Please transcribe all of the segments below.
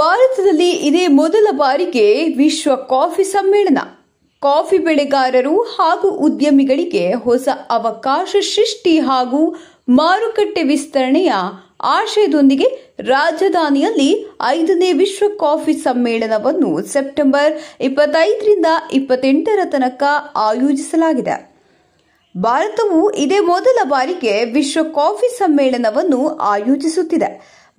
ಭಾರತದಲ್ಲಿ ಇದೇ ಮೊದಲ ಬಾರಿಗೆ ವಿಶ್ವ ಕಾಫಿ ಸಮ್ಮೇಳನ ಕಾಫಿ ಬೆಳೆಗಾರರು ಹಾಗೂ ಉದ್ಯಮಿಗಳಿಗೆ ಹೊಸ ಅವಕಾಶ ಸೃಷ್ಟಿ ಹಾಗೂ ಮಾರುಕಟ್ಟೆ ವಿಸ್ತರಣೆಯ ಆಶಯದೊಂದಿಗೆ ರಾಜಧಾನಿಯಲ್ಲಿ ಐದನೇ ವಿಶ್ವ ಕಾಫಿ ಸಮ್ಮೇಳನವನ್ನು ಸೆಪ್ಟೆಂಬರ್ ಇಪ್ಪತ್ತೈದರಿಂದ ಇಪ್ಪತ್ತೆಂಟರ ತನಕ ಆಯೋಜಿಸಲಾಗಿದೆ ಭಾರತವು ಇದೇ ಮೊದಲ ಬಾರಿಗೆ ವಿಶ್ವ ಕಾಫಿ ಸಮ್ಮೇಳನವನ್ನು ಆಯೋಜಿಸುತ್ತಿದೆ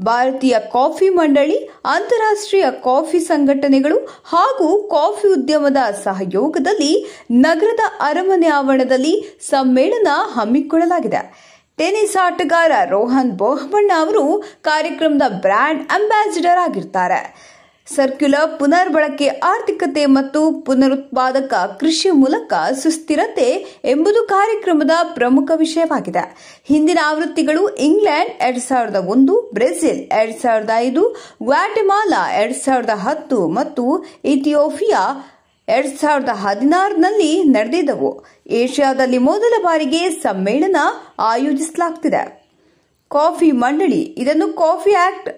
ಭಾರತೀಯ ಕಾಫಿ ಮಂಡಳಿ ಅಂತಾರಾಷ್ಟ್ರೀಯ ಕಾಫಿ ಸಂಘಟನೆಗಳು ಹಾಗೂ ಕಾಫಿ ಉದ್ಯಮದ ಸಹಯೋಗದಲ್ಲಿ ನಗರದ ಅರಮನೆ ಆವರಣದಲ್ಲಿ ಸಮ್ಮೇಳನ ಹಮ್ಮಿಕೊಳ್ಳಲಾಗಿದೆ ಟೆನಿಸ್ ಆಟಗಾರ ರೋಹನ್ ಬೋಹಮಣ್ಣ ಅವರು ಕಾರ್ಯಕ್ರಮದ ಬ್ರ್ಯಾಂಡ್ ಅಂಬಾಸಿಡರ್ ಆಗಿರ್ತಾರೆ ಸರ್ಕ್ಯುಲರ್ ಬಳಕೆ ಆರ್ಥಿಕತೆ ಮತ್ತು ಪುನರುತ್ಪಾದಕ ಕೃಷಿ ಮೂಲಕ ಸುಸ್ಥಿರತೆ ಎಂಬುದು ಕಾರ್ಯಕ್ರಮದ ಪ್ರಮುಖ ವಿಷಯವಾಗಿದೆ ಹಿಂದಿನ ಆವೃತ್ತಿಗಳು ಇಂಗ್ಲೆಂಡ್ ಎರಡ್ ಸಾವಿರದ ಒಂದು ಬ್ರೆಜಿಲ್ ಎರಡ್ ಸಾವಿರದ ಐದು ಗ್ವಾಟೆಮಾಲಾ ಎರಡ್ ಸಾವಿರದ ಹತ್ತು ಮತ್ತು ಇಥಿಯೋಫಿಯಾ ಎರಡ್ ಸಾವಿರದ ಹದಿನಾರರಲ್ಲಿ ನಡೆದಿದ್ದವು ಏಷ್ಯಾದಲ್ಲಿ ಮೊದಲ ಬಾರಿಗೆ ಸಮ್ಮೇಳನ ಆಯೋಜಿಸಲಾಗ್ತಿದೆ ಕಾಫಿ ಮಂಡಳಿ ಇದನ್ನು ಕಾಫಿ ಆಕ್ಟ್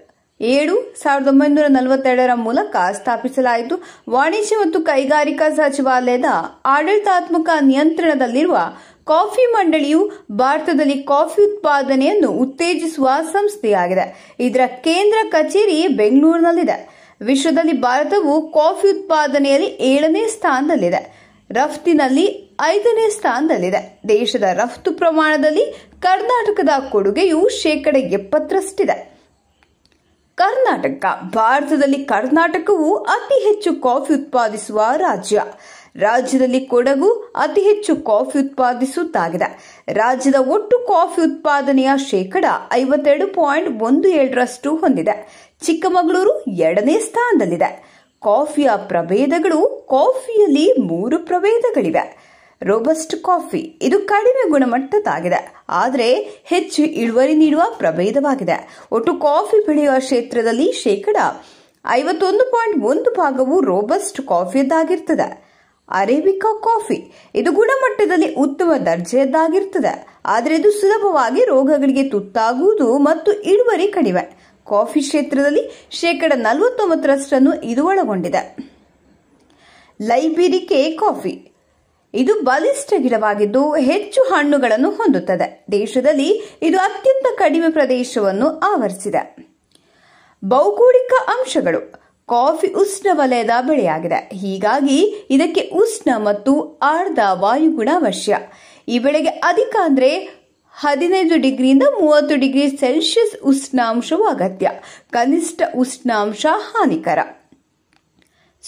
ಏಳು ಸಾವಿರದ ಒಂಬೈನೂರ ನಲವತ್ತೆರಡರ ಮೂಲಕ ಸ್ಥಾಪಿಸಲಾಯಿತು ವಾಣಿಜ್ಯ ಮತ್ತು ಕೈಗಾರಿಕಾ ಸಚಿವಾಲಯದ ಆಡಳಿತಾತ್ಮಕ ನಿಯಂತ್ರಣದಲ್ಲಿರುವ ಕಾಫಿ ಮಂಡಳಿಯು ಭಾರತದಲ್ಲಿ ಕಾಫಿ ಉತ್ಪಾದನೆಯನ್ನು ಉತ್ತೇಜಿಸುವ ಸಂಸ್ಥೆಯಾಗಿದೆ ಇದರ ಕೇಂದ್ರ ಕಚೇರಿ ಬೆಂಗಳೂರಿನಲ್ಲಿದೆ ವಿಶ್ವದಲ್ಲಿ ಭಾರತವು ಕಾಫಿ ಉತ್ಪಾದನೆಯಲ್ಲಿ ಏಳನೇ ಸ್ಥಾನದಲ್ಲಿದೆ ರಫ್ತಿನಲ್ಲಿ ಐದನೇ ಸ್ಥಾನದಲ್ಲಿದೆ ದೇಶದ ರಫ್ತು ಪ್ರಮಾಣದಲ್ಲಿ ಕರ್ನಾಟಕದ ಕೊಡುಗೆಯು ಶೇಕಡ ಎಪ್ಪತ್ತರಷ್ಟಿದೆ ಕರ್ನಾಟಕ ಭಾರತದಲ್ಲಿ ಕರ್ನಾಟಕವು ಅತಿ ಹೆಚ್ಚು ಕಾಫಿ ಉತ್ಪಾದಿಸುವ ರಾಜ್ಯ ರಾಜ್ಯದಲ್ಲಿ ಕೊಡಗು ಅತಿ ಹೆಚ್ಚು ಕಾಫಿ ಉತ್ಪಾದಿಸುತ್ತಾಗಿದೆ ರಾಜ್ಯದ ಒಟ್ಟು ಕಾಫಿ ಉತ್ಪಾದನೆಯ ಶೇಕಡ ಐವತ್ತೆರಡು ಪಾಯಿಂಟ್ ಒಂದು ಏಳರಷ್ಟು ಹೊಂದಿದೆ ಚಿಕ್ಕಮಗಳೂರು ಎರಡನೇ ಸ್ಥಾನದಲ್ಲಿದೆ ಕಾಫಿಯ ಪ್ರಭೇದಗಳು ಕಾಫಿಯಲ್ಲಿ ಮೂರು ಪ್ರಭೇದಗಳಿವೆ ರೋಬಸ್ಟ್ ಕಾಫಿ ಇದು ಕಡಿಮೆ ಗುಣಮಟ್ಟದಾಗಿದೆ ಆದರೆ ಹೆಚ್ಚು ಇಳುವರಿ ನೀಡುವ ಪ್ರಭೇದವಾಗಿದೆ ಒಟ್ಟು ಕಾಫಿ ಬೆಳೆಯುವ ಕ್ಷೇತ್ರದಲ್ಲಿ ಶೇಕಡ ಐವತ್ತೊಂದು ಪಾಯಿಂಟ್ ಒಂದು ಭಾಗವು ರೋಬಸ್ಟ್ ಕಾಫಿಯದ್ದಾಗಿರ್ತದೆ ಅರೇಬಿಕಾ ಕಾಫಿ ಇದು ಗುಣಮಟ್ಟದಲ್ಲಿ ಉತ್ತಮ ದರ್ಜೆಯದ್ದಾಗಿರ್ತದೆ ಆದರೆ ಇದು ಸುಲಭವಾಗಿ ರೋಗಗಳಿಗೆ ತುತ್ತಾಗುವುದು ಮತ್ತು ಇಳುವರಿ ಕಡಿಮೆ ಕಾಫಿ ಕ್ಷೇತ್ರದಲ್ಲಿ ಶೇಕಡ ನಲವತ್ತೊಂಬತ್ತರಷ್ಟನ್ನು ಇದು ಒಳಗೊಂಡಿದೆ ಲೈಬೀರಿಕೆ ಕಾಫಿ ಇದು ಬಲಿಷ್ಠ ಗಿಡವಾಗಿದ್ದು ಹೆಚ್ಚು ಹಣ್ಣುಗಳನ್ನು ಹೊಂದುತ್ತದೆ ದೇಶದಲ್ಲಿ ಇದು ಅತ್ಯಂತ ಕಡಿಮೆ ಪ್ರದೇಶವನ್ನು ಆವರಿಸಿದೆ ಭೌಗೋಳಿಕ ಅಂಶಗಳು ಕಾಫಿ ಉಷ್ಣ ವಲಯದ ಬೆಳೆಯಾಗಿದೆ ಹೀಗಾಗಿ ಇದಕ್ಕೆ ಉಷ್ಣ ಮತ್ತು ಆರ್ಧ ವಾಯುಗುಣ ಅವಶ್ಯ ಈ ಬೆಳೆಗೆ ಅಧಿಕ ಅಂದರೆ ಹದಿನೈದು ಡಿಗ್ರಿಯಿಂದ ಮೂವತ್ತು ಡಿಗ್ರಿ ಸೆಲ್ಸಿಯಸ್ ಉಷ್ಣಾಂಶವು ಅಗತ್ಯ ಕನಿಷ್ಠ ಉಷ್ಣಾಂಶ ಹಾನಿಕರ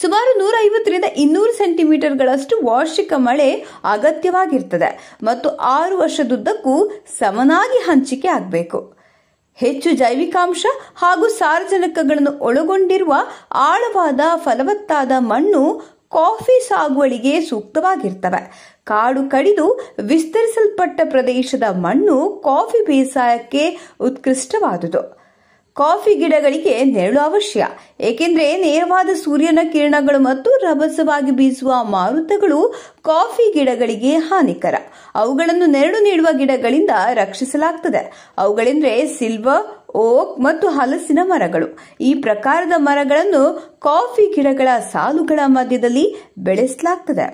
ಸುಮಾರು ನೂರ ಐವತ್ತರಿಂದ ಇನ್ನೂರು ಸೆಂಟಿಮೀಟರ್ಗಳಷ್ಟು ವಾರ್ಷಿಕ ಮಳೆ ಅಗತ್ಯವಾಗಿರ್ತದೆ ಮತ್ತು ಆರು ವರ್ಷದುದ್ದಕ್ಕೂ ಸಮನಾಗಿ ಹಂಚಿಕೆ ಆಗಬೇಕು ಹೆಚ್ಚು ಜೈವಿಕಾಂಶ ಹಾಗೂ ಸಾರಜನಕಗಳನ್ನು ಒಳಗೊಂಡಿರುವ ಆಳವಾದ ಫಲವತ್ತಾದ ಮಣ್ಣು ಕಾಫಿ ಸಾಗುವಳಿಗೆ ಸೂಕ್ತವಾಗಿರ್ತವೆ ಕಾಡು ಕಡಿದು ವಿಸ್ತರಿಸಲ್ಪಟ್ಟ ಪ್ರದೇಶದ ಮಣ್ಣು ಕಾಫಿ ಬೇಸಾಯಕ್ಕೆ ಉತ್ಕೃಷ್ಟವಾದುದು ಕಾಫಿ ಗಿಡಗಳಿಗೆ ನೆರಳು ಅವಶ್ಯ ಏಕೆಂದರೆ ನೇರವಾದ ಸೂರ್ಯನ ಕಿರಣಗಳು ಮತ್ತು ರಭಸವಾಗಿ ಬೀಸುವ ಮಾರುತಗಳು ಕಾಫಿ ಗಿಡಗಳಿಗೆ ಹಾನಿಕರ ಅವುಗಳನ್ನು ನೆರಳು ನೀಡುವ ಗಿಡಗಳಿಂದ ರಕ್ಷಿಸಲಾಗ್ತದೆ ಅವುಗಳೆಂದರೆ ಸಿಲ್ವರ್ ಓಕ್ ಮತ್ತು ಹಲಸಿನ ಮರಗಳು ಈ ಪ್ರಕಾರದ ಮರಗಳನ್ನು ಕಾಫಿ ಗಿಡಗಳ ಸಾಲುಗಳ ಮಧ್ಯದಲ್ಲಿ ಬೆಳೆಸಲಾಗ್ತದೆ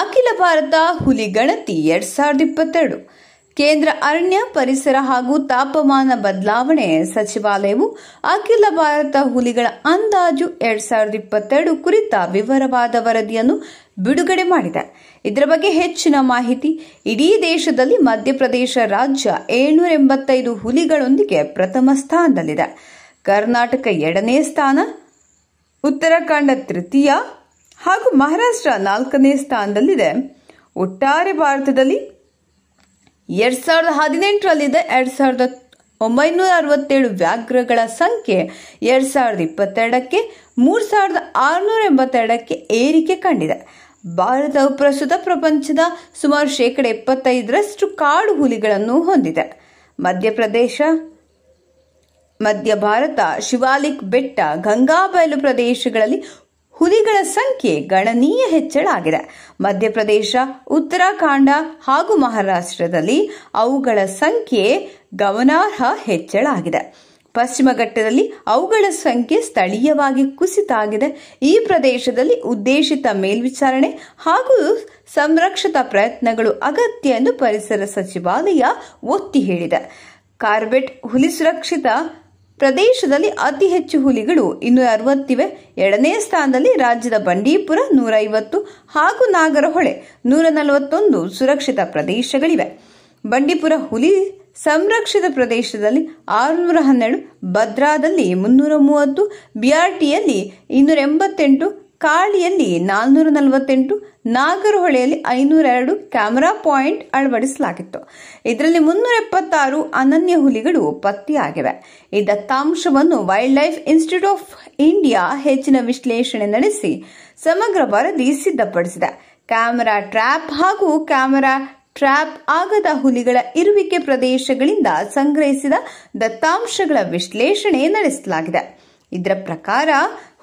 ಅಖಿಲ ಭಾರತ ಹುಲಿ ಗಣತಿ ಎರಡ್ ಸಾವಿರದ ಇಪ್ಪತ್ತೆರಡು ಕೇಂದ್ರ ಅರಣ್ಯ ಪರಿಸರ ಹಾಗೂ ತಾಪಮಾನ ಬದಲಾವಣೆ ಸಚಿವಾಲಯವು ಅಖಿಲ ಭಾರತ ಹುಲಿಗಳ ಅಂದಾಜು ಎರಡ್ ಸಾವಿರದ ಇಪ್ಪತ್ತೆರಡು ಕುರಿತ ವಿವರವಾದ ವರದಿಯನ್ನು ಬಿಡುಗಡೆ ಮಾಡಿದೆ ಇದರ ಬಗ್ಗೆ ಹೆಚ್ಚಿನ ಮಾಹಿತಿ ಇಡೀ ದೇಶದಲ್ಲಿ ಮಧ್ಯಪ್ರದೇಶ ರಾಜ್ಯ ಏಳ್ನೂರ ಎಂಬತ್ತೈದು ಹುಲಿಗಳೊಂದಿಗೆ ಪ್ರಥಮ ಸ್ಥಾನದಲ್ಲಿದೆ ಕರ್ನಾಟಕ ಎರಡನೇ ಸ್ಥಾನ ಉತ್ತರಾಖಂಡ ತೃತೀಯ ಹಾಗೂ ಮಹಾರಾಷ್ಟ್ರ ನಾಲ್ಕನೇ ಸ್ಥಾನದಲ್ಲಿದೆ ಒಟ್ಟಾರೆ ಭಾರತದಲ್ಲಿ ಎರಡ್ ಸಾವಿರದ ಹದಿನೆಂಟರಲ್ಲಿದೆ ಎರಡ್ ಸಾವಿರದ ಒಂಬೈನೂರ ಅರವತ್ತೇಳು ವ್ಯಾಘ್ರಗಳ ಸಂಖ್ಯೆ ಎರಡ್ ಸಾವಿರದ ಇಪ್ಪತ್ತೆರಡಕ್ಕೆ ಮೂರು ಸಾವಿರದ ಆರುನೂರ ಎಂಬತ್ತೆರಡಕ್ಕೆ ಏರಿಕೆ ಕಂಡಿದೆ ಭಾರತವು ಪ್ರಸ್ತುತ ಪ್ರಪಂಚದ ಸುಮಾರು ಶೇಕಡ ಎಪ್ಪತ್ತೈದರಷ್ಟು ಕಾಡು ಹುಲಿಗಳನ್ನು ಹೊಂದಿದೆ ಮಧ್ಯಪ್ರದೇಶ ಮಧ್ಯ ಭಾರತ ಶಿವಾಲಿಕ್ ಬೆಟ್ಟ ಗಂಗಾಬಯಲು ಪ್ರದೇಶಗಳಲ್ಲಿ ಹುಲಿಗಳ ಸಂಖ್ಯೆ ಗಣನೀಯ ಹೆಚ್ಚಳ ಆಗಿದೆ ಮಧ್ಯಪ್ರದೇಶ ಉತ್ತರಾಖಂಡ ಹಾಗೂ ಮಹಾರಾಷ್ಟ್ರದಲ್ಲಿ ಅವುಗಳ ಸಂಖ್ಯೆ ಗಮನಾರ್ಹ ಹೆಚ್ಚಳ ಆಗಿದೆ ಪಶ್ಚಿಮ ಘಟ್ಟದಲ್ಲಿ ಅವುಗಳ ಸಂಖ್ಯೆ ಸ್ಥಳೀಯವಾಗಿ ಕುಸಿತ ಆಗಿದೆ ಈ ಪ್ರದೇಶದಲ್ಲಿ ಉದ್ದೇಶಿತ ಮೇಲ್ವಿಚಾರಣೆ ಹಾಗೂ ಸಂರಕ್ಷಿತ ಪ್ರಯತ್ನಗಳು ಅಗತ್ಯ ಎಂದು ಪರಿಸರ ಸಚಿವಾಲಯ ಒತ್ತಿ ಹೇಳಿದೆ ಕಾರ್ಬೆಟ್ ಹುಲಿ ಸುರಕ್ಷಿತ ಪ್ರದೇಶದಲ್ಲಿ ಅತಿ ಹೆಚ್ಚು ಹುಲಿಗಳು ಇನ್ನೂರ ಅರವತ್ತಿವೆ ಎರಡನೇ ಸ್ಥಾನದಲ್ಲಿ ರಾಜ್ಯದ ಬಂಡೀಪುರ ನೂರ ಐವತ್ತು ಹಾಗೂ ನಾಗರಹೊಳೆ ನೂರ ನಲವತ್ತೊಂದು ಸುರಕ್ಷಿತ ಪ್ರದೇಶಗಳಿವೆ ಬಂಡೀಪುರ ಹುಲಿ ಸಂರಕ್ಷಿತ ಪ್ರದೇಶದಲ್ಲಿ ಆರುನೂರ ಹನ್ನೆರಡು ಭದ್ರಾದಲ್ಲಿ ಮುನ್ನೂರ ಮೂವತ್ತು ಬಿಆರ್ಟಿಯಲ್ಲಿ ಇನ್ನೂರ ಎಂಬತ್ತೆಂಟು ಕಾಳಿಯಲ್ಲಿ ನಾಲ್ನೂರ ನಲವತ್ತೆಂಟು ನಾಗರಹೊಳೆಯಲ್ಲಿ ಎರಡು ಕ್ಯಾಮರಾ ಪಾಯಿಂಟ್ ಅಳವಡಿಸಲಾಗಿತ್ತು ಇದರಲ್ಲಿ ಮುನ್ನೂರ ಎಪ್ಪತ್ತಾರು ಅನನ್ಯ ಹುಲಿಗಳು ಪತ್ತೆಯಾಗಿವೆ ಈ ದತ್ತಾಂಶವನ್ನು wild life institute of India ಹೆಚ್ಚಿನ ವಿಶ್ಲೇಷಣೆ ನಡೆಸಿ ಸಮಗ್ರ ವರದಿ ಸಿದ್ಧಪಡಿಸಿದೆ ಕ್ಯಾಮೆರಾ ಟ್ರ್ಯಾಪ್ ಹಾಗೂ ಕ್ಯಾಮೆರಾ ಟ್ರ್ಯಾಪ್ ಆಗದ ಹುಲಿಗಳ ಇರುವಿಕೆ ಪ್ರದೇಶಗಳಿಂದ ಸಂಗ್ರಹಿಸಿದ ದತ್ತಾಂಶಗಳ ವಿಶ್ಲೇಷಣೆ ನಡೆಸಲಾಗಿದೆ ಇದರ ಪ್ರಕಾರ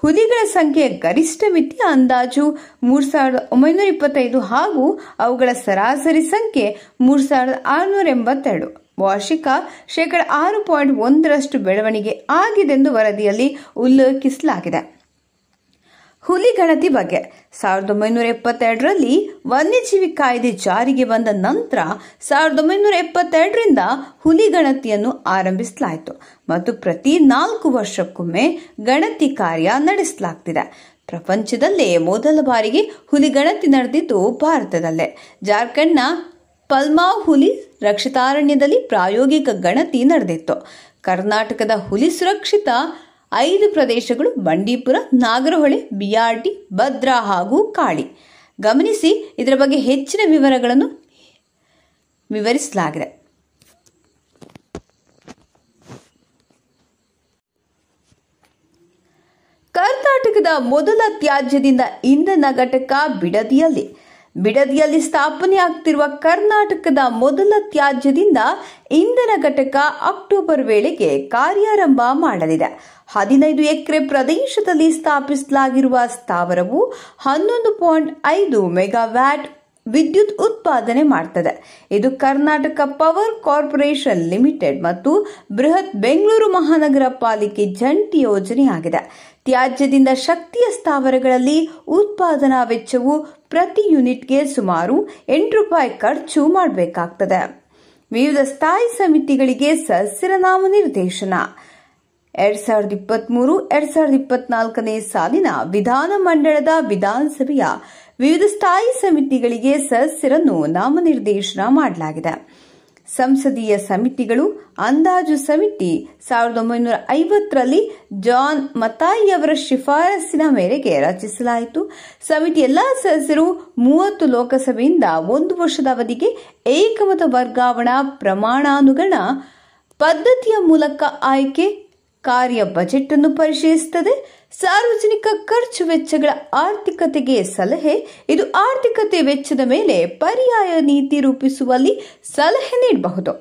ಹುಲಿಗಳ ಸಂಖ್ಯೆಯ ಗರಿಷ್ಠ ಮಿತಿಯ ಅಂದಾಜು ಮೂರು ಸಾವಿರದ ಒಂಬೈನೂರ ಇಪ್ಪತ್ತೈದು ಹಾಗೂ ಅವುಗಳ ಸರಾಸರಿ ಸಂಖ್ಯೆ ಮೂರು ಸಾವಿರದ ಆರುನೂರ ಎಂಬತ್ತೆರಡು ವಾರ್ಷಿಕ ಶೇಕಡ ಆರು ಪಾಯಿಂಟ್ ಒಂದರಷ್ಟು ಬೆಳವಣಿಗೆ ಆಗಿದೆ ಎಂದು ವರದಿಯಲ್ಲಿ ಉಲ್ಲೇಖಿಸಲಾಗಿದೆ ಹುಲಿ ಗಣತಿ ಬಗ್ಗೆ ಸಾವಿರದ ಒಂಬೈನೂರ ಎಪ್ಪತ್ತೆರಡರಲ್ಲಿ ವನ್ಯಜೀವಿ ಕಾಯ್ದೆ ಜಾರಿಗೆ ಬಂದ ನಂತರ ಸಾವಿರದ ಒಂಬೈನೂರ ಎಪ್ಪತ್ತೆರಡರಿಂದ ಹುಲಿ ಗಣತಿಯನ್ನು ಆರಂಭಿಸಲಾಯಿತು ಮತ್ತು ಪ್ರತಿ ನಾಲ್ಕು ವರ್ಷಕ್ಕೊಮ್ಮೆ ಗಣತಿ ಕಾರ್ಯ ನಡೆಸಲಾಗ್ತಿದೆ ಪ್ರಪಂಚದಲ್ಲೇ ಮೊದಲ ಬಾರಿಗೆ ಹುಲಿ ಗಣತಿ ನಡೆದಿದ್ದು ಭಾರತದಲ್ಲೇ ಜಾರ್ಖಂಡ್ನ ಪಲ್ಮಾ ಹುಲಿ ರಕ್ಷಿತಾರಣ್ಯದಲ್ಲಿ ಪ್ರಾಯೋಗಿಕ ಗಣತಿ ನಡೆದಿತ್ತು ಕರ್ನಾಟಕದ ಹುಲಿ ಸುರಕ್ಷಿತ ಐದು ಪ್ರದೇಶಗಳು ಬಂಡೀಪುರ ನಾಗರಹೊಳೆ ಬಿಆರ್ಟಿ ಭದ್ರಾ ಹಾಗೂ ಕಾಳಿ ಗಮನಿಸಿ ಇದರ ಬಗ್ಗೆ ಹೆಚ್ಚಿನ ವಿವರಗಳನ್ನು ವಿವರಿಸಲಾಗಿದೆ ಕರ್ನಾಟಕದ ಮೊದಲ ತ್ಯಾಜ್ಯದಿಂದ ಇಂಧನ ಘಟಕ ಬಿಡದಿಯಲ್ಲಿ ಬಿಡದಿಯಲ್ಲಿ ಸ್ಥಾಪನೆಯಾಗ್ತಿರುವ ಕರ್ನಾಟಕದ ಮೊದಲ ತ್ಯಾಜ್ಯದಿಂದ ಇಂಧನ ಘಟಕ ಅಕ್ಟೋಬರ್ ವೇಳೆಗೆ ಕಾರ್ಯಾರಂಭ ಮಾಡಲಿದೆ ಹದಿನೈದು ಎಕರೆ ಪ್ರದೇಶದಲ್ಲಿ ಸ್ಥಾಪಿಸಲಾಗಿರುವ ಸ್ಥಾವರವು ಹನ್ನೊಂದು ಪಾಯಿಂಟ್ ಐದು ಮೆಗಾವ್ಯಾಟ್ ವಿದ್ಯುತ್ ಉತ್ಪಾದನೆ ಮಾಡುತ್ತದೆ ಇದು ಕರ್ನಾಟಕ ಪವರ್ ಕಾರ್ಪೊರೇಷನ್ ಲಿಮಿಟೆಡ್ ಮತ್ತು ಬೃಹತ್ ಬೆಂಗಳೂರು ಮಹಾನಗರ ಪಾಲಿಕೆ ಜಂಟಿ ಯೋಜನೆಯಾಗಿದೆ ತ್ಯಾಜ್ಯದಿಂದ ಶಕ್ತಿಯ ಸ್ಥಾವರಗಳಲ್ಲಿ ಉತ್ಪಾದನಾ ವೆಚ್ಚವು ಪ್ರತಿ ಯೂನಿಟ್ಗೆ ಸುಮಾರು ಎಂಟು ರೂಪಾಯಿ ಖರ್ಚು ಮಾಡಬೇಕಾಗ್ತದೆ ವಿವಿಧ ಸ್ಥಾಯಿ ಸಮಿತಿಗಳಿಗೆ ಸದಸ್ಯರ ನಾಮ ನಿರ್ದೇಶನ ಎರಡ್ ಸಾವಿರದ ಮೂರು ಎರಡ್ ಸಾವಿರದ ಇಪ್ಪತ್ನಾಲ್ಕನೇ ಸಾಲಿನ ವಿಧಾನಮಂಡಲದ ವಿಧಾನಸಭೆಯ ವಿವಿಧ ಸ್ಥಾಯಿ ಸಮಿತಿಗಳಿಗೆ ಸದಸ್ಯರನ್ನು ನಾಮನಿರ್ದೇಶನ ಮಾಡಲಾಗಿದೆ ಸಂಸದೀಯ ಸಮಿತಿಗಳು ಅಂದಾಜು ಸಮಿತಿ ಸಾವಿರದ ಒಂಬೈನೂರ ಐವತ್ತರಲ್ಲಿ ಜಾನ್ ಮತಾಯಿಯವರ ಅವರ ಶಿಫಾರಸ್ಸಿನ ಮೇರೆಗೆ ರಚಿಸಲಾಯಿತು ಸಮಿತಿ ಎಲ್ಲ ಸದಸ್ಯರು ಮೂವತ್ತು ಲೋಕಸಭೆಯಿಂದ ಒಂದು ವರ್ಷದ ಅವಧಿಗೆ ಏಕಮತ ವರ್ಗಾವಣಾ ಪ್ರಮಾಣಾನುಗಣ ಪದ್ಧತಿಯ ಮೂಲಕ ಆಯ್ಕೆ ಕಾರ್ಯ ಬಜೆಟ್ ಅನ್ನು ಪರಿಶೀಲಿಸುತ್ತದೆ ಸಾರ್ವಜನಿಕ ಖರ್ಚು ವೆಚ್ಚಗಳ ಆರ್ಥಿಕತೆಗೆ ಸಲಹೆ ಇದು ಆರ್ಥಿಕತೆ ವೆಚ್ಚದ ಮೇಲೆ ಪರ್ಯಾಯ ನೀತಿ ರೂಪಿಸುವಲ್ಲಿ ಸಲಹೆ ನೀಡಬಹುದು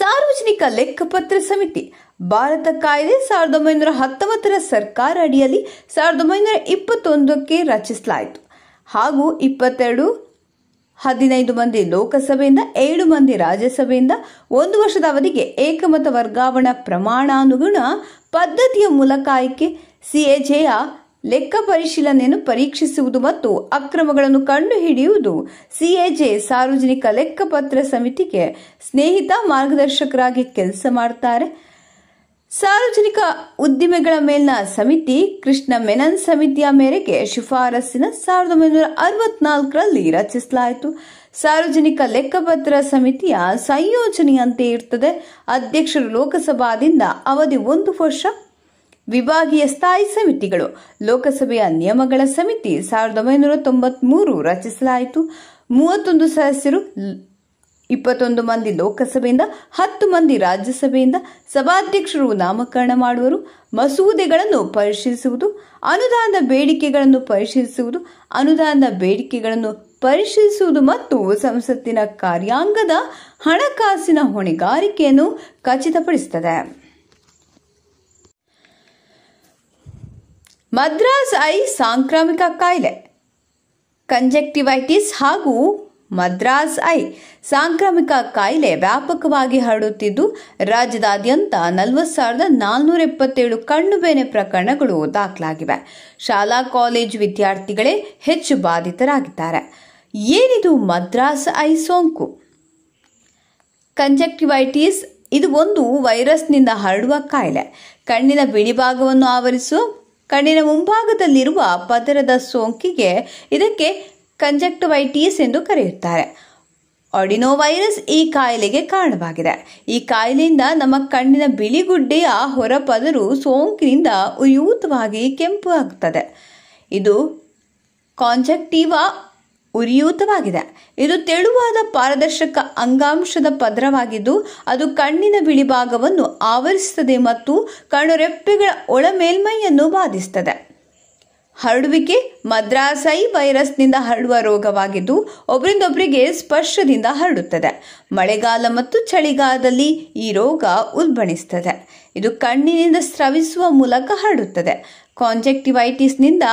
ಸಾರ್ವಜನಿಕ ಲೆಕ್ಕಪತ್ರ ಸಮಿತಿ ಭಾರತ ಕಾಯ್ದೆ ಸಾವಿರದ ಒಂಬೈನೂರ ಹತ್ತೊಂಬತ್ತರ ಸರ್ಕಾರ ಅಡಿಯಲ್ಲಿ ಸಾವಿರದ ಒಂಬೈನೂರ ಇಪ್ಪತ್ತೊಂದಕ್ಕೆ ರಚಿಸಲಾಯಿತು ಹಾಗೂ ಇಪ್ಪತ್ತೆರಡು ಹದಿನೈದು ಮಂದಿ ಲೋಕಸಭೆಯಿಂದ ಏಳು ಮಂದಿ ರಾಜ್ಯಸಭೆಯಿಂದ ಒಂದು ವರ್ಷದ ಅವಧಿಗೆ ಏಕಮತ ವರ್ಗಾವಣಾ ಪ್ರಮಾಣಾನುಗುಣ ಪದ್ಧತಿಯ ಮೂಲಕ ಆಯ್ಕೆ ಸಿಎಜೆಯ ಲೆಕ್ಕ ಪರಿಶೀಲನೆಯನ್ನು ಪರೀಕ್ಷಿಸುವುದು ಮತ್ತು ಅಕ್ರಮಗಳನ್ನು ಕಂಡುಹಿಡಿಯುವುದು ಸಿಎಜೆ ಸಾರ್ವಜನಿಕ ಲೆಕ್ಕಪತ್ರ ಸಮಿತಿಗೆ ಸ್ನೇಹಿತ ಮಾರ್ಗದರ್ಶಕರಾಗಿ ಕೆಲಸ ಮಾಡುತ್ತಾರೆ ಸಾರ್ವಜನಿಕ ಉದ್ದಿಮೆಗಳ ಮೇಲಿನ ಸಮಿತಿ ಕೃಷ್ಣ ಮೆನನ್ ಸಮಿತಿಯ ಮೇರೆಗೆ ಶಿಫಾರಸ್ಸಿನ ಸಾವಿರದ ಒಂಬೈನೂರ ಅರವತ್ನಾಲ್ಕರಲ್ಲಿ ರಚಿಸಲಾಯಿತು ಸಾರ್ವಜನಿಕ ಲೆಕ್ಕಪತ್ರ ಸಮಿತಿಯ ಸಂಯೋಜನೆಯಂತೆ ಇರ್ತದೆ ಅಧ್ಯಕ್ಷರು ಲೋಕಸಭಾದಿಂದ ಅವಧಿ ಒಂದು ವರ್ಷ ವಿಭಾಗೀಯ ಸ್ಥಾಯಿ ಸಮಿತಿಗಳು ಲೋಕಸಭೆಯ ನಿಯಮಗಳ ಸಮಿತಿ ಸಾವಿರದ ಒಂಬೈನೂರ ತೊಂಬತ್ಮೂರು ರಚಿಸಲಾಯಿತು ಮೂವತ್ತೊಂದು ಸದಸ್ಯರು ಇಪ್ಪತ್ತೊಂದು ಮಂದಿ ಲೋಕಸಭೆಯಿಂದ ಹತ್ತು ಮಂದಿ ರಾಜ್ಯಸಭೆಯಿಂದ ಸಭಾಧ್ಯಕ್ಷರು ನಾಮಕರಣ ಮಾಡುವರು ಮಸೂದೆಗಳನ್ನು ಪರಿಶೀಲಿಸುವುದು ಅನುದಾನದ ಬೇಡಿಕೆಗಳನ್ನು ಪರಿಶೀಲಿಸುವುದು ಅನುದಾನದ ಬೇಡಿಕೆಗಳನ್ನು ಪರಿಶೀಲಿಸುವುದು ಮತ್ತು ಸಂಸತ್ತಿನ ಕಾರ್ಯಾಂಗದ ಹಣಕಾಸಿನ ಹೊಣೆಗಾರಿಕೆಯನ್ನು ಖಚಿತಪಡಿಸುತ್ತದೆ ಮದ್ರಾಸ್ ಐ ಸಾಂಕ್ರಾಮಿಕ ಕಾಯಿಲೆ ಕಂಜೆಕ್ಟಿವೈಟಿಸ್ ಹಾಗೂ ಮದ್ರಾಸ್ ಐ ಸಾಂಕ್ರಾಮಿಕ ಕಾಯಿಲೆ ವ್ಯಾಪಕವಾಗಿ ಹರಡುತ್ತಿದ್ದು ರಾಜ್ಯದಾದ್ಯಂತ ನಲವತ್ತು ಸಾವಿರದ ನಾಲ್ನೂರ ಇಪ್ಪತ್ತೇಳು ಕಣ್ಣುಬೇನೆ ಪ್ರಕರಣಗಳು ದಾಖಲಾಗಿವೆ ಶಾಲಾ ಕಾಲೇಜು ವಿದ್ಯಾರ್ಥಿಗಳೇ ಹೆಚ್ಚು ಬಾಧಿತರಾಗಿದ್ದಾರೆ ಏನಿದು ಮದ್ರಾಸ್ ಐ ಸೋಂಕು ಕಂಜಕ್ಟಿವೈಟಿಸ್ ಇದು ಒಂದು ವೈರಸ್ನಿಂದ ಹರಡುವ ಕಾಯಿಲೆ ಕಣ್ಣಿನ ಭಾಗವನ್ನು ಆವರಿಸು ಕಣ್ಣಿನ ಮುಂಭಾಗದಲ್ಲಿರುವ ಪದರದ ಸೋಂಕಿಗೆ ಇದಕ್ಕೆ ಕಂಜಕ್ಟಿವೈಟಿಸ್ ಎಂದು ಕರೆಯುತ್ತಾರೆ ವೈರಸ್ ಈ ಕಾಯಿಲೆಗೆ ಕಾರಣವಾಗಿದೆ ಈ ಕಾಯಿಲೆಯಿಂದ ನಮ್ಮ ಕಣ್ಣಿನ ಬಿಳಿಗುಡ್ಡೆಯ ಹೊರಪದರು ಸೋಂಕಿನಿಂದ ಉಯೂತವಾಗಿ ಕೆಂಪು ಆಗ್ತದೆ ಇದು ಕಾಂಜಕ್ಟಿವಾ ಉರಿಯೂತವಾಗಿದೆ ಇದು ತೆಳುವಾದ ಪಾರದರ್ಶಕ ಅಂಗಾಂಶದ ಪದರವಾಗಿದ್ದು ಅದು ಕಣ್ಣಿನ ಬಿಳಿ ಭಾಗವನ್ನು ಆವರಿಸುತ್ತದೆ ಮತ್ತು ಕಣ್ಣುರೆಪ್ಪೆಗಳ ಒಳ ಮೇಲ್ಮೈಯನ್ನು ಬಾಧಿಸುತ್ತದೆ ಹರಡುವಿಕೆ ಮದ್ರಾಸೈ ವೈರಸ್ನಿಂದ ಹರಡುವ ರೋಗವಾಗಿದ್ದು ಒಬ್ಬರಿಂದೊಬ್ಬರಿಗೆ ಸ್ಪರ್ಶದಿಂದ ಹರಡುತ್ತದೆ ಮಳೆಗಾಲ ಮತ್ತು ಚಳಿಗಾಲದಲ್ಲಿ ಈ ರೋಗ ಉಲ್ಬಣಿಸುತ್ತದೆ ಇದು ಕಣ್ಣಿನಿಂದ ಸ್ರವಿಸುವ ಮೂಲಕ ಹರಡುತ್ತದೆ ಕಾಂಜೆಕ್ಟಿವೈಟಿಸ್ನಿಂದ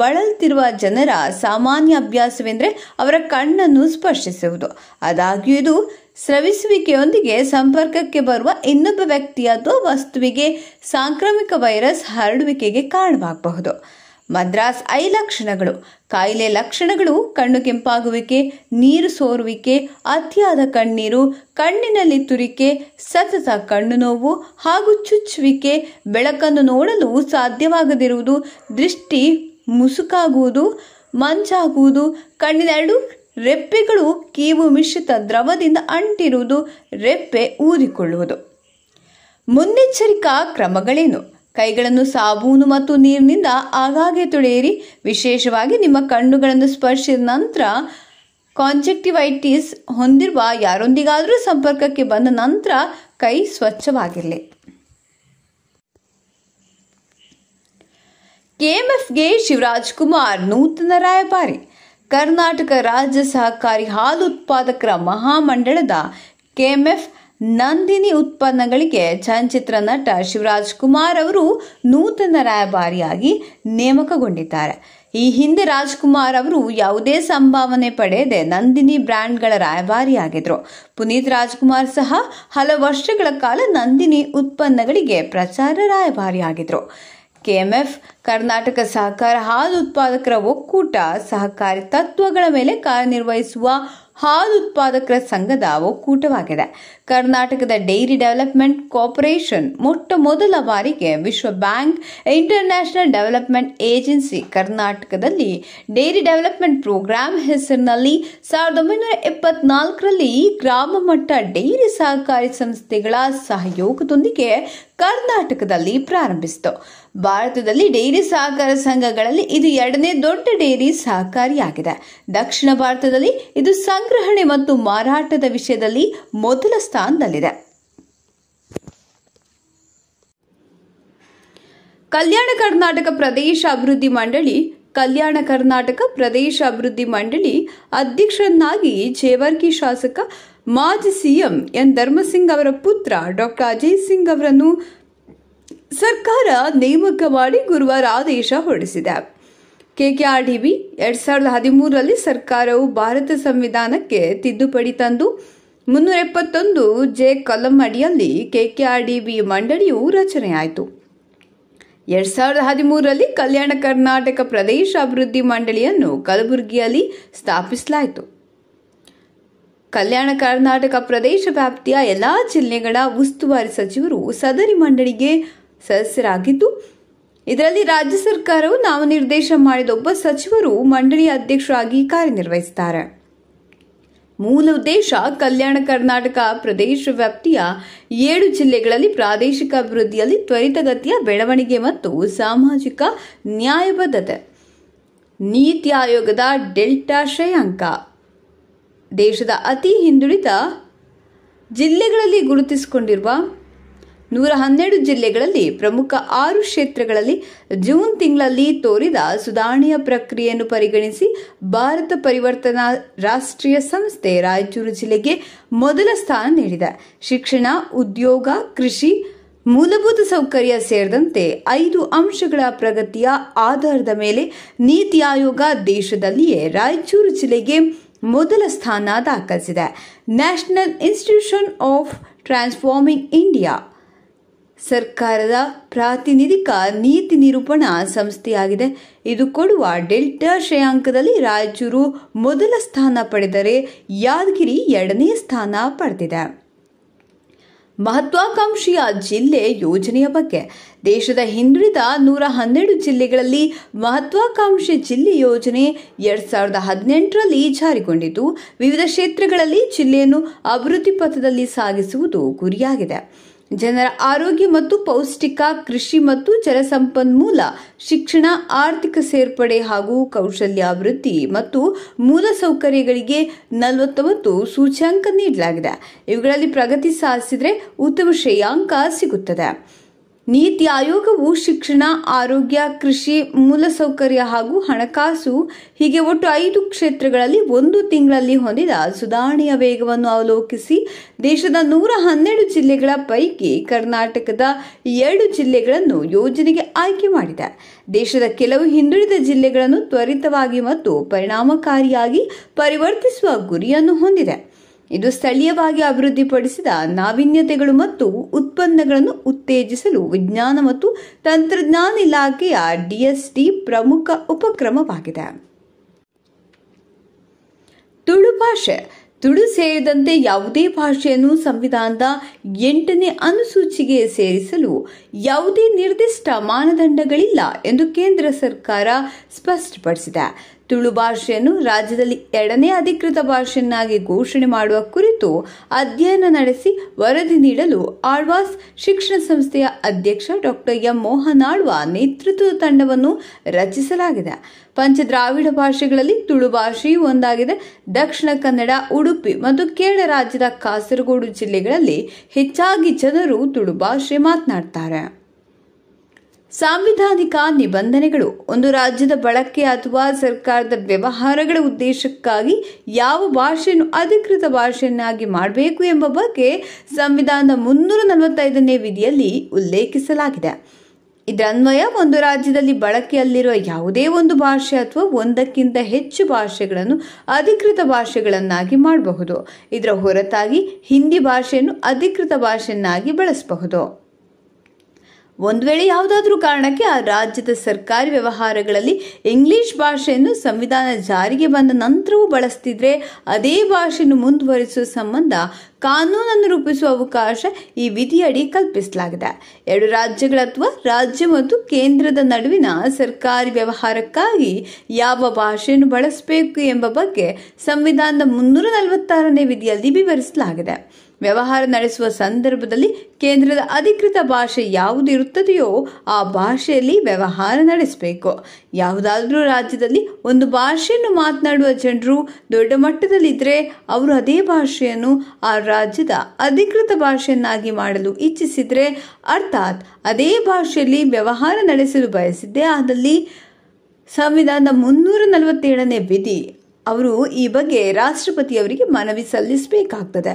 ಬಳಲ್ತಿರುವ ಜನರ ಸಾಮಾನ್ಯ ಅಭ್ಯಾಸವೆಂದರೆ ಅವರ ಕಣ್ಣನ್ನು ಸ್ಪರ್ಶಿಸುವುದು ಆದಾಗ್ಯೂ ಇದು ಸ್ರವಿಸುವಿಕೆಯೊಂದಿಗೆ ಸಂಪರ್ಕಕ್ಕೆ ಬರುವ ಇನ್ನೊಬ್ಬ ವ್ಯಕ್ತಿ ಅಥವಾ ವಸ್ತುವಿಗೆ ಸಾಂಕ್ರಾಮಿಕ ವೈರಸ್ ಹರಡುವಿಕೆಗೆ ಕಾರಣವಾಗಬಹುದು ಮದ್ರಾಸ್ ಐ ಲಕ್ಷಣಗಳು ಕಾಯಿಲೆ ಲಕ್ಷಣಗಳು ಕಣ್ಣು ಕೆಂಪಾಗುವಿಕೆ ನೀರು ಸೋರುವಿಕೆ ಅತಿಯಾದ ಕಣ್ಣೀರು ಕಣ್ಣಿನಲ್ಲಿ ತುರಿಕೆ ಸತತ ಕಣ್ಣು ನೋವು ಹಾಗೂ ಚುಚ್ಚುವಿಕೆ ಬೆಳಕನ್ನು ನೋಡಲು ಸಾಧ್ಯವಾಗದಿರುವುದು ದೃಷ್ಟಿ ಮುಸುಕಾಗುವುದು ಮಂಚಾಗುವುದು ಕಣ್ಣಿನೆರಡು ರೆಪ್ಪೆಗಳು ಕೀವು ಮಿಶ್ರಿತ ದ್ರವದಿಂದ ಅಂಟಿರುವುದು ರೆಪ್ಪೆ ಊದಿಕೊಳ್ಳುವುದು ಮುನ್ನೆಚ್ಚರಿಕಾ ಕ್ರಮಗಳೇನು ಕೈಗಳನ್ನು ಸಾಬೂನು ಮತ್ತು ನೀರಿನಿಂದ ಆಗಾಗ್ಗೆ ತೊಳೆಯಿರಿ ವಿಶೇಷವಾಗಿ ನಿಮ್ಮ ಕಣ್ಣುಗಳನ್ನು ಸ್ಪರ್ಶಿಸಿದ ನಂತರ ಕಾಂಜೆಕ್ಟಿವೈಟಿಸ್ ಹೊಂದಿರುವ ಯಾರೊಂದಿಗಾದರೂ ಸಂಪರ್ಕಕ್ಕೆ ಬಂದ ನಂತರ ಕೈ ಸ್ವಚ್ಛವಾಗಿರಲಿ ಕೆಎಂಎಫ್ಗೆ ಶಿವರಾಜ್ ಕುಮಾರ್ ನೂತನ ರಾಯಭಾರಿ ಕರ್ನಾಟಕ ರಾಜ್ಯ ಸಹಕಾರಿ ಹಾಲು ಉತ್ಪಾದಕರ ಮಹಾಮಂಡಳದ ಕೆಎಂಎಫ್ ನಂದಿನಿ ಉತ್ಪನ್ನಗಳಿಗೆ ಚಲನಚಿತ್ರ ನಟ ಶಿವರಾಜ್ ಕುಮಾರ್ ಅವರು ನೂತನ ರಾಯಭಾರಿಯಾಗಿ ನೇಮಕಗೊಂಡಿದ್ದಾರೆ ಈ ಹಿಂದೆ ರಾಜ್ಕುಮಾರ್ ಅವರು ಯಾವುದೇ ಸಂಭಾವನೆ ಪಡೆಯದೆ ನಂದಿನಿ ಬ್ರ್ಯಾಂಡ್ಗಳ ರಾಯಭಾರಿಯಾಗಿದ್ರು ಪುನೀತ್ ರಾಜ್ಕುಮಾರ್ ಸಹ ಹಲವು ವರ್ಷಗಳ ಕಾಲ ನಂದಿನಿ ಉತ್ಪನ್ನಗಳಿಗೆ ಪ್ರಚಾರ ರಾಯಭಾರಿಯಾಗಿದ್ರು ಕೆಎಂಎಫ್ ಕರ್ನಾಟಕ ಸಹಕಾರ ಹಾಲು ಉತ್ಪಾದಕರ ಒಕ್ಕೂಟ ಸಹಕಾರಿ ತತ್ವಗಳ ಮೇಲೆ ಕಾರ್ಯನಿರ್ವಹಿಸುವ ಹಾಲು ಉತ್ಪಾದಕರ ಸಂಘದ ಒಕ್ಕೂಟವಾಗಿದೆ ಕರ್ನಾಟಕದ ಡೈರಿ ಡೆವಲಪ್ಮೆಂಟ್ ಕಾರ್ಪೊರೇಷನ್ ಮೊಟ್ಟ ಮೊದಲ ಬಾರಿಗೆ ವಿಶ್ವ ಬ್ಯಾಂಕ್ ಇಂಟರ್ನ್ಯಾಷನಲ್ ಡೆವಲಪ್ಮೆಂಟ್ ಏಜೆನ್ಸಿ ಕರ್ನಾಟಕದಲ್ಲಿ ಡೈರಿ ಡೆವಲಪ್ಮೆಂಟ್ ಪ್ರೋಗ್ರಾಂ ಹೆಸರಿನಲ್ಲಿ ಸಾವಿರದ ಒಂಬೈನೂರ ಎಪ್ಪತ್ನಾಲ್ಕರಲ್ಲಿ ಗ್ರಾಮ ಮಟ್ಟ ಡೈರಿ ಸಹಕಾರಿ ಸಂಸ್ಥೆಗಳ ಸಹಯೋಗದೊಂದಿಗೆ ಕರ್ನಾಟಕದಲ್ಲಿ ಪ್ರಾರಂಭಿಸಿತು ಭಾರತದಲ್ಲಿ ಡೈರಿ ಸಹಕಾರ ಸಂಘಗಳಲ್ಲಿ ಇದು ಎರಡನೇ ದೊಡ್ಡ ಡೈರಿ ಸಹಕಾರಿಯಾಗಿದೆ ದಕ್ಷಿಣ ಭಾರತದಲ್ಲಿ ಇದು ಸಂಗ್ರಹಣೆ ಮತ್ತು ಮಾರಾಟದ ವಿಷಯದಲ್ಲಿ ಮೊದಲ ಸ್ಥಾನದಲ್ಲಿದೆ ಕಲ್ಯಾಣ ಕರ್ನಾಟಕ ಪ್ರದೇಶ ಅಭಿವೃದ್ಧಿ ಮಂಡಳಿ ಕಲ್ಯಾಣ ಕರ್ನಾಟಕ ಪ್ರದೇಶ ಅಭಿವೃದ್ಧಿ ಮಂಡಳಿ ಅಧ್ಯಕ್ಷರನ್ನಾಗಿ ಜೇವರ್ಗಿ ಶಾಸಕ ಮಾಜಿ ಸಿಎಂ ಎನ್ ಧರ್ಮಸಿಂಗ್ ಅವರ ಪುತ್ರ ಡಾಕ್ಟರ್ ಅಜಯ್ ಸಿಂಗ್ ಅವರನ್ನು ಸರ್ಕಾರ ನೇಮಕ ಮಾಡಿ ಗುರುವಾರ ಆದೇಶ ಹೊರಡಿಸಿದೆ ಕೆಕೆಆರ್ಡಿಬಿ ಎರಡ್ ಸಾವಿರದ ಹದಿಮೂರರಲ್ಲಿ ಸರ್ಕಾರವು ಭಾರತ ಸಂವಿಧಾನಕ್ಕೆ ತಿದ್ದುಪಡಿ ತಂದು ಮುನ್ನೂರ ಎಪ್ಪತ್ತೊಂದು ಜೆ ಕಲಂ ಅಡಿಯಲ್ಲಿ ಕೆಕೆಆರ್ಡಿಬಿ ಮಂಡಳಿಯು ರಚನೆಯಾಯಿತು ಎರಡ್ ಸಾವಿರದ ಹದಿಮೂರರಲ್ಲಿ ಕಲ್ಯಾಣ ಕರ್ನಾಟಕ ಪ್ರದೇಶ ಅಭಿವೃದ್ಧಿ ಮಂಡಳಿಯನ್ನು ಕಲಬುರಗಿಯಲ್ಲಿ ಸ್ಥಾಪಿಸಲಾಯಿತು ಕಲ್ಯಾಣ ಕರ್ನಾಟಕ ಪ್ರದೇಶ ವ್ಯಾಪ್ತಿಯ ಎಲ್ಲ ಜಿಲ್ಲೆಗಳ ಉಸ್ತುವಾರಿ ಸಚಿವರು ಸದರಿ ಮಂಡಳಿಗೆ ಸದಸ್ಯರಾಗಿದ್ದು ಇದರಲ್ಲಿ ರಾಜ್ಯ ಸರ್ಕಾರವು ನಾಮನಿರ್ದೇಶನ ಮಾಡಿದ ಒಬ್ಬ ಸಚಿವರು ಮಂಡಳಿ ಅಧ್ಯಕ್ಷರಾಗಿ ಕಾರ್ಯನಿರ್ವಹಿಸುತ್ತಾರೆ ಮೂಲ ಉದ್ದೇಶ ಕಲ್ಯಾಣ ಕರ್ನಾಟಕ ಪ್ರದೇಶ ವ್ಯಾಪ್ತಿಯ ಏಳು ಜಿಲ್ಲೆಗಳಲ್ಲಿ ಪ್ರಾದೇಶಿಕ ಅಭಿವೃದ್ಧಿಯಲ್ಲಿ ತ್ವರಿತಗತಿಯ ಬೆಳವಣಿಗೆ ಮತ್ತು ಸಾಮಾಜಿಕ ನ್ಯಾಯಬದ್ಧತೆ ನೀತಿ ಆಯೋಗದ ಡೆಲ್ಟಾ ಶ್ರೇಯಾಂಕ ದೇಶದ ಅತಿ ಹಿಂದುಳಿದ ಜಿಲ್ಲೆಗಳಲ್ಲಿ ಗುರುತಿಸಿಕೊಂಡಿರುವ ನೂರ ಹನ್ನೆರಡು ಜಿಲ್ಲೆಗಳಲ್ಲಿ ಪ್ರಮುಖ ಆರು ಕ್ಷೇತ್ರಗಳಲ್ಲಿ ಜೂನ್ ತಿಂಗಳಲ್ಲಿ ತೋರಿದ ಸುಧಾರಣೆಯ ಪ್ರಕ್ರಿಯೆಯನ್ನು ಪರಿಗಣಿಸಿ ಭಾರತ ಪರಿವರ್ತನಾ ರಾಷ್ಟ್ರೀಯ ಸಂಸ್ಥೆ ರಾಯಚೂರು ಜಿಲ್ಲೆಗೆ ಮೊದಲ ಸ್ಥಾನ ನೀಡಿದೆ ಶಿಕ್ಷಣ ಉದ್ಯೋಗ ಕೃಷಿ ಮೂಲಭೂತ ಸೌಕರ್ಯ ಸೇರಿದಂತೆ ಐದು ಅಂಶಗಳ ಪ್ರಗತಿಯ ಆಧಾರದ ಮೇಲೆ ನೀತಿ ಆಯೋಗ ದೇಶದಲ್ಲಿಯೇ ರಾಯಚೂರು ಜಿಲ್ಲೆಗೆ ಮೊದಲ ಸ್ಥಾನ ದಾಖಲಿಸಿದೆ national institution of transforming India ಸರ್ಕಾರದ ಪ್ರಾತಿನಿಧಿಕ ನೀತಿ ನಿರೂಪಣಾ ಸಂಸ್ಥೆಯಾಗಿದೆ ಇದು ಕೊಡುವ ಡೆಲ್ಟಾ ಶ್ರೇಯಾಂಕದಲ್ಲಿ ರಾಯಚೂರು ಮೊದಲ ಸ್ಥಾನ ಪಡೆದರೆ ಯಾದಗಿರಿ ಎರಡನೇ ಸ್ಥಾನ ಪಡೆದಿದೆ ಮಹತ್ವಾಕಾಂಕ್ಷಿಯ ಜಿಲ್ಲೆ ಯೋಜನೆಯ ಬಗ್ಗೆ ದೇಶದ ಹಿಂದುಳಿದ ನೂರ ಹನ್ನೆರಡು ಜಿಲ್ಲೆಗಳಲ್ಲಿ ಮಹತ್ವಾಕಾಂಕ್ಷಿ ಜಿಲ್ಲೆ ಯೋಜನೆ ಎರಡ್ ಸಾವಿರದ ಹದಿನೆಂಟರಲ್ಲಿ ಜಾರಿಗೊಂಡಿದ್ದು ವಿವಿಧ ಕ್ಷೇತ್ರಗಳಲ್ಲಿ ಜಿಲ್ಲೆಯನ್ನು ಅಭಿವೃದ್ಧಿ ಪಥದಲ್ಲಿ ಸಾಗಿಸುವುದು ಗುರಿಯಾಗಿದೆ ಜನರ ಆರೋಗ್ಯ ಮತ್ತು ಪೌಷ್ಟಿಕ ಕೃಷಿ ಮತ್ತು ಜಲಸಂಪನ್ಮೂಲ ಶಿಕ್ಷಣ ಆರ್ಥಿಕ ಸೇರ್ಪಡೆ ಹಾಗೂ ಕೌಶಲ್ಯ ಅಭಿವೃದ್ಧಿ ಮತ್ತು ಮೂಲಸೌಕರ್ಯಗಳಿಗೆ ನಲವತ್ತೊಂಬತ್ತು ಸೂಚ್ಯಾಂಕ ನೀಡಲಾಗಿದೆ ಇವುಗಳಲ್ಲಿ ಪ್ರಗತಿ ಸಾಧಿಸಿದರೆ ಉತ್ತಮ ಶ್ರೇಯಾಂಕ ಸಿಗುತ್ತದೆ ನೀತಿ ಆಯೋಗವು ಶಿಕ್ಷಣ ಆರೋಗ್ಯ ಕೃಷಿ ಮೂಲಸೌಕರ್ಯ ಹಾಗೂ ಹಣಕಾಸು ಹೀಗೆ ಒಟ್ಟು ಐದು ಕ್ಷೇತ್ರಗಳಲ್ಲಿ ಒಂದು ತಿಂಗಳಲ್ಲಿ ಹೊಂದಿದ ಸುಧಾರಣೆಯ ವೇಗವನ್ನು ಅವಲೋಕಿಸಿ ದೇಶದ ನೂರ ಹನ್ನೆರಡು ಜಿಲ್ಲೆಗಳ ಪೈಕಿ ಕರ್ನಾಟಕದ ಎರಡು ಜಿಲ್ಲೆಗಳನ್ನು ಯೋಜನೆಗೆ ಆಯ್ಕೆ ಮಾಡಿದೆ ದೇಶದ ಕೆಲವು ಹಿಂದುಳಿದ ಜಿಲ್ಲೆಗಳನ್ನು ತ್ವರಿತವಾಗಿ ಮತ್ತು ಪರಿಣಾಮಕಾರಿಯಾಗಿ ಪರಿವರ್ತಿಸುವ ಗುರಿಯನ್ನು ಹೊಂದಿದೆ ಇದು ಸ್ಥಳೀಯವಾಗಿ ಅಭಿವೃದ್ಧಿಪಡಿಸಿದ ನಾವೀನ್ಯತೆಗಳು ಮತ್ತು ಉತ್ಪನ್ನಗಳನ್ನು ಉತ್ತೇಜಿಸಲು ವಿಜ್ಞಾನ ಮತ್ತು ತಂತ್ರಜ್ಞಾನ ಇಲಾಖೆಯ ಡಿಎಸ್ಟಿ ಪ್ರಮುಖ ಉಪಕ್ರಮವಾಗಿದೆ ತುಳು ಭಾಷೆ ತುಳು ಸೇರಿದಂತೆ ಯಾವುದೇ ಭಾಷೆಯನ್ನು ಸಂವಿಧಾನದ ಎಂಟನೇ ಅನುಸೂಚಿಗೆ ಸೇರಿಸಲು ಯಾವುದೇ ನಿರ್ದಿಷ್ಟ ಮಾನದಂಡಗಳಿಲ್ಲ ಎಂದು ಕೇಂದ್ರ ಸರ್ಕಾರ ಸ್ಪಷ್ಟಪಡಿಸಿದೆ ತುಳು ಭಾಷೆಯನ್ನು ರಾಜ್ಯದಲ್ಲಿ ಎರಡನೇ ಅಧಿಕೃತ ಭಾಷೆಯನ್ನಾಗಿ ಘೋಷಣೆ ಮಾಡುವ ಕುರಿತು ಅಧ್ಯಯನ ನಡೆಸಿ ವರದಿ ನೀಡಲು ಆಳ್ವಾಸ್ ಶಿಕ್ಷಣ ಸಂಸ್ಥೆಯ ಅಧ್ಯಕ್ಷ ಡಾಕ್ಟರ್ ಎಂ ಮೋಹನ್ ಆಳ್ವಾ ನೇತೃತ್ವದ ತಂಡವನ್ನು ರಚಿಸಲಾಗಿದೆ ಪಂಚದ್ರಾವಿಡ ಭಾಷೆಗಳಲ್ಲಿ ತುಳು ಭಾಷೆಯೂ ಒಂದಾಗಿದೆ ದಕ್ಷಿಣ ಕನ್ನಡ ಉಡುಪಿ ಮತ್ತು ಕೇರಳ ರಾಜ್ಯದ ಕಾಸರಗೋಡು ಜಿಲ್ಲೆಗಳಲ್ಲಿ ಹೆಚ್ಚಾಗಿ ಜನರು ತುಳು ಭಾಷೆ ಮಾತನಾಡ್ತಾರೆ ಸಾಂವಿಧಾನಿಕ ನಿಬಂಧನೆಗಳು ಒಂದು ರಾಜ್ಯದ ಬಳಕೆ ಅಥವಾ ಸರ್ಕಾರದ ವ್ಯವಹಾರಗಳ ಉದ್ದೇಶಕ್ಕಾಗಿ ಯಾವ ಭಾಷೆಯನ್ನು ಅಧಿಕೃತ ಭಾಷೆಯನ್ನಾಗಿ ಮಾಡಬೇಕು ಎಂಬ ಬಗ್ಗೆ ಸಂವಿಧಾನದ ಮುನ್ನೂರ ನಲವತ್ತೈದನೇ ವಿಧಿಯಲ್ಲಿ ಉಲ್ಲೇಖಿಸಲಾಗಿದೆ ಇದನ್ವಯ ಒಂದು ರಾಜ್ಯದಲ್ಲಿ ಬಳಕೆಯಲ್ಲಿರುವ ಯಾವುದೇ ಒಂದು ಭಾಷೆ ಅಥವಾ ಒಂದಕ್ಕಿಂತ ಹೆಚ್ಚು ಭಾಷೆಗಳನ್ನು ಅಧಿಕೃತ ಭಾಷೆಗಳನ್ನಾಗಿ ಮಾಡಬಹುದು ಇದರ ಹೊರತಾಗಿ ಹಿಂದಿ ಭಾಷೆಯನ್ನು ಅಧಿಕೃತ ಭಾಷೆಯನ್ನಾಗಿ ಬಳಸಬಹುದು ಒಂದು ವೇಳೆ ಯಾವುದಾದ್ರೂ ಕಾರಣಕ್ಕೆ ಆ ರಾಜ್ಯದ ಸರ್ಕಾರಿ ವ್ಯವಹಾರಗಳಲ್ಲಿ ಇಂಗ್ಲಿಷ್ ಭಾಷೆಯನ್ನು ಸಂವಿಧಾನ ಜಾರಿಗೆ ಬಂದ ನಂತರವೂ ಬಳಸ್ತಿದ್ರೆ ಅದೇ ಭಾಷೆಯನ್ನು ಮುಂದುವರಿಸುವ ಸಂಬಂಧ ಕಾನೂನನ್ನು ರೂಪಿಸುವ ಅವಕಾಶ ಈ ವಿಧಿಯಡಿ ಕಲ್ಪಿಸಲಾಗಿದೆ ಎರಡು ರಾಜ್ಯಗಳ ಅಥವಾ ರಾಜ್ಯ ಮತ್ತು ಕೇಂದ್ರದ ನಡುವಿನ ಸರ್ಕಾರಿ ವ್ಯವಹಾರಕ್ಕಾಗಿ ಯಾವ ಭಾಷೆಯನ್ನು ಬಳಸಬೇಕು ಎಂಬ ಬಗ್ಗೆ ಸಂವಿಧಾನದ ಮುನ್ನೂರ ನಲವತ್ತಾರನೇ ವಿಧಿಯಲ್ಲಿ ವಿವರಿಸಲಾಗಿದೆ ವ್ಯವಹಾರ ನಡೆಸುವ ಸಂದರ್ಭದಲ್ಲಿ ಕೇಂದ್ರದ ಅಧಿಕೃತ ಭಾಷೆ ಯಾವುದು ಇರುತ್ತದೆಯೋ ಆ ಭಾಷೆಯಲ್ಲಿ ವ್ಯವಹಾರ ನಡೆಸಬೇಕು ಯಾವುದಾದರೂ ರಾಜ್ಯದಲ್ಲಿ ಒಂದು ಭಾಷೆಯನ್ನು ಮಾತನಾಡುವ ಜನರು ದೊಡ್ಡ ಮಟ್ಟದಲ್ಲಿದ್ದರೆ ಅವರು ಅದೇ ಭಾಷೆಯನ್ನು ಆ ರಾಜ್ಯದ ಅಧಿಕೃತ ಭಾಷೆಯನ್ನಾಗಿ ಮಾಡಲು ಇಚ್ಛಿಸಿದರೆ ಅರ್ಥಾತ್ ಅದೇ ಭಾಷೆಯಲ್ಲಿ ವ್ಯವಹಾರ ನಡೆಸಲು ಬಯಸಿದ್ದೇ ಆದಲ್ಲಿ ಸಂವಿಧಾನದ ಮುನ್ನೂರ ನಲವತ್ತೇಳನೇ ವಿಧಿ ಅವರು ಈ ಬಗ್ಗೆ ರಾಷ್ಟ್ರಪತಿಯವರಿಗೆ ಮನವಿ ಸಲ್ಲಿಸಬೇಕಾಗ್ತದೆ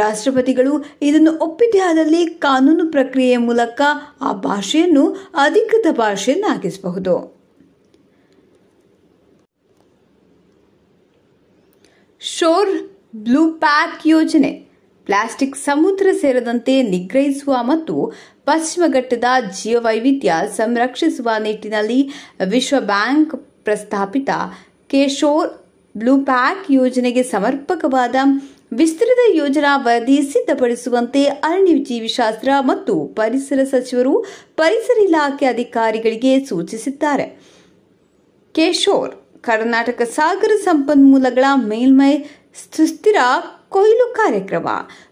ರಾಷ್ಟ್ರಪತಿಗಳು ಇದನ್ನು ಒಪ್ಪಿದ್ದೇ ಕಾನೂನು ಪ್ರಕ್ರಿಯೆಯ ಮೂಲಕ ಆ ಭಾಷೆಯನ್ನು ಅಧಿಕೃತ ಭಾಷೆಯನ್ನಾಗಿಸಬಹುದು ಶೋರ್ ಬ್ಲೂ ಪ್ಯಾಕ್ ಯೋಜನೆ ಪ್ಲಾಸ್ಟಿಕ್ ಸಮುದ್ರ ಸೇರದಂತೆ ನಿಗ್ರಹಿಸುವ ಮತ್ತು ಪಶ್ಚಿಮ ಘಟ್ಟದ ಜೀವವೈವಿಧ್ಯ ಸಂರಕ್ಷಿಸುವ ನಿಟ್ಟಿನಲ್ಲಿ ವಿಶ್ವ ಬ್ಯಾಂಕ್ ಪ್ರಸ್ತಾಪಿತ ಕೇಶೋರ್ ಬ್ಲೂ ಪ್ಯಾಕ್ ಯೋಜನೆಗೆ ಸಮರ್ಪಕವಾದ ವಿಸ್ತೃತ ಯೋಜನಾ ವರದಿ ಸಿದ್ಧಪಡಿಸುವಂತೆ ಅರಣ್ಯ ಜೀವಿಶಾಸ್ತ್ರ ಮತ್ತು ಪರಿಸರ ಸಚಿವರು ಪರಿಸರ ಇಲಾಖೆ ಅಧಿಕಾರಿಗಳಿಗೆ ಸೂಚಿಸಿದ್ದಾರೆ ಕೇಶೋರ್ ಕರ್ನಾಟಕ ಸಾಗರ ಸಂಪನ್ಮೂಲಗಳ ಮೇಲ್ಮೈ ಸುಸ್ಥಿರ ಕೊಯ್ಲು ಕಾರ್ಯಕ್ರಮ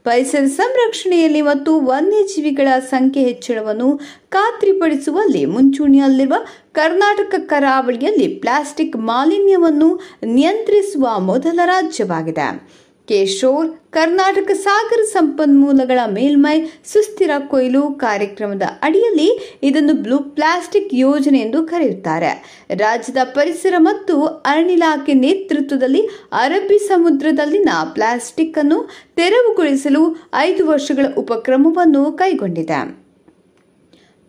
ಪರಿಸರ ಸಂರಕ್ಷಣೆಯಲ್ಲಿ ಮತ್ತು ವನ್ಯಜೀವಿಗಳ ಸಂಖ್ಯೆ ಹೆಚ್ಚಳವನ್ನು ಖಾತ್ರಿಪಡಿಸುವಲ್ಲಿ ಮುಂಚೂಣಿಯಲ್ಲಿರುವ ಕರ್ನಾಟಕ ಕರಾವಳಿಯಲ್ಲಿ ಪ್ಲಾಸ್ಟಿಕ್ ಮಾಲಿನ್ಯವನ್ನು ನಿಯಂತ್ರಿಸುವ ಮೊದಲ ರಾಜ್ಯವಾಗಿದೆ ಕೇಶೋರ್ ಕರ್ನಾಟಕ ಸಾಗರ ಸಂಪನ್ಮೂಲಗಳ ಮೇಲ್ಮೈ ಸುಸ್ಥಿರ ಕೊಯ್ಲು ಕಾರ್ಯಕ್ರಮದ ಅಡಿಯಲ್ಲಿ ಇದನ್ನು ಬ್ಲೂ ಪ್ಲಾಸ್ಟಿಕ್ ಯೋಜನೆ ಎಂದು ಕರೆಯುತ್ತಾರೆ ರಾಜ್ಯದ ಪರಿಸರ ಮತ್ತು ಅರಣ್ಯ ಇಲಾಖೆ ನೇತೃತ್ವದಲ್ಲಿ ಅರಬ್ಬಿ ಸಮುದ್ರದಲ್ಲಿನ ಪ್ಲಾಸ್ಟಿಕ್ ಅನ್ನು ತೆರವುಗೊಳಿಸಲು ಐದು ವರ್ಷಗಳ ಉಪಕ್ರಮವನ್ನು ಕೈಗೊಂಡಿದೆ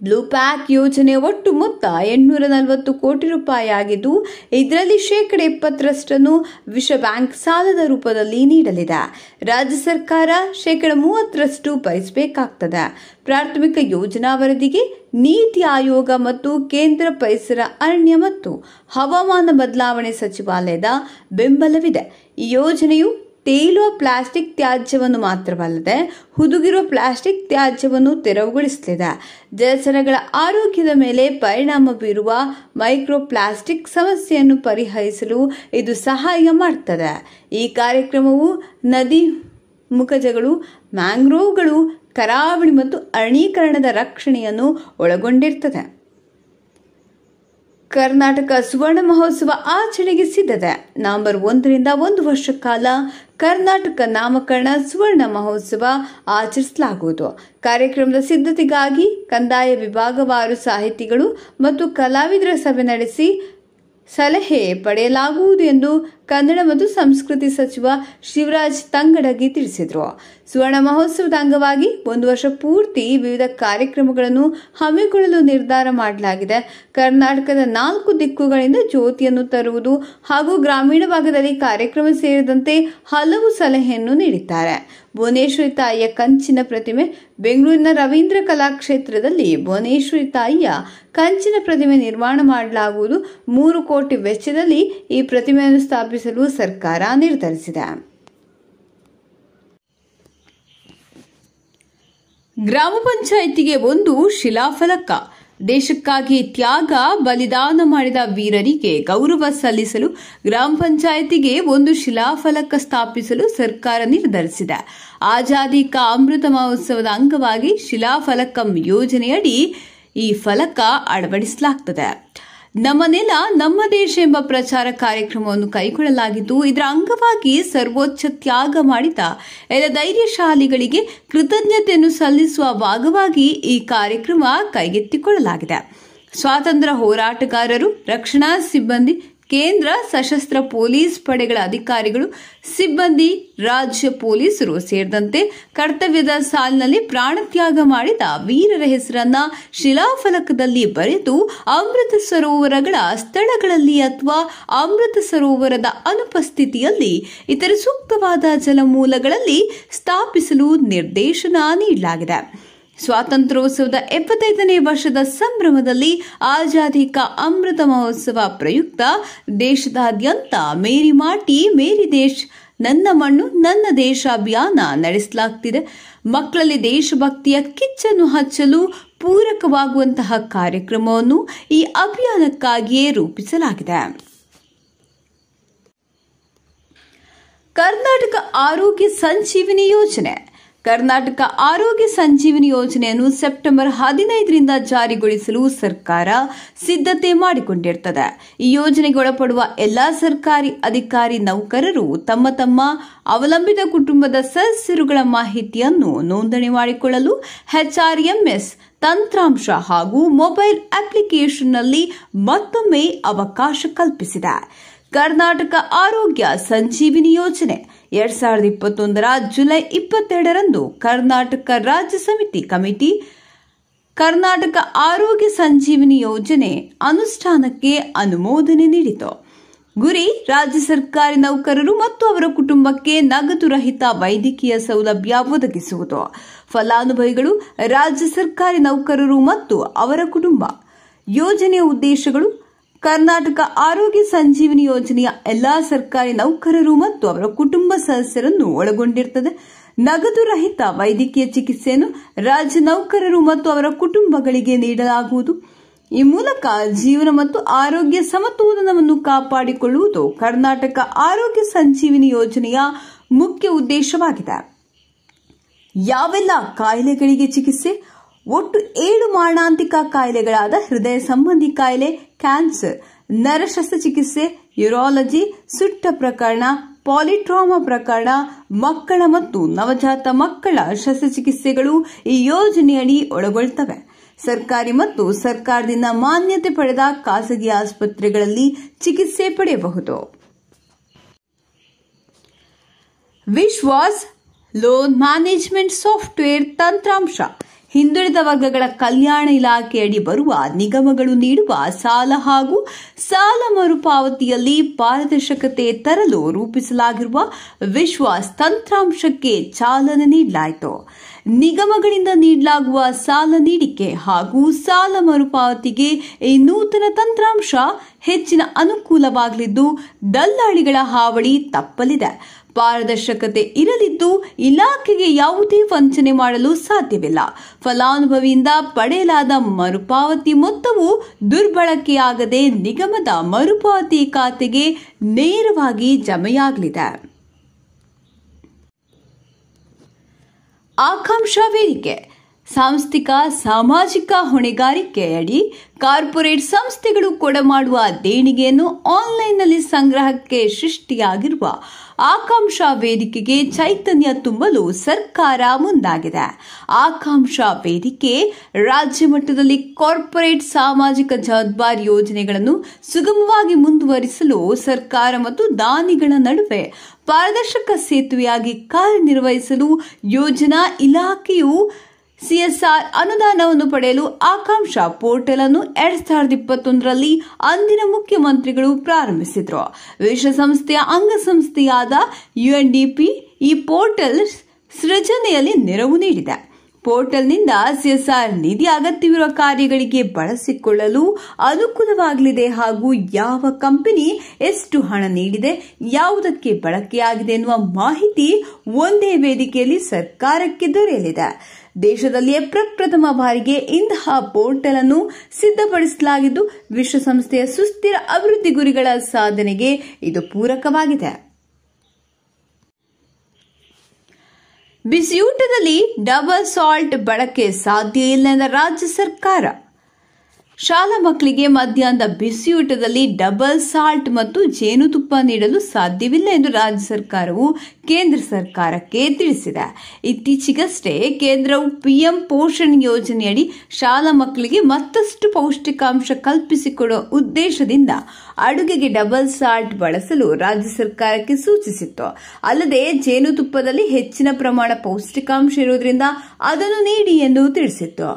ಬ್ಲೂ ಪ್ಯಾಕ್ ಯೋಜನೆ ಒಟ್ಟು ಮೊತ್ತ ಎಂಟುನೂರ ನಲವತ್ತು ಕೋಟಿ ರೂಪಾಯಿ ಆಗಿದ್ದು ಇದರಲ್ಲಿ ಶೇಕಡ ಇಪ್ಪತ್ತರಷ್ಟನ್ನು ವಿಶ್ವ ಬ್ಯಾಂಕ್ ಸಾಲದ ರೂಪದಲ್ಲಿ ನೀಡಲಿದೆ ರಾಜ್ಯ ಸರ್ಕಾರ ಶೇಕಡ ಮೂವತ್ತರಷ್ಟು ಭರಿಸಬೇಕಾಗ್ತದೆ ಪ್ರಾಥಮಿಕ ಯೋಜನಾ ವರದಿಗೆ ನೀತಿ ಆಯೋಗ ಮತ್ತು ಕೇಂದ್ರ ಪರಿಸರ ಅರಣ್ಯ ಮತ್ತು ಹವಾಮಾನ ಬದಲಾವಣೆ ಸಚಿವಾಲಯದ ಬೆಂಬಲವಿದೆ ಈ ಯೋಜನೆಯು ತೇಲುವ ಪ್ಲಾಸ್ಟಿಕ್ ತ್ಯಾಜ್ಯವನ್ನು ಮಾತ್ರವಲ್ಲದೆ ಹುದುಗಿರುವ ಪ್ಲಾಸ್ಟಿಕ್ ತ್ಯಾಜ್ಯವನ್ನು ತೆರವುಗೊಳಿಸಲಿದೆ ಜಲಚರಗಳ ಆರೋಗ್ಯದ ಮೇಲೆ ಪರಿಣಾಮ ಬೀರುವ ಮೈಕ್ರೋ ಪ್ಲಾಸ್ಟಿಕ್ ಸಮಸ್ಯೆಯನ್ನು ಪರಿಹರಿಸಲು ಇದು ಸಹಾಯ ಮಾಡ್ತದೆ ಈ ಕಾರ್ಯಕ್ರಮವು ನದಿ ಮುಖಜಗಳು ಮ್ಯಾಂಗ್ರೋವ್ಗಳು ಕರಾವಳಿ ಮತ್ತು ಅರಣೀಕರಣದ ರಕ್ಷಣೆಯನ್ನು ಒಳಗೊಂಡಿರ್ತದೆ ಕರ್ನಾಟಕ ಸುವರ್ಣ ಮಹೋತ್ಸವ ಆಚರಣೆಗೆ ಸಿದ್ಧತೆ ನವೆಂಬರ್ ಒಂದರಿಂದ ಒಂದು ವರ್ಷ ಕಾಲ ಕರ್ನಾಟಕ ನಾಮಕರಣ ಸುವರ್ಣ ಮಹೋತ್ಸವ ಆಚರಿಸಲಾಗುವುದು ಕಾರ್ಯಕ್ರಮದ ಸಿದ್ಧತೆಗಾಗಿ ಕಂದಾಯ ವಿಭಾಗವಾರು ಸಾಹಿತಿಗಳು ಮತ್ತು ಕಲಾವಿದರ ಸಭೆ ನಡೆಸಿ ಸಲಹೆ ಪಡೆಯಲಾಗುವುದು ಎಂದು ಕನ್ನಡ ಮತ್ತು ಸಂಸ್ಕೃತಿ ಸಚಿವ ಶಿವರಾಜ್ ತಂಗಡಗಿ ತಿಳಿಸಿದರು ಸುವರ್ಣ ಮಹೋತ್ಸವದ ಅಂಗವಾಗಿ ಒಂದು ವರ್ಷ ಪೂರ್ತಿ ವಿವಿಧ ಕಾರ್ಯಕ್ರಮಗಳನ್ನು ಹಮ್ಮಿಕೊಳ್ಳಲು ನಿರ್ಧಾರ ಮಾಡಲಾಗಿದೆ ಕರ್ನಾಟಕದ ನಾಲ್ಕು ದಿಕ್ಕುಗಳಿಂದ ಜ್ಯೋತಿಯನ್ನು ತರುವುದು ಹಾಗೂ ಗ್ರಾಮೀಣ ಭಾಗದಲ್ಲಿ ಕಾರ್ಯಕ್ರಮ ಸೇರಿದಂತೆ ಹಲವು ಸಲಹೆಯನ್ನು ನೀಡಿದ್ದಾರೆ ಭುವನೇಶ್ವರಿ ತಾಯಿಯ ಕಂಚಿನ ಪ್ರತಿಮೆ ಬೆಂಗಳೂರಿನ ರವೀಂದ್ರ ಕಲಾಕ್ಷೇತ್ರದಲ್ಲಿ ಭುವನೇಶ್ವರಿ ತಾಯಿಯ ಕಂಚಿನ ಪ್ರತಿಮೆ ನಿರ್ಮಾಣ ಮಾಡಲಾಗುವುದು ಮೂರು ಕೋಟಿ ವೆಚ್ಚದಲ್ಲಿ ಈ ಪ್ರತಿಮೆಯನ್ನು ಸ್ಥಾಪಿಸಲು ಸರ್ಕಾರ ನಿರ್ಧರಿಸಿದೆ ಗ್ರಾಮ ಪಂಚಾಯಿತಿಗೆ ಒಂದು ಶಿಲಾಫಲಕ ದೇಶಕ್ಕಾಗಿ ತ್ಯಾಗ ಬಲಿದಾನ ಮಾಡಿದ ವೀರರಿಗೆ ಗೌರವ ಸಲ್ಲಿಸಲು ಗ್ರಾಮ ಪಂಚಾಯಿತಿಗೆ ಒಂದು ಶಿಲಾಫಲಕ ಸ್ಥಾಪಿಸಲು ಸರ್ಕಾರ ನಿರ್ಧರಿಸಿದೆ ಆಜಾದಿ ಕಾ ಅಮೃತ ಮಹೋತ್ಸವದ ಅಂಗವಾಗಿ ಶಿಲಾಫಲಕಂ ಯೋಜನೆಯಡಿ ಈ ಫಲಕ ಅಳವಡಿಸಲಾಗ್ತದೆ ನಮ್ಮ ನೆಲ ನಮ್ಮ ದೇಶ ಎಂಬ ಪ್ರಚಾರ ಕಾರ್ಯಕ್ರಮವನ್ನು ಕೈಗೊಳ್ಳಲಾಗಿದ್ದು ಇದರ ಅಂಗವಾಗಿ ಸರ್ವೋಚ್ಚ ತ್ಯಾಗ ಮಾಡಿದ ಎಲ್ಲ ಧೈರ್ಯಶಾಲಿಗಳಿಗೆ ಕೃತಜ್ಞತೆಯನ್ನು ಸಲ್ಲಿಸುವ ಭಾಗವಾಗಿ ಈ ಕಾರ್ಯಕ್ರಮ ಕೈಗೆತ್ತಿಕೊಳ್ಳಲಾಗಿದೆ ಸ್ವಾತಂತ್ರ್ಯ ಹೋರಾಟಗಾರರು ರಕ್ಷಣಾ ಸಿಬ್ಬಂದಿ ಕೇಂದ್ರ ಸಶಸ್ತ್ರ ಪೊಲೀಸ್ ಪಡೆಗಳ ಅಧಿಕಾರಿಗಳು ಸಿಬ್ಬಂದಿ ರಾಜ್ಯ ಪೊಲೀಸರು ಸೇರಿದಂತೆ ಕರ್ತವ್ಯದ ಸಾಲಿನಲ್ಲಿ ಪ್ರಾಣತ್ಯಾಗ ಮಾಡಿದ ವೀರರ ಹೆಸರನ್ನ ಶಿಲಾಫಲಕದಲ್ಲಿ ಬರೆದು ಅಮೃತ ಸರೋವರಗಳ ಸ್ಥಳಗಳಲ್ಲಿ ಅಥವಾ ಅಮೃತ ಸರೋವರದ ಅನುಪಸ್ಥಿತಿಯಲ್ಲಿ ಇತರ ಸೂಕ್ತವಾದ ಜಲಮೂಲಗಳಲ್ಲಿ ಸ್ಥಾಪಿಸಲು ನಿರ್ದೇಶನ ನೀಡಲಾಗಿದೆ ಸ್ವಾತಂತ್ರ್ಯೋತ್ಸವದ ಎಪ್ಪತ್ತೈದನೇ ವರ್ಷದ ಸಂಭ್ರಮದಲ್ಲಿ ಆಜಾದಿ ಕಾ ಅಮೃತ ಮಹೋತ್ಸವ ಪ್ರಯುಕ್ತ ದೇಶದಾದ್ಯಂತ ಮೇರಿ ಮಾಟಿ ಮೇರಿ ದೇಶ್ ನನ್ನ ಮಣ್ಣು ನನ್ನ ದೇಶ ಅಭಿಯಾನ ನಡೆಸಲಾಗ್ತಿದೆ ಮಕ್ಕಳಲ್ಲಿ ದೇಶಭಕ್ತಿಯ ಕಿಚ್ಚನ್ನು ಹಚ್ಚಲು ಪೂರಕವಾಗುವಂತಹ ಕಾರ್ಯಕ್ರಮವನ್ನು ಈ ಅಭಿಯಾನಕ್ಕಾಗಿಯೇ ರೂಪಿಸಲಾಗಿದೆ ಕರ್ನಾಟಕ ಆರೋಗ್ಯ ಸಂಜೀವಿನಿ ಯೋಜನೆ ಕರ್ನಾಟಕ ಆರೋಗ್ಯ ಸಂಜೀವಿನಿ ಯೋಜನೆಯನ್ನು ಸೆಪ್ಟೆಂಬರ್ ಹದಿನೈದರಿಂದ ಜಾರಿಗೊಳಿಸಲು ಸರ್ಕಾರ ಸಿದ್ಧತೆ ಮಾಡಿಕೊಂಡಿರ್ತದೆ ಈ ಯೋಜನೆಗೆ ಒಳಪಡುವ ಎಲ್ಲಾ ಸರ್ಕಾರಿ ಅಧಿಕಾರಿ ನೌಕರರು ತಮ್ಮ ತಮ್ಮ ಅವಲಂಬಿತ ಕುಟುಂಬದ ಸದಸ್ಯರುಗಳ ಮಾಹಿತಿಯನ್ನು ನೋಂದಣಿ ಮಾಡಿಕೊಳ್ಳಲು ಎಚ್ಆರ್ಎಂಎಸ್ ತಂತ್ರಾಂಶ ಹಾಗೂ ಮೊಬೈಲ್ ಅಪ್ಲಿಕೇಶನ್ನಲ್ಲಿ ಮತ್ತೊಮ್ಮೆ ಅವಕಾಶ ಕಲ್ಪಿಸಿದೆ ಕರ್ನಾಟಕ ಆರೋಗ್ಯ ಸಂಜೀವಿನಿ ಯೋಜನೆ ಎರಡ್ ಸಾವಿರದ ಇಪ್ಪತ್ತೊಂದರ ಜುಲೈ ಇಪ್ಪತ್ತೆರಡರಂದು ಕರ್ನಾಟಕ ರಾಜ್ಯ ಸಮಿತಿ ಕಮಿಟಿ ಕರ್ನಾಟಕ ಆರೋಗ್ಯ ಸಂಜೀವಿನಿ ಯೋಜನೆ ಅನುಷ್ಠಾನಕ್ಕೆ ಅನುಮೋದನೆ ನೀಡಿತು ಗುರಿ ರಾಜ್ಯ ಸರ್ಕಾರಿ ನೌಕರರು ಮತ್ತು ಅವರ ಕುಟುಂಬಕ್ಕೆ ನಗದು ರಹಿತ ವೈದ್ಯಕೀಯ ಸೌಲಭ್ಯ ಒದಗಿಸುವುದು ಫಲಾನುಭವಿಗಳು ರಾಜ್ಯ ಸರ್ಕಾರಿ ನೌಕರರು ಮತ್ತು ಅವರ ಕುಟುಂಬ ಯೋಜನೆಯ ಉದ್ದೇಶಗಳು ಕರ್ನಾಟಕ ಆರೋಗ್ಯ ಸಂಜೀವಿನಿ ಯೋಜನೆಯ ಎಲ್ಲಾ ಸರ್ಕಾರಿ ನೌಕರರು ಮತ್ತು ಅವರ ಕುಟುಂಬ ಸದಸ್ಯರನ್ನು ಒಳಗೊಂಡಿರುತ್ತದೆ ನಗದು ರಹಿತ ವೈದ್ಯಕೀಯ ಚಿಕಿತ್ಸೆಯನ್ನು ರಾಜ್ಯ ನೌಕರರು ಮತ್ತು ಅವರ ಕುಟುಂಬಗಳಿಗೆ ನೀಡಲಾಗುವುದು ಈ ಮೂಲಕ ಜೀವನ ಮತ್ತು ಆರೋಗ್ಯ ಸಮತೋಲನವನ್ನು ಕಾಪಾಡಿಕೊಳ್ಳುವುದು ಕರ್ನಾಟಕ ಆರೋಗ್ಯ ಸಂಜೀವಿನಿ ಯೋಜನೆಯ ಮುಖ್ಯ ಉದ್ದೇಶವಾಗಿದೆ ಯಾವೆಲ್ಲ ಕಾಯಿಲೆಗಳಿಗೆ ಚಿಕಿತ್ಸೆ ಒಟ್ಟು ಏಳು ಮಾರಣಾಂತಿಕ ಕಾಯಿಲೆಗಳಾದ ಹೃದಯ ಸಂಬಂಧಿ ಕಾಯಿಲೆ ಕ್ಯಾನ್ಸರ್ ನರ ಶಸ್ತ್ರಚಿಕಿತ್ಸೆ ಯುರಾಲಜಿ ಸುಟ್ಟ ಪ್ರಕರಣ ಪಾಲಿಟ್ರಾಮಾ ಪ್ರಕರಣ ಮಕ್ಕಳ ಮತ್ತು ನವಜಾತ ಮಕ್ಕಳ ಶಸ್ತ್ರಚಿಕಿತ್ಸೆಗಳು ಈ ಯೋಜನೆಯಡಿ ಒಳಗೊಳ್ತವೆ ಸರ್ಕಾರಿ ಮತ್ತು ಸರ್ಕಾರದಿಂದ ಮಾನ್ಯತೆ ಪಡೆದ ಖಾಸಗಿ ಆಸ್ಪತ್ರೆಗಳಲ್ಲಿ ಚಿಕಿತ್ಸೆ ಪಡೆಯಬಹುದು ವಿಶ್ವಾಸ್ ಲೋನ್ ಮ್ಯಾನೇಜ್ಮೆಂಟ್ ಸಾಫ್ಟ್ವೇರ್ ತಂತ್ರಾಂಶ ಹಿಂದುಳಿದ ವರ್ಗಗಳ ಕಲ್ಯಾಣ ಇಲಾಖೆಯಡಿ ಬರುವ ನಿಗಮಗಳು ನೀಡುವ ಸಾಲ ಹಾಗೂ ಸಾಲ ಮರುಪಾವತಿಯಲ್ಲಿ ಪಾರದರ್ಶಕತೆ ತರಲು ರೂಪಿಸಲಾಗಿರುವ ವಿಶ್ವಾಸ್ ತಂತ್ರಾಂಶಕ್ಕೆ ಚಾಲನೆ ನೀಡಲಾಯಿತು ನಿಗಮಗಳಿಂದ ನೀಡಲಾಗುವ ಸಾಲ ನೀಡಿಕೆ ಹಾಗೂ ಸಾಲ ಮರುಪಾವತಿಗೆ ಈ ನೂತನ ತಂತ್ರಾಂಶ ಹೆಚ್ಚಿನ ಅನುಕೂಲವಾಗಲಿದ್ದು ದಲ್ಲಾಳಿಗಳ ಹಾವಳಿ ತಪ್ಪಲಿದೆ ಪಾರದರ್ಶಕತೆ ಇರಲಿದ್ದು ಇಲಾಖೆಗೆ ಯಾವುದೇ ವಂಚನೆ ಮಾಡಲು ಸಾಧ್ಯವಿಲ್ಲ ಫಲಾನುಭವಿಯಿಂದ ಪಡೆಯಲಾದ ಮರುಪಾವತಿ ಮೊತ್ತವು ದುರ್ಬಳಕೆಯಾಗದೆ ನಿಗಮದ ಮರುಪಾವತಿ ಖಾತೆಗೆ ನೇರವಾಗಿ ಜಮೆಯಾಗಲಿದೆ ಆಕಾಂಕ್ಷ ವೇದಿಕೆ ಸಾಂಸ್ಥಿಕ ಸಾಮಾಜಿಕ ಹೊಣೆಗಾರಿಕೆಯಡಿ ಕಾರ್ಪೊರೇಟ್ ಸಂಸ್ಥೆಗಳು ಕೊಡಮಾಡುವ ದೇಣಿಗೆಯನ್ನು ಆನ್ಲೈನ್ನಲ್ಲಿ ಸಂಗ್ರಹಕ್ಕೆ ಸೃಷ್ಟಿಯಾಗಿರುವ ಆಕಾಂಕ್ಷ ವೇದಿಕೆಗೆ ಚೈತನ್ಯ ತುಂಬಲು ಸರ್ಕಾರ ಮುಂದಾಗಿದೆ ಆಕಾಂಕ್ಷಾ ವೇದಿಕೆ ರಾಜ್ಯ ಮಟ್ಟದಲ್ಲಿ ಕಾರ್ಪೊರೇಟ್ ಸಾಮಾಜಿಕ ಜವಾಬ್ದಾರಿ ಯೋಜನೆಗಳನ್ನು ಸುಗಮವಾಗಿ ಮುಂದುವರಿಸಲು ಸರ್ಕಾರ ಮತ್ತು ದಾನಿಗಳ ನಡುವೆ ಪಾರದರ್ಶಕ ಸೇತುವೆಯಾಗಿ ಕಾರ್ಯನಿರ್ವಹಿಸಲು ಯೋಜನಾ ಇಲಾಖೆಯು ಸಿಎಸ್ಆರ್ ಅನುದಾನವನ್ನು ಪಡೆಯಲು ಆಕಾಂಕ್ಷ ಪೋರ್ಟಲ್ ಅನ್ನು ಎರಡ್ ಸಾವಿರದ ಇಪ್ಪತ್ತೊಂದರಲ್ಲಿ ಅಂದಿನ ಮುಖ್ಯಮಂತ್ರಿಗಳು ಪ್ರಾರಂಭಿಸಿದರು ವಿಶ್ವಸಂಸ್ಥೆಯ ಅಂಗಸಂಸ್ಥೆಯಾದ ಯುಎನ್ಡಿಪಿ ಈ ಪೋರ್ಟಲ್ ಸೃಜನೆಯಲ್ಲಿ ನೆರವು ನೀಡಿದೆ ಪೋರ್ಟಲ್ನಿಂದ ಸಿಎಸ್ಆರ್ ನಿಧಿ ಅಗತ್ಯವಿರುವ ಕಾರ್ಯಗಳಿಗೆ ಬಳಸಿಕೊಳ್ಳಲು ಅನುಕೂಲವಾಗಲಿದೆ ಹಾಗೂ ಯಾವ ಕಂಪನಿ ಎಷ್ಟು ಹಣ ನೀಡಿದೆ ಯಾವುದಕ್ಕೆ ಬಳಕೆಯಾಗಿದೆ ಎನ್ನುವ ಮಾಹಿತಿ ಒಂದೇ ವೇದಿಕೆಯಲ್ಲಿ ಸರ್ಕಾರಕ್ಕೆ ದೊರೆಯಲಿದೆ ದೇಶದಲ್ಲಿಯೇ ಪ್ರಪ್ರಥಮ ಬಾರಿಗೆ ಇಂತಹ ಪೋರ್ಟಲ್ ಅನ್ನು ಸಿದ್ಧಪಡಿಸಲಾಗಿದ್ದು ವಿಶ್ವಸಂಸ್ಥೆಯ ಸುಸ್ಥಿರ ಅಭಿವೃದ್ಧಿ ಗುರಿಗಳ ಸಾಧನೆಗೆ ಇದು ಪೂರಕವಾಗಿದೆ ಬಿಸಿಯೂಟದಲ್ಲಿ ಡಬಲ್ ಸಾಲ್ಟ್ ಬಳಕೆ ಸಾಧ್ಯ ಇಲ್ಲ ರಾಜ್ಯ ಸರ್ಕಾರ ಶಾಲಾ ಮಕ್ಕಳಿಗೆ ಮಧ್ಯಾಹ್ನದ ಬಿಸಿಯೂಟದಲ್ಲಿ ಡಬಲ್ ಸಾಲ್ಟ್ ಮತ್ತು ಜೇನುತುಪ್ಪ ನೀಡಲು ಸಾಧ್ಯವಿಲ್ಲ ಎಂದು ರಾಜ್ಯ ಸರ್ಕಾರವು ಕೇಂದ್ರ ಸರ್ಕಾರಕ್ಕೆ ತಿಳಿಸಿದೆ ಇತ್ತೀಚೆಗಷ್ಟೇ ಕೇಂದ್ರವು ಪಿಎಂ ಪೋಷಣ್ ಯೋಜನೆಯಡಿ ಶಾಲಾ ಮಕ್ಕಳಿಗೆ ಮತ್ತಷ್ಟು ಪೌಷ್ಟಿಕಾಂಶ ಕಲ್ಪಿಸಿಕೊಡುವ ಉದ್ದೇಶದಿಂದ ಅಡುಗೆಗೆ ಡಬಲ್ ಸಾಲ್ಟ್ ಬಳಸಲು ರಾಜ್ಯ ಸರ್ಕಾರಕ್ಕೆ ಸೂಚಿಸಿತ್ತು ಅಲ್ಲದೆ ಜೇನುತುಪ್ಪದಲ್ಲಿ ಹೆಚ್ಚಿನ ಪ್ರಮಾಣ ಪೌಷ್ಟಿಕಾಂಶ ಇರುವುದರಿಂದ ಅದನ್ನು ನೀಡಿ ಎಂದು ತಿಳಿಸಿತ್ತು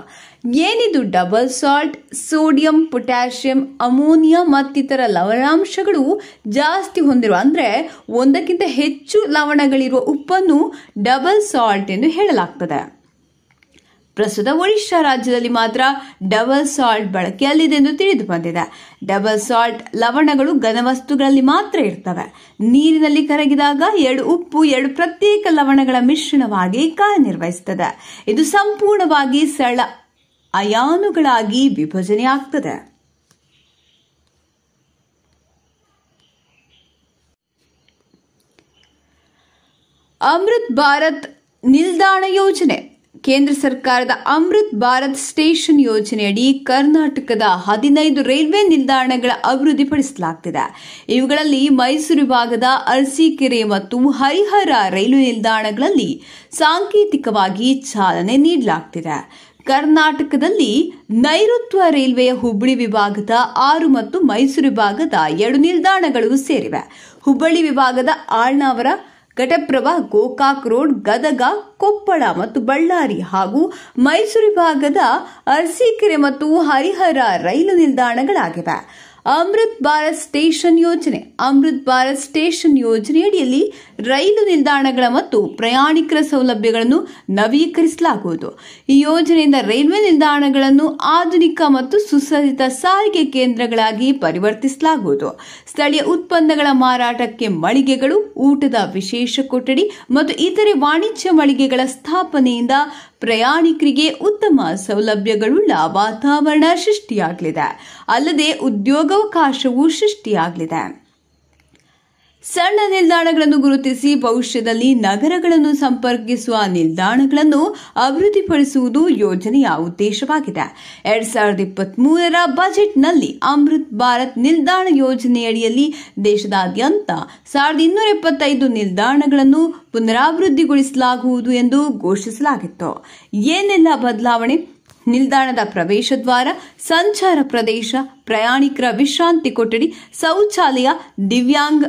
ಏನಿದು double salt sodium potassium ammonia ಮತ್ತಿತರ ಲವಣಾಂಶಗಳು ಜಾಸ್ತಿ ಹೊಂದಿರುವ ಅಂದರೆ ಒಂದಕ್ಕಿಂತ ಹೆಚ್ಚು ಲವಣಗಳಿರುವ ಉಪ್ಪನ್ನು ಡಬಲ್ ಸಾಲ್ಟ್ ಎಂದು ಹೇಳಲಾಗ್ತದೆ ಪ್ರಸ್ತುತ ಒಡಿಶಾ ರಾಜ್ಯದಲ್ಲಿ ಮಾತ್ರ ಡಬಲ್ ಸಾಲ್ಟ್ ಬಳಕೆಯಲ್ಲಿದೆ ಎಂದು ತಿಳಿದು ಬಂದಿದೆ ಡಬಲ್ ಸಾಲ್ಟ್ ಲವಣಗಳು ಘನವಸ್ತುಗಳಲ್ಲಿ ಮಾತ್ರ ಇರ್ತವೆ ನೀರಿನಲ್ಲಿ ಕರಗಿದಾಗ ಎರಡು ಉಪ್ಪು ಎರಡು ಪ್ರತ್ಯೇಕ ಲವಣಗಳ ಮಿಶ್ರಣವಾಗಿ ಕಾರ್ಯನಿರ್ವಹಿಸುತ್ತದೆ ಇದು ಸಂಪೂರ್ಣವಾಗಿ ಸರಳ ಅಯಾನುಗಳಾಗಿ ವಿಭಜನೆ ಆಗ್ತದೆ ಅಮೃತ್ ಭಾರತ್ ನಿಲ್ದಾಣ ಯೋಜನೆ ಕೇಂದ್ರ ಸರ್ಕಾರದ ಅಮೃತ್ ಭಾರತ್ ಸ್ಟೇಷನ್ ಯೋಜನೆಯಡಿ ಕರ್ನಾಟಕದ ಹದಿನೈದು ರೈಲ್ವೆ ನಿಲ್ದಾಣಗಳ ಅಭಿವೃದ್ಧಿಪಡಿಸಲಾಗ್ತಿದೆ ಇವುಗಳಲ್ಲಿ ಮೈಸೂರು ಭಾಗದ ಅರಸೀಕೆರೆ ಮತ್ತು ಹರಿಹರ ರೈಲು ನಿಲ್ದಾಣಗಳಲ್ಲಿ ಸಾಂಕೇತಿಕವಾಗಿ ಚಾಲನೆ ನೀಡಲಾಗ್ತಿದೆ ಕರ್ನಾಟಕದಲ್ಲಿ ನೈಋತ್ವ ರೈಲ್ವೆಯ ಹುಬ್ಬಳ್ಳಿ ವಿಭಾಗದ ಆರು ಮತ್ತು ಮೈಸೂರು ವಿಭಾಗದ ಎರಡು ನಿಲ್ದಾಣಗಳು ಸೇರಿವೆ ಹುಬ್ಬಳ್ಳಿ ವಿಭಾಗದ ಆಳ್ನಾವರ ಘಟಪ್ರಭಾ ಗೋಕಾಕ್ ರೋಡ್ ಗದಗ ಕೊಪ್ಪಳ ಮತ್ತು ಬಳ್ಳಾರಿ ಹಾಗೂ ಮೈಸೂರು ವಿಭಾಗದ ಅರಸೀಕೆರೆ ಮತ್ತು ಹರಿಹರ ರೈಲು ನಿಲ್ದಾಣಗಳಾಗಿವೆ ಅಮೃತ್ ಭಾರತ್ ಸ್ಟೇಷನ್ ಯೋಜನೆ ಅಮೃತ್ ಭಾರತ್ ಸ್ಟೇಷನ್ ಯೋಜನೆಯಡಿಯಲ್ಲಿ ರೈಲು ನಿಲ್ದಾಣಗಳ ಮತ್ತು ಪ್ರಯಾಣಿಕರ ಸೌಲಭ್ಯಗಳನ್ನು ನವೀಕರಿಸಲಾಗುವುದು ಈ ಯೋಜನೆಯಿಂದ ರೈಲ್ವೆ ನಿಲ್ದಾಣಗಳನ್ನು ಆಧುನಿಕ ಮತ್ತು ಸುಸಜ್ಜಿತ ಸಾರಿಗೆ ಕೇಂದ್ರಗಳಾಗಿ ಪರಿವರ್ತಿಸಲಾಗುವುದು ಸ್ಥಳೀಯ ಉತ್ಪನ್ನಗಳ ಮಾರಾಟಕ್ಕೆ ಮಳಿಗೆಗಳು ಊಟದ ವಿಶೇಷ ಕೊಠಡಿ ಮತ್ತು ಇತರೆ ವಾಣಿಜ್ಯ ಮಳಿಗೆಗಳ ಸ್ಥಾಪನೆಯಿಂದ ಪ್ರಯಾಣಿಕರಿಗೆ ಉತ್ತಮ ಸೌಲಭ್ಯಗಳುಳ್ಳ ವಾತಾವರಣ ಸೃಷ್ಟಿಯಾಗಲಿದೆ ಅಲ್ಲದೆ ಉದ್ಯೋಗಾವಕಾಶವೂ ಸೃಷ್ಟಿಯಾಗಲಿದೆ ಸಣ್ಣ ನಿಲ್ದಾಣಗಳನ್ನು ಗುರುತಿಸಿ ಭವಿಷ್ಯದಲ್ಲಿ ನಗರಗಳನ್ನು ಸಂಪರ್ಕಿಸುವ ನಿಲ್ದಾಣಗಳನ್ನು ಅಭಿವೃದ್ಧಿಪಡಿಸುವುದು ಯೋಜನೆಯ ಉದ್ದೇಶವಾಗಿದೆ ಎರಡ್ ಸಾವಿರದ ಇಪ್ಪತ್ತ್ ಮೂರರ ಬಜೆಟ್ನಲ್ಲಿ ಅಮೃತ್ ಭಾರತ್ ನಿಲ್ದಾಣ ಯೋಜನೆಯಡಿಯಲ್ಲಿ ದೇಶದಾದ್ಯಂತ ಸಾವಿರದ ಇನ್ನೂರ ಎಪ್ಪತ್ತೈದು ನಿಲ್ದಾಣಗಳನ್ನು ಪುನರಾಭಿವೃದ್ಧಿಗೊಳಿಸಲಾಗುವುದು ಎಂದು ಘೋಷಿಸಲಾಗಿತ್ತು ಏನೆಲ್ಲ ಬದಲಾವಣೆ ನಿಲ್ದಾಣದ ಪ್ರವೇಶ ದ್ವಾರ ಸಂಚಾರ ಪ್ರದೇಶ ಪ್ರಯಾಣಿಕರ ವಿಶ್ರಾಂತಿ ಕೊಠಡಿ ಶೌಚಾಲಯ ದಿವ್ಯಾಂಗ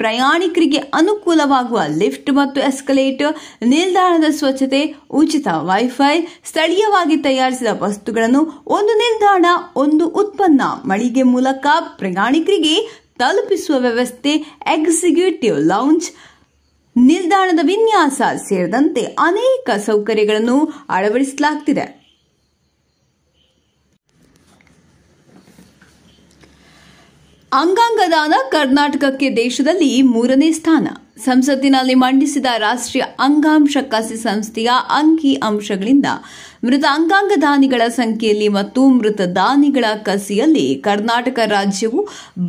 ಪ್ರಯಾಣಿಕರಿಗೆ ಅನುಕೂಲವಾಗುವ ಲಿಫ್ಟ್ ಮತ್ತು ಎಸ್ಕಲೇಟರ್ ನಿಲ್ದಾಣದ ಸ್ವಚ್ಛತೆ ಉಚಿತ ವೈಫೈ ಸ್ಥಳೀಯವಾಗಿ ತಯಾರಿಸಿದ ವಸ್ತುಗಳನ್ನು ಒಂದು ನಿಲ್ದಾಣ ಒಂದು ಉತ್ಪನ್ನ ಮಳಿಗೆ ಮೂಲಕ ಪ್ರಯಾಣಿಕರಿಗೆ ತಲುಪಿಸುವ ವ್ಯವಸ್ಥೆ ಎಕ್ಸಿಕ್ಯೂಟಿವ್ ಲೌಂಜ್ ನಿಲ್ದಾಣದ ವಿನ್ಯಾಸ ಸೇರಿದಂತೆ ಅನೇಕ ಸೌಕರ್ಯಗಳನ್ನು ಅಳವಡಿಸಲಾಗ್ತಿದೆ ಅಂಗಾಂಗದಾನ ಕರ್ನಾಟಕಕ್ಕೆ ದೇಶದಲ್ಲಿ ಮೂರನೇ ಸ್ಥಾನ ಸಂಸತ್ತಿನಲ್ಲಿ ಮಂಡಿಸಿದ ರಾಷ್ಟ್ರೀಯ ಅಂಗಾಂಶ ಕಸಿ ಸಂಸ್ಥೆಯ ಅಂಕಿ ಅಂಶಗಳಿಂದ ಮೃತ ಅಂಗಾಂಗದಾನಿಗಳ ಸಂಖ್ಯೆಯಲ್ಲಿ ಮತ್ತು ಮೃತ ದಾನಿಗಳ ಕಸಿಯಲ್ಲಿ ಕರ್ನಾಟಕ ರಾಜ್ಯವು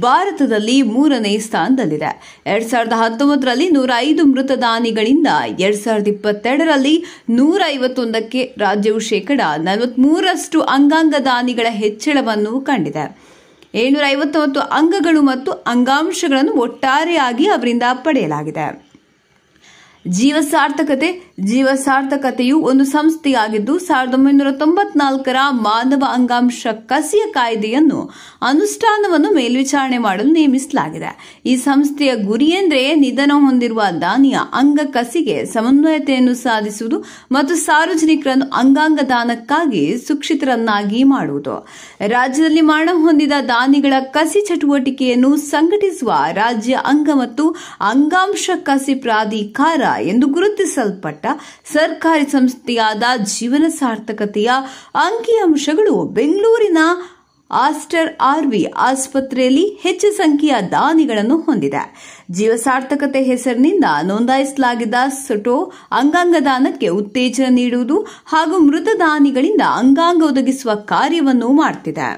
ಭಾರತದಲ್ಲಿ ಮೂರನೇ ಸ್ಥಾನದಲ್ಲಿದೆ ಎರಡ್ ಸಾವಿರದ ಹತ್ತೊಂಬತ್ತರಲ್ಲಿ ನೂರ ಐದು ಮೃತ ದಾನಿಗಳಿಂದ ಎರಡ್ ಸಾವಿರದ ಇಪ್ಪತ್ತೆರಡರಲ್ಲಿ ನೂರ ಐವತ್ತೊಂದಕ್ಕೆ ರಾಜ್ಯವು ಶೇಕಡ ನಲವತ್ಮೂರಷ್ಟು ಅಂಗಾಂಗದಾನಿಗಳ ಹೆಚ್ಚಳವನ್ನು ಕಂಡಿದೆ ಏಳ್ನೂರ ಐವತ್ತೊಂಬತ್ತು ಅಂಗಗಳು ಮತ್ತು ಅಂಗಾಂಶಗಳನ್ನು ಒಟ್ಟಾರೆಯಾಗಿ ಅವರಿಂದ ಪಡೆಯಲಾಗಿದೆ ಜೀವಸಾರ್ಥಕತೆ ಜೀವ ಸಾರ್ಥಕತೆಯು ಒಂದು ಸಂಸ್ಥೆಯಾಗಿದ್ದು ಸಾವಿರದ ಒಂಬೈನೂರ ತೊಂಬತ್ನಾಲ್ಕರ ಮಾನವ ಅಂಗಾಂಶ ಕಸಿಯ ಕಾಯ್ದೆಯನ್ನು ಅನುಷ್ಠಾನವನ್ನು ಮೇಲ್ವಿಚಾರಣೆ ಮಾಡಲು ನೇಮಿಸಲಾಗಿದೆ ಈ ಸಂಸ್ಥೆಯ ಎಂದರೆ ನಿಧನ ಹೊಂದಿರುವ ದಾನಿಯ ಅಂಗ ಕಸಿಗೆ ಸಮನ್ವಯತೆಯನ್ನು ಸಾಧಿಸುವುದು ಮತ್ತು ಸಾರ್ವಜನಿಕರನ್ನು ಅಂಗಾಂಗ ದಾನಕ್ಕಾಗಿ ಸುಕ್ಷಿತರನ್ನಾಗಿ ಮಾಡುವುದು ರಾಜ್ಯದಲ್ಲಿ ಮರಣ ಹೊಂದಿದ ದಾನಿಗಳ ಕಸಿ ಚಟುವಟಿಕೆಯನ್ನು ಸಂಘಟಿಸುವ ರಾಜ್ಯ ಅಂಗ ಮತ್ತು ಅಂಗಾಂಶ ಕಸಿ ಪ್ರಾಧಿಕಾರ ಎಂದು ಗುರುತಿಸಲ್ಪಟ್ಟ ಸರ್ಕಾರಿ ಸಂಸ್ಥೆಯಾದ ಜೀವನ ಸಾರ್ಥಕತೆಯ ಅಂಕಿಅಂಶಗಳು ಬೆಂಗಳೂರಿನ ಆಸ್ಟರ್ ಆರ್ವಿ ಆಸ್ಪತ್ರೆಯಲ್ಲಿ ಹೆಚ್ಚು ಸಂಖ್ಯೆಯ ದಾನಿಗಳನ್ನು ಹೊಂದಿದೆ ಜೀವಸಾರ್ಥಕತೆ ಹೆಸರಿನಿಂದ ನೋಂದಾಯಿಸಲಾಗಿದ್ದ ಸೊಟೋ ಅಂಗಾಂಗ ದಾನಕ್ಕೆ ಉತ್ತೇಜನ ನೀಡುವುದು ಹಾಗೂ ಮೃತ ದಾನಿಗಳಿಂದ ಅಂಗಾಂಗ ಒದಗಿಸುವ ಕಾರ್ಯವನ್ನು ಮಾಡುತ್ತಿದೆ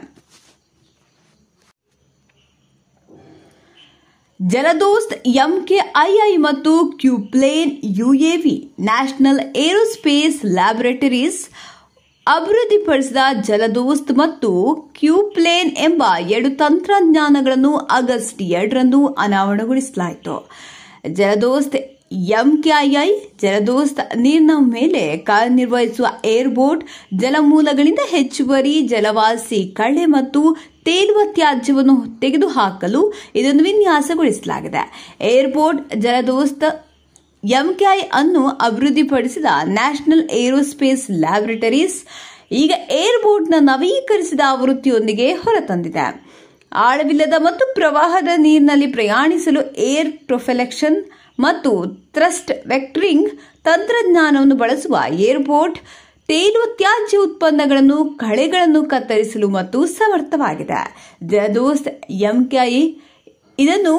ಕೆ ಐಐ ಮತ್ತು ಕ್ಯೂಪ್ಲೇನ್ ಯುಎವಿ ನ್ಯಾಷನಲ್ ಏರೋಸ್ಪೇಸ್ ಲ್ಯಾಬೊರೇಟರೀಸ್ ಅಭಿವೃದ್ಧಿಪಡಿಸಿದ ಜಲದೋಸ್ತ್ ಮತ್ತು ಕ್ಯೂಪ್ಲೇನ್ ಎಂಬ ಎರಡು ತಂತ್ರಜ್ಞಾನಗಳನ್ನು ಆಗಸ್ಟ್ ಎರಡರಂದು ಅನಾವರಣಗೊಳಿಸಲಾಯಿತು ಜಲದೋಸ್ತ್ ಐ ಜಲದೋಸ್ತ ನೀರಿನ ಮೇಲೆ ಕಾರ್ಯನಿರ್ವಹಿಸುವ ಏರ್ಬೋಟ್ ಜಲಮೂಲಗಳಿಂದ ಹೆಚ್ಚುವರಿ ಜಲವಾಸಿ ಕಳೆ ಮತ್ತು ತೇಲುವ ತ್ಯಾಜ್ಯವನ್ನು ತೆಗೆದುಹಾಕಲು ಇದನ್ನು ವಿನ್ಯಾಸಗೊಳಿಸಲಾಗಿದೆ ಏರ್ಬೋಟ್ ಜಲದೋಸ್ತ ಎಂಕೆಐ ಅನ್ನು ಅಭಿವೃದ್ಧಿಪಡಿಸಿದ ನ್ಯಾಷನಲ್ ಏರೋಸ್ಪೇಸ್ ಲ್ಯಾಬೊರೇಟರೀಸ್ ಈಗ ಏರ್ಬೋಟ್ನ ನವೀಕರಿಸಿದ ಆವೃತ್ತಿಯೊಂದಿಗೆ ಹೊರತಂದಿದೆ ಆಳವಿಲ್ಲದ ಮತ್ತು ಪ್ರವಾಹದ ನೀರಿನಲ್ಲಿ ಪ್ರಯಾಣಿಸಲು ಏರ್ ಪ್ರೊಫೆಲೆಕ್ಷನ್ ಮತ್ತು ಥ್ರಸ್ಟ್ ವೆಕ್ಟ್ರಿಂಗ್ ತಂತ್ರಜ್ಞಾನವನ್ನು ಬಳಸುವ ಏರ್ಪೋರ್ಟ್ ತೇಲು ತ್ಯಾಜ್ಯ ಉತ್ಪನ್ನಗಳನ್ನು ಕಳೆಗಳನ್ನು ಕತ್ತರಿಸಲು ಮತ್ತು ಸಮರ್ಥವಾಗಿದೆ ಜದೋಸ್ ಎಂಕೆಐ ಇದನ್ನು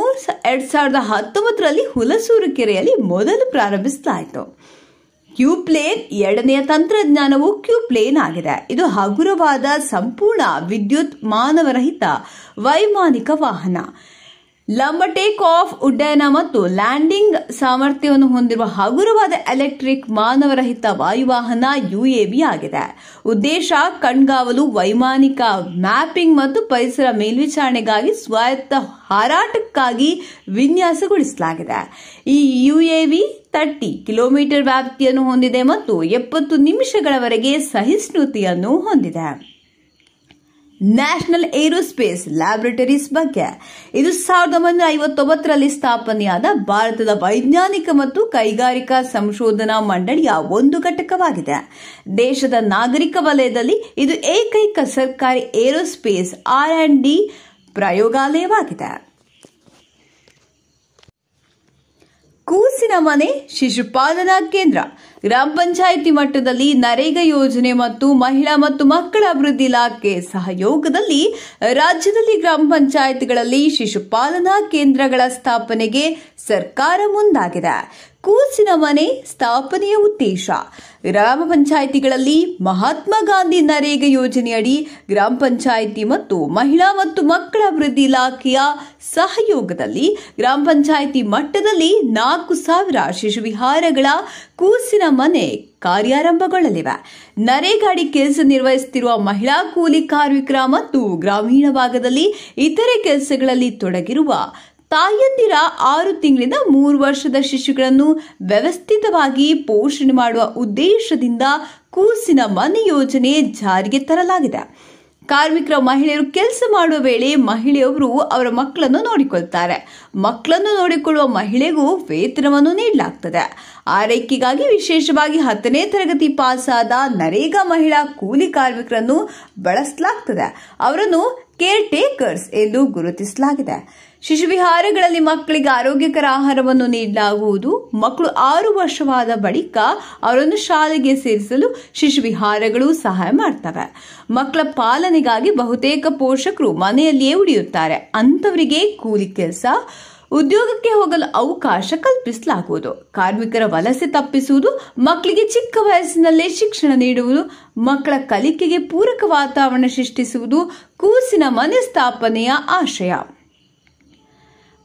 ಎರಡ್ ಸಾವಿರದ ಹತ್ತೊಂಬತ್ತರಲ್ಲಿ ಹುಲಸೂರು ಕೆರೆಯಲ್ಲಿ ಮೊದಲು ಪ್ರಾರಂಭಿಸಲಾಯಿತು ಕ್ಯೂಪ್ಲೇನ್ ಎರಡನೆಯ ತಂತ್ರಜ್ಞಾನವು ಕ್ಯೂಪ್ಲೇನ್ ಆಗಿದೆ ಇದು ಹಗುರವಾದ ಸಂಪೂರ್ಣ ವಿದ್ಯುತ್ ಮಾನವರಹಿತ ವೈಮಾನಿಕ ವಾಹನ ಲಂಬ ಟೇಕ್ ಆಫ್ ಉಡ್ಡಯನ ಮತ್ತು ಲ್ಯಾಂಡಿಂಗ್ ಸಾಮರ್ಥ್ಯವನ್ನು ಹೊಂದಿರುವ ಹಗುರವಾದ ಎಲೆಕ್ಟ್ರಿಕ್ ಮಾನವರಹಿತ ವಾಯುವಾಹನ ಯುಎವಿ ಆಗಿದೆ ಉದ್ದೇಶ ಕಣ್ಗಾವಲು ವೈಮಾನಿಕ ಮ್ಯಾಪಿಂಗ್ ಮತ್ತು ಪರಿಸರ ಮೇಲ್ವಿಚಾರಣೆಗಾಗಿ ಸ್ವಾಯತ್ತ ಹಾರಾಟಕ್ಕಾಗಿ ವಿನ್ಯಾಸಗೊಳಿಸಲಾಗಿದೆ ಈ ಯುಎವಿ ತರ್ಟಿ ಕಿಲೋಮೀಟರ್ ವ್ಯಾಪ್ತಿಯನ್ನು ಹೊಂದಿದೆ ಮತ್ತು ಎಪ್ಪತ್ತು ನಿಮಿಷಗಳವರೆಗೆ ಸಹಿಷ್ಣುತೆಯನ್ನು ಹೊಂದಿದೆ ನ್ಯಾಷನಲ್ ಏರೋಸ್ಪೇಸ್ ಲ್ಯಾಬೊರೇಟರೀಸ್ ಬಗ್ಗೆ ಇದು ಸಾವಿರದ ಒಂಬೈನೂರ ಐವತ್ತೊಂಬತ್ತರಲ್ಲಿ ಸ್ಥಾಪನೆಯಾದ ಭಾರತದ ವೈಜ್ಞಾನಿಕ ಮತ್ತು ಕೈಗಾರಿಕಾ ಸಂಶೋಧನಾ ಮಂಡಳಿಯ ಒಂದು ಘಟಕವಾಗಿದೆ ದೇಶದ ನಾಗರಿಕ ವಲಯದಲ್ಲಿ ಇದು ಏಕೈಕ ಸರ್ಕಾರಿ ಏರೋಸ್ಪೇಸ್ ಆರ್ ಆ್ಯಂಡ್ ಡಿ ಪ್ರಯೋಗಾಲಯವಾಗಿದೆ ಕೂಸಿನ ಮನೆ ಶಿಶುಪಾಲನಾ ಕೇಂದ್ರ ಗ್ರಾಮ ಪಂಚಾಯಿತಿ ಮಟ್ಟದಲ್ಲಿ ನರೇಗಾ ಯೋಜನೆ ಮತ್ತು ಮಹಿಳಾ ಮತ್ತು ಮಕ್ಕಳ ಅಭಿವೃದ್ಧಿ ಇಲಾಖೆ ಸಹಯೋಗದಲ್ಲಿ ರಾಜ್ಯದಲ್ಲಿ ಗ್ರಾಮ ಪಂಚಾಯಿತಿಗಳಲ್ಲಿ ಶಿಶುಪಾಲನಾ ಕೇಂದ್ರಗಳ ಸ್ಥಾಪನೆಗೆ ಸರ್ಕಾರ ಮುಂದಾಗಿದೆ ಕೂಸಿನ ಮನೆ ಸ್ಥಾಪನೆಯ ಉದ್ದೇಶ ಗ್ರಾಮ ಪಂಚಾಯಿತಿಗಳಲ್ಲಿ ಮಹಾತ್ಮ ಗಾಂಧಿ ನರೇಗಾ ಯೋಜನೆಯಡಿ ಗ್ರಾಮ ಪಂಚಾಯಿತಿ ಮತ್ತು ಮಹಿಳಾ ಮತ್ತು ಮಕ್ಕಳ ಅಭಿವೃದ್ಧಿ ಇಲಾಖೆಯ ಸಹಯೋಗದಲ್ಲಿ ಗ್ರಾಮ ಪಂಚಾಯಿತಿ ಮಟ್ಟದಲ್ಲಿ ನಾಲ್ಕು ಸಾವಿರ ವಿಹಾರಗಳ ಕೂಸಿನ ಮನೆ ಕಾರ್ಯಾರಂಭಗೊಳ್ಳಲಿವೆ ನರೇಗಾಡಿ ಕೆಲಸ ನಿರ್ವಹಿಸುತ್ತಿರುವ ಮಹಿಳಾ ಕೂಲಿ ಕಾರ್ಮಿಕರ ಮತ್ತು ಗ್ರಾಮೀಣ ಭಾಗದಲ್ಲಿ ಇತರೆ ಕೆಲಸಗಳಲ್ಲಿ ತೊಡಗಿರುವ ತಾಯಂದಿರ ಆರು ತಿಂಗಳಿಂದ ಮೂರು ವರ್ಷದ ಶಿಶುಗಳನ್ನು ವ್ಯವಸ್ಥಿತವಾಗಿ ಪೋಷಣೆ ಮಾಡುವ ಉದ್ದೇಶದಿಂದ ಕೂಸಿನ ಮನೆ ಯೋಜನೆ ಜಾರಿಗೆ ತರಲಾಗಿದೆ ಕಾರ್ಮಿಕರ ಮಹಿಳೆಯರು ಕೆಲಸ ಮಾಡುವ ವೇಳೆ ಮಹಿಳೆಯವರು ಅವರ ಮಕ್ಕಳನ್ನು ನೋಡಿಕೊಳ್ತಾರೆ ಮಕ್ಕಳನ್ನು ನೋಡಿಕೊಳ್ಳುವ ಮಹಿಳೆಗೂ ವೇತನವನ್ನು ನೀಡಲಾಗ್ತದೆ ಆರೈಕೆಗಾಗಿ ವಿಶೇಷವಾಗಿ ಹತ್ತನೇ ತರಗತಿ ಪಾಸಾದ ನರೇಗಾ ಮಹಿಳಾ ಕೂಲಿ ಕಾರ್ಮಿಕರನ್ನು ಬಳಸಲಾಗ್ತದೆ ಅವರನ್ನು ಕೇರ್ ಟೇಕರ್ಸ್ ಎಂದು ಗುರುತಿಸಲಾಗಿದೆ ಶಿಶು ವಿಹಾರಗಳಲ್ಲಿ ಮಕ್ಕಳಿಗೆ ಆರೋಗ್ಯಕರ ಆಹಾರವನ್ನು ನೀಡಲಾಗುವುದು ಮಕ್ಕಳು ಆರು ವರ್ಷವಾದ ಬಳಿಕ ಅವರನ್ನು ಶಾಲೆಗೆ ಸೇರಿಸಲು ಶಿಶು ವಿಹಾರಗಳು ಸಹಾಯ ಮಾಡ್ತವೆ ಮಕ್ಕಳ ಪಾಲನೆಗಾಗಿ ಬಹುತೇಕ ಪೋಷಕರು ಮನೆಯಲ್ಲಿಯೇ ಉಳಿಯುತ್ತಾರೆ ಅಂಥವರಿಗೆ ಕೂಲಿ ಕೆಲಸ ಉದ್ಯೋಗಕ್ಕೆ ಹೋಗಲು ಅವಕಾಶ ಕಲ್ಪಿಸಲಾಗುವುದು ಕಾರ್ಮಿಕರ ವಲಸೆ ತಪ್ಪಿಸುವುದು ಮಕ್ಕಳಿಗೆ ಚಿಕ್ಕ ವಯಸ್ಸಿನಲ್ಲೇ ಶಿಕ್ಷಣ ನೀಡುವುದು ಮಕ್ಕಳ ಕಲಿಕೆಗೆ ಪೂರಕ ವಾತಾವರಣ ಸೃಷ್ಟಿಸುವುದು ಕೂಸಿನ ಮನೆ ಸ್ಥಾಪನೆಯ ಆಶಯ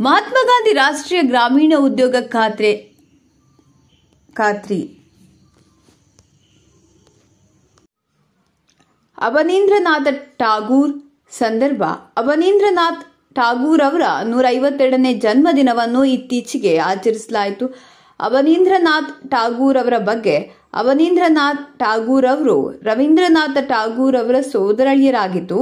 ಮಹಾತ್ಮ ಗಾಂಧಿ ರಾಷ್ಟ್ರೀಯ ಗ್ರಾಮೀಣ ಉದ್ಯೋಗ ಖಾತ್ರಿ ಖಾತ್ರಿ ಅವನೀಂದ್ರನಾಥ ಟಾಗೂರ್ ಸಂದರ್ಭ ಅವನೀಂದ್ರನಾಥ್ ಟಾಗೂರ್ ಅವರ ನೂರ ಐವತ್ತೆರಡನೇ ಜನ್ಮದಿನವನ್ನು ಇತ್ತೀಚೆಗೆ ಆಚರಿಸಲಾಯಿತು ಅವನೀಂದ್ರನಾಥ್ ಟಾಗೂರ್ ಅವರ ಬಗ್ಗೆ ಅವನೀಂದ್ರನಾಥ್ ಟಾಗೂರ್ ಅವರು ರವೀಂದ್ರನಾಥ ಟಾಗೂರ್ ಅವರ ಸೋದರಳಿಯರಾಗಿದ್ದು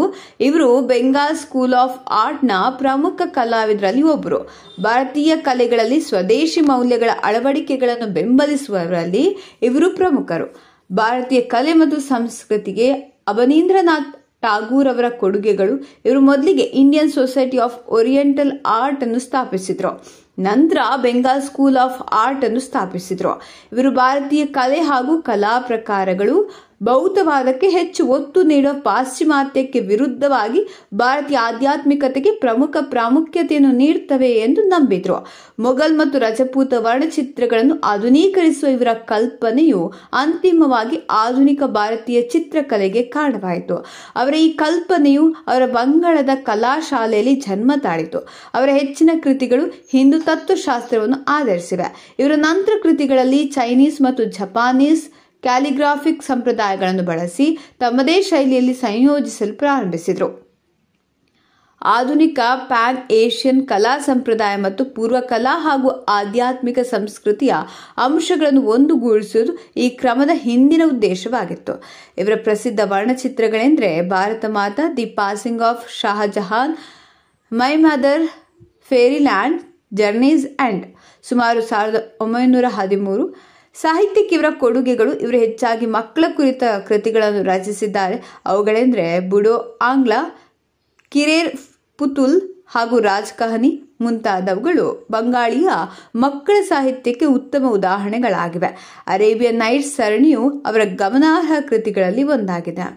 ಇವರು ಬೆಂಗಾಲ್ ಸ್ಕೂಲ್ ಆಫ್ ಆರ್ಟ್ನ ಪ್ರಮುಖ ಕಲಾವಿದರಲ್ಲಿ ಒಬ್ಬರು ಭಾರತೀಯ ಕಲೆಗಳಲ್ಲಿ ಸ್ವದೇಶಿ ಮೌಲ್ಯಗಳ ಅಳವಡಿಕೆಗಳನ್ನು ಬೆಂಬಲಿಸುವವರಲ್ಲಿ ಇವರು ಪ್ರಮುಖರು ಭಾರತೀಯ ಕಲೆ ಮತ್ತು ಸಂಸ್ಕೃತಿಗೆ ಅವನೀಂದ್ರನಾಥ್ ಟಾಗೂರ್ ಅವರ ಕೊಡುಗೆಗಳು ಇವರು ಮೊದಲಿಗೆ Indian society of oriental art ಅನ್ನು ಸ್ಥಾಪಿಸಿದರು ನಂತರ ಬೆಂಗಾಲ್ ಸ್ಕೂಲ್ ಆಫ್ ಆರ್ಟ್ ಅನ್ನು ಸ್ಥಾಪಿಸಿದರು ಇವರು ಭಾರತೀಯ ಕಲೆ ಹಾಗೂ ಕಲಾ ಪ್ರಕಾರಗಳು ಬೌದ್ಧವಾದಕ್ಕೆ ಹೆಚ್ಚು ಒತ್ತು ನೀಡುವ ಪಾಶ್ಚಿಮಾತ್ಯಕ್ಕೆ ವಿರುದ್ಧವಾಗಿ ಭಾರತೀಯ ಆಧ್ಯಾತ್ಮಿಕತೆಗೆ ಪ್ರಮುಖ ಪ್ರಾಮುಖ್ಯತೆಯನ್ನು ನೀಡುತ್ತವೆ ಎಂದು ನಂಬಿದ್ರು ಮೊಘಲ್ ಮತ್ತು ರಜಪೂತ ವರ್ಣಚಿತ್ರಗಳನ್ನು ಆಧುನೀಕರಿಸುವ ಇವರ ಕಲ್ಪನೆಯು ಅಂತಿಮವಾಗಿ ಆಧುನಿಕ ಭಾರತೀಯ ಚಿತ್ರಕಲೆಗೆ ಕಾರಣವಾಯಿತು ಅವರ ಈ ಕಲ್ಪನೆಯು ಅವರ ಬಂಗಾಳದ ಕಲಾಶಾಲೆಯಲ್ಲಿ ಜನ್ಮ ತಾಳಿತು ಅವರ ಹೆಚ್ಚಿನ ಕೃತಿಗಳು ಹಿಂದೂ ತತ್ವಶಾಸ್ತ್ರವನ್ನು ಆಧರಿಸಿವೆ ಇವರ ನಂತರ ಕೃತಿಗಳಲ್ಲಿ ಚೈನೀಸ್ ಮತ್ತು ಜಪಾನೀಸ್ ಕ್ಯಾಲಿಗ್ರಾಫಿಕ್ ಸಂಪ್ರದಾಯಗಳನ್ನು ಬಳಸಿ ತಮ್ಮದೇ ಶೈಲಿಯಲ್ಲಿ ಸಂಯೋಜಿಸಲು ಪ್ರಾರಂಭಿಸಿದರು ಆಧುನಿಕ ಪ್ಯಾನ್ ಏಷ್ಯನ್ ಕಲಾ ಸಂಪ್ರದಾಯ ಮತ್ತು ಪೂರ್ವ ಕಲಾ ಹಾಗೂ ಆಧ್ಯಾತ್ಮಿಕ ಸಂಸ್ಕೃತಿಯ ಅಂಶಗಳನ್ನು ಒಂದುಗೂಡಿಸುವುದು ಈ ಕ್ರಮದ ಹಿಂದಿನ ಉದ್ದೇಶವಾಗಿತ್ತು ಇವರ ಪ್ರಸಿದ್ಧ ವರ್ಣಚಿತ್ರಗಳೆಂದರೆ Bharat Mata the passing of Shahjahan my mother fairyland journeys and ಸುಮಾರು ಸಾವಿರದ ಒಂಬೈನೂರ ಹದಿಮೂರು ಸಾಹಿತ್ಯಕ್ಕೆ ಇವರ ಕೊಡುಗೆಗಳು ಇವರು ಹೆಚ್ಚಾಗಿ ಮಕ್ಕಳ ಕುರಿತ ಕೃತಿಗಳನ್ನು ರಚಿಸಿದ್ದಾರೆ ಅವುಗಳೆಂದರೆ ಬುಡೋ ಆಂಗ್ಲ ಕಿರೇರ್ ಪುತುಲ್ ಹಾಗೂ ರಾಜ್ಕಹನಿ ಮುಂತಾದವುಗಳು ಬಂಗಾಳಿಯ ಮಕ್ಕಳ ಸಾಹಿತ್ಯಕ್ಕೆ ಉತ್ತಮ ಉದಾಹರಣೆಗಳಾಗಿವೆ ಅರೇಬಿಯನ್ ನೈಟ್ ಸರಣಿಯು ಅವರ ಗಮನಾರ್ಹ ಕೃತಿಗಳಲ್ಲಿ ಒಂದಾಗಿದೆ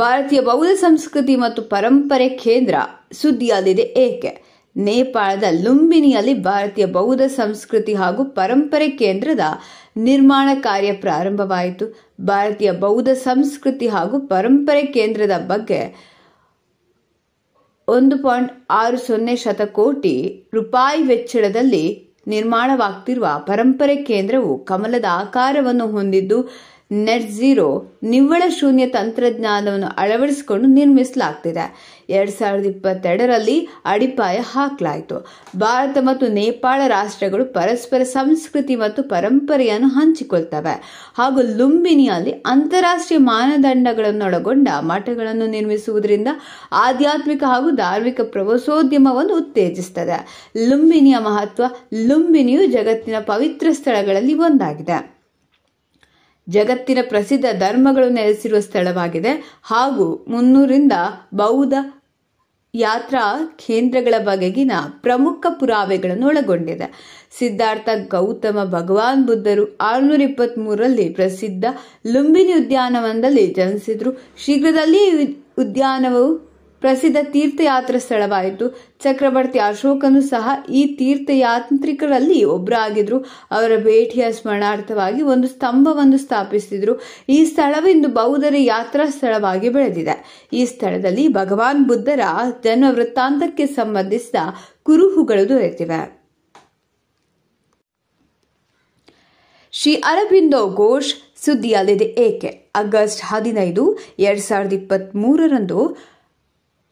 ಭಾರತೀಯ ಬೌದ್ಧ ಸಂಸ್ಕೃತಿ ಮತ್ತು ಪರಂಪರೆ ಕೇಂದ್ರ ಸುದ್ದಿಯಾದಿದೆ ಏಕೆ ನೇಪಾಳದ ಲುಂಬಿನಿಯಲ್ಲಿ ಭಾರತೀಯ ಬೌದ್ಧ ಸಂಸ್ಕೃತಿ ಹಾಗೂ ಪರಂಪರೆ ಕೇಂದ್ರದ ನಿರ್ಮಾಣ ಕಾರ್ಯ ಪ್ರಾರಂಭವಾಯಿತು ಭಾರತೀಯ ಬೌದ್ಧ ಸಂಸ್ಕೃತಿ ಹಾಗೂ ಪರಂಪರೆ ಕೇಂದ್ರದ ಬಗ್ಗೆ ಒಂದು ಪಾಯಿಂಟ್ ಆರು ಸೊನ್ನೆ ಶತಕೋಟಿ ರೂಪಾಯಿ ವೆಚ್ಚದಲ್ಲಿ ನಿರ್ಮಾಣವಾಗ್ತಿರುವ ಪರಂಪರೆ ಕೇಂದ್ರವು ಕಮಲದ ಆಕಾರವನ್ನು ಹೊಂದಿದ್ದು ನೆಟ್ ಝೀರೋ ನಿವ್ವಳ ಶೂನ್ಯ ತಂತ್ರಜ್ಞಾನವನ್ನು ಅಳವಡಿಸಿಕೊಂಡು ನಿರ್ಮಿಸಲಾಗ್ತಿದೆ ಎರಡ್ ಸಾವಿರದ ಇಪ್ಪತ್ತೆರಡರಲ್ಲಿ ಅಡಿಪಾಯ ಹಾಕಲಾಯಿತು ಭಾರತ ಮತ್ತು ನೇಪಾಳ ರಾಷ್ಟ್ರಗಳು ಪರಸ್ಪರ ಸಂಸ್ಕೃತಿ ಮತ್ತು ಪರಂಪರೆಯನ್ನು ಹಂಚಿಕೊಳ್ತವೆ ಹಾಗೂ ಲುಂಬಿನಿಯಲ್ಲಿ ಅಂತಾರಾಷ್ಟ್ರೀಯ ಮಾನದಂಡಗಳನ್ನೊಳಗೊಂಡ ಮಠಗಳನ್ನು ನಿರ್ಮಿಸುವುದರಿಂದ ಆಧ್ಯಾತ್ಮಿಕ ಹಾಗೂ ಧಾರ್ಮಿಕ ಪ್ರವಾಸೋದ್ಯಮವನ್ನು ಉತ್ತೇಜಿಸುತ್ತದೆ ಲುಂಬಿನಿಯ ಮಹತ್ವ ಲುಂಬಿನಿಯು ಜಗತ್ತಿನ ಪವಿತ್ರ ಸ್ಥಳಗಳಲ್ಲಿ ಒಂದಾಗಿದೆ ಜಗತ್ತಿನ ಪ್ರಸಿದ್ಧ ಧರ್ಮಗಳು ನೆಲೆಸಿರುವ ಸ್ಥಳವಾಗಿದೆ ಹಾಗೂ ಮುನ್ನೂರಿಂದ ಬೌದ್ಧ ಯಾತ್ರಾ ಕೇಂದ್ರಗಳ ಬಗೆಗಿನ ಪ್ರಮುಖ ಪುರಾವೆಗಳನ್ನು ಒಳಗೊಂಡಿದೆ ಸಿದ್ಧಾರ್ಥ ಗೌತಮ ಭಗವಾನ್ ಬುದ್ಧರು ಆರುನೂರ ಇಪ್ಪತ್ಮೂರರಲ್ಲಿ ಪ್ರಸಿದ್ಧ ಲುಂಬಿನಿ ಉದ್ಯಾನವನದಲ್ಲಿ ಜನಿಸಿದರು ಶೀಘ್ರದಲ್ಲಿ ಉದ್ಯಾನವು ಪ್ರಸಿದ್ಧ ತೀರ್ಥಯಾತ್ರಾ ಸ್ಥಳವಾಯಿತು ಚಕ್ರವರ್ತಿ ಅಶೋಕನು ಸಹ ಈ ತೀರ್ಥಯಾತ್ರಿಕರಲ್ಲಿ ಒಬ್ಬರಾಗಿದ್ರು ಅವರ ಭೇಟಿಯ ಸ್ಮರಣಾರ್ಥವಾಗಿ ಒಂದು ಸ್ತಂಭವನ್ನು ಸ್ಥಾಪಿಸಿದ್ರು ಈ ಸ್ಥಳವಿಂದು ಬೌದ್ಧರ ಯಾತ್ರಾ ಸ್ಥಳವಾಗಿ ಬೆಳೆದಿದೆ ಈ ಸ್ಥಳದಲ್ಲಿ ಭಗವಾನ್ ಬುದ್ಧರ ಜನ್ಮ ವೃತ್ತಾಂತಕ್ಕೆ ಸಂಬಂಧಿಸಿದ ಕುರುಹುಗಳು ದೊರೆತಿವೆ ಶ್ರೀ ಅರಬಿಂದೋ ಘೋಷ್ ಸುದ್ದಿಯಲ್ಲಿದೆ ಏಕೆ ಆಗಸ್ಟ್ ಹದಿನೈದು ಎರಡ್ ಸಾವಿರದ ಇಪ್ಪತ್ತ್ ಮೂರರಂದು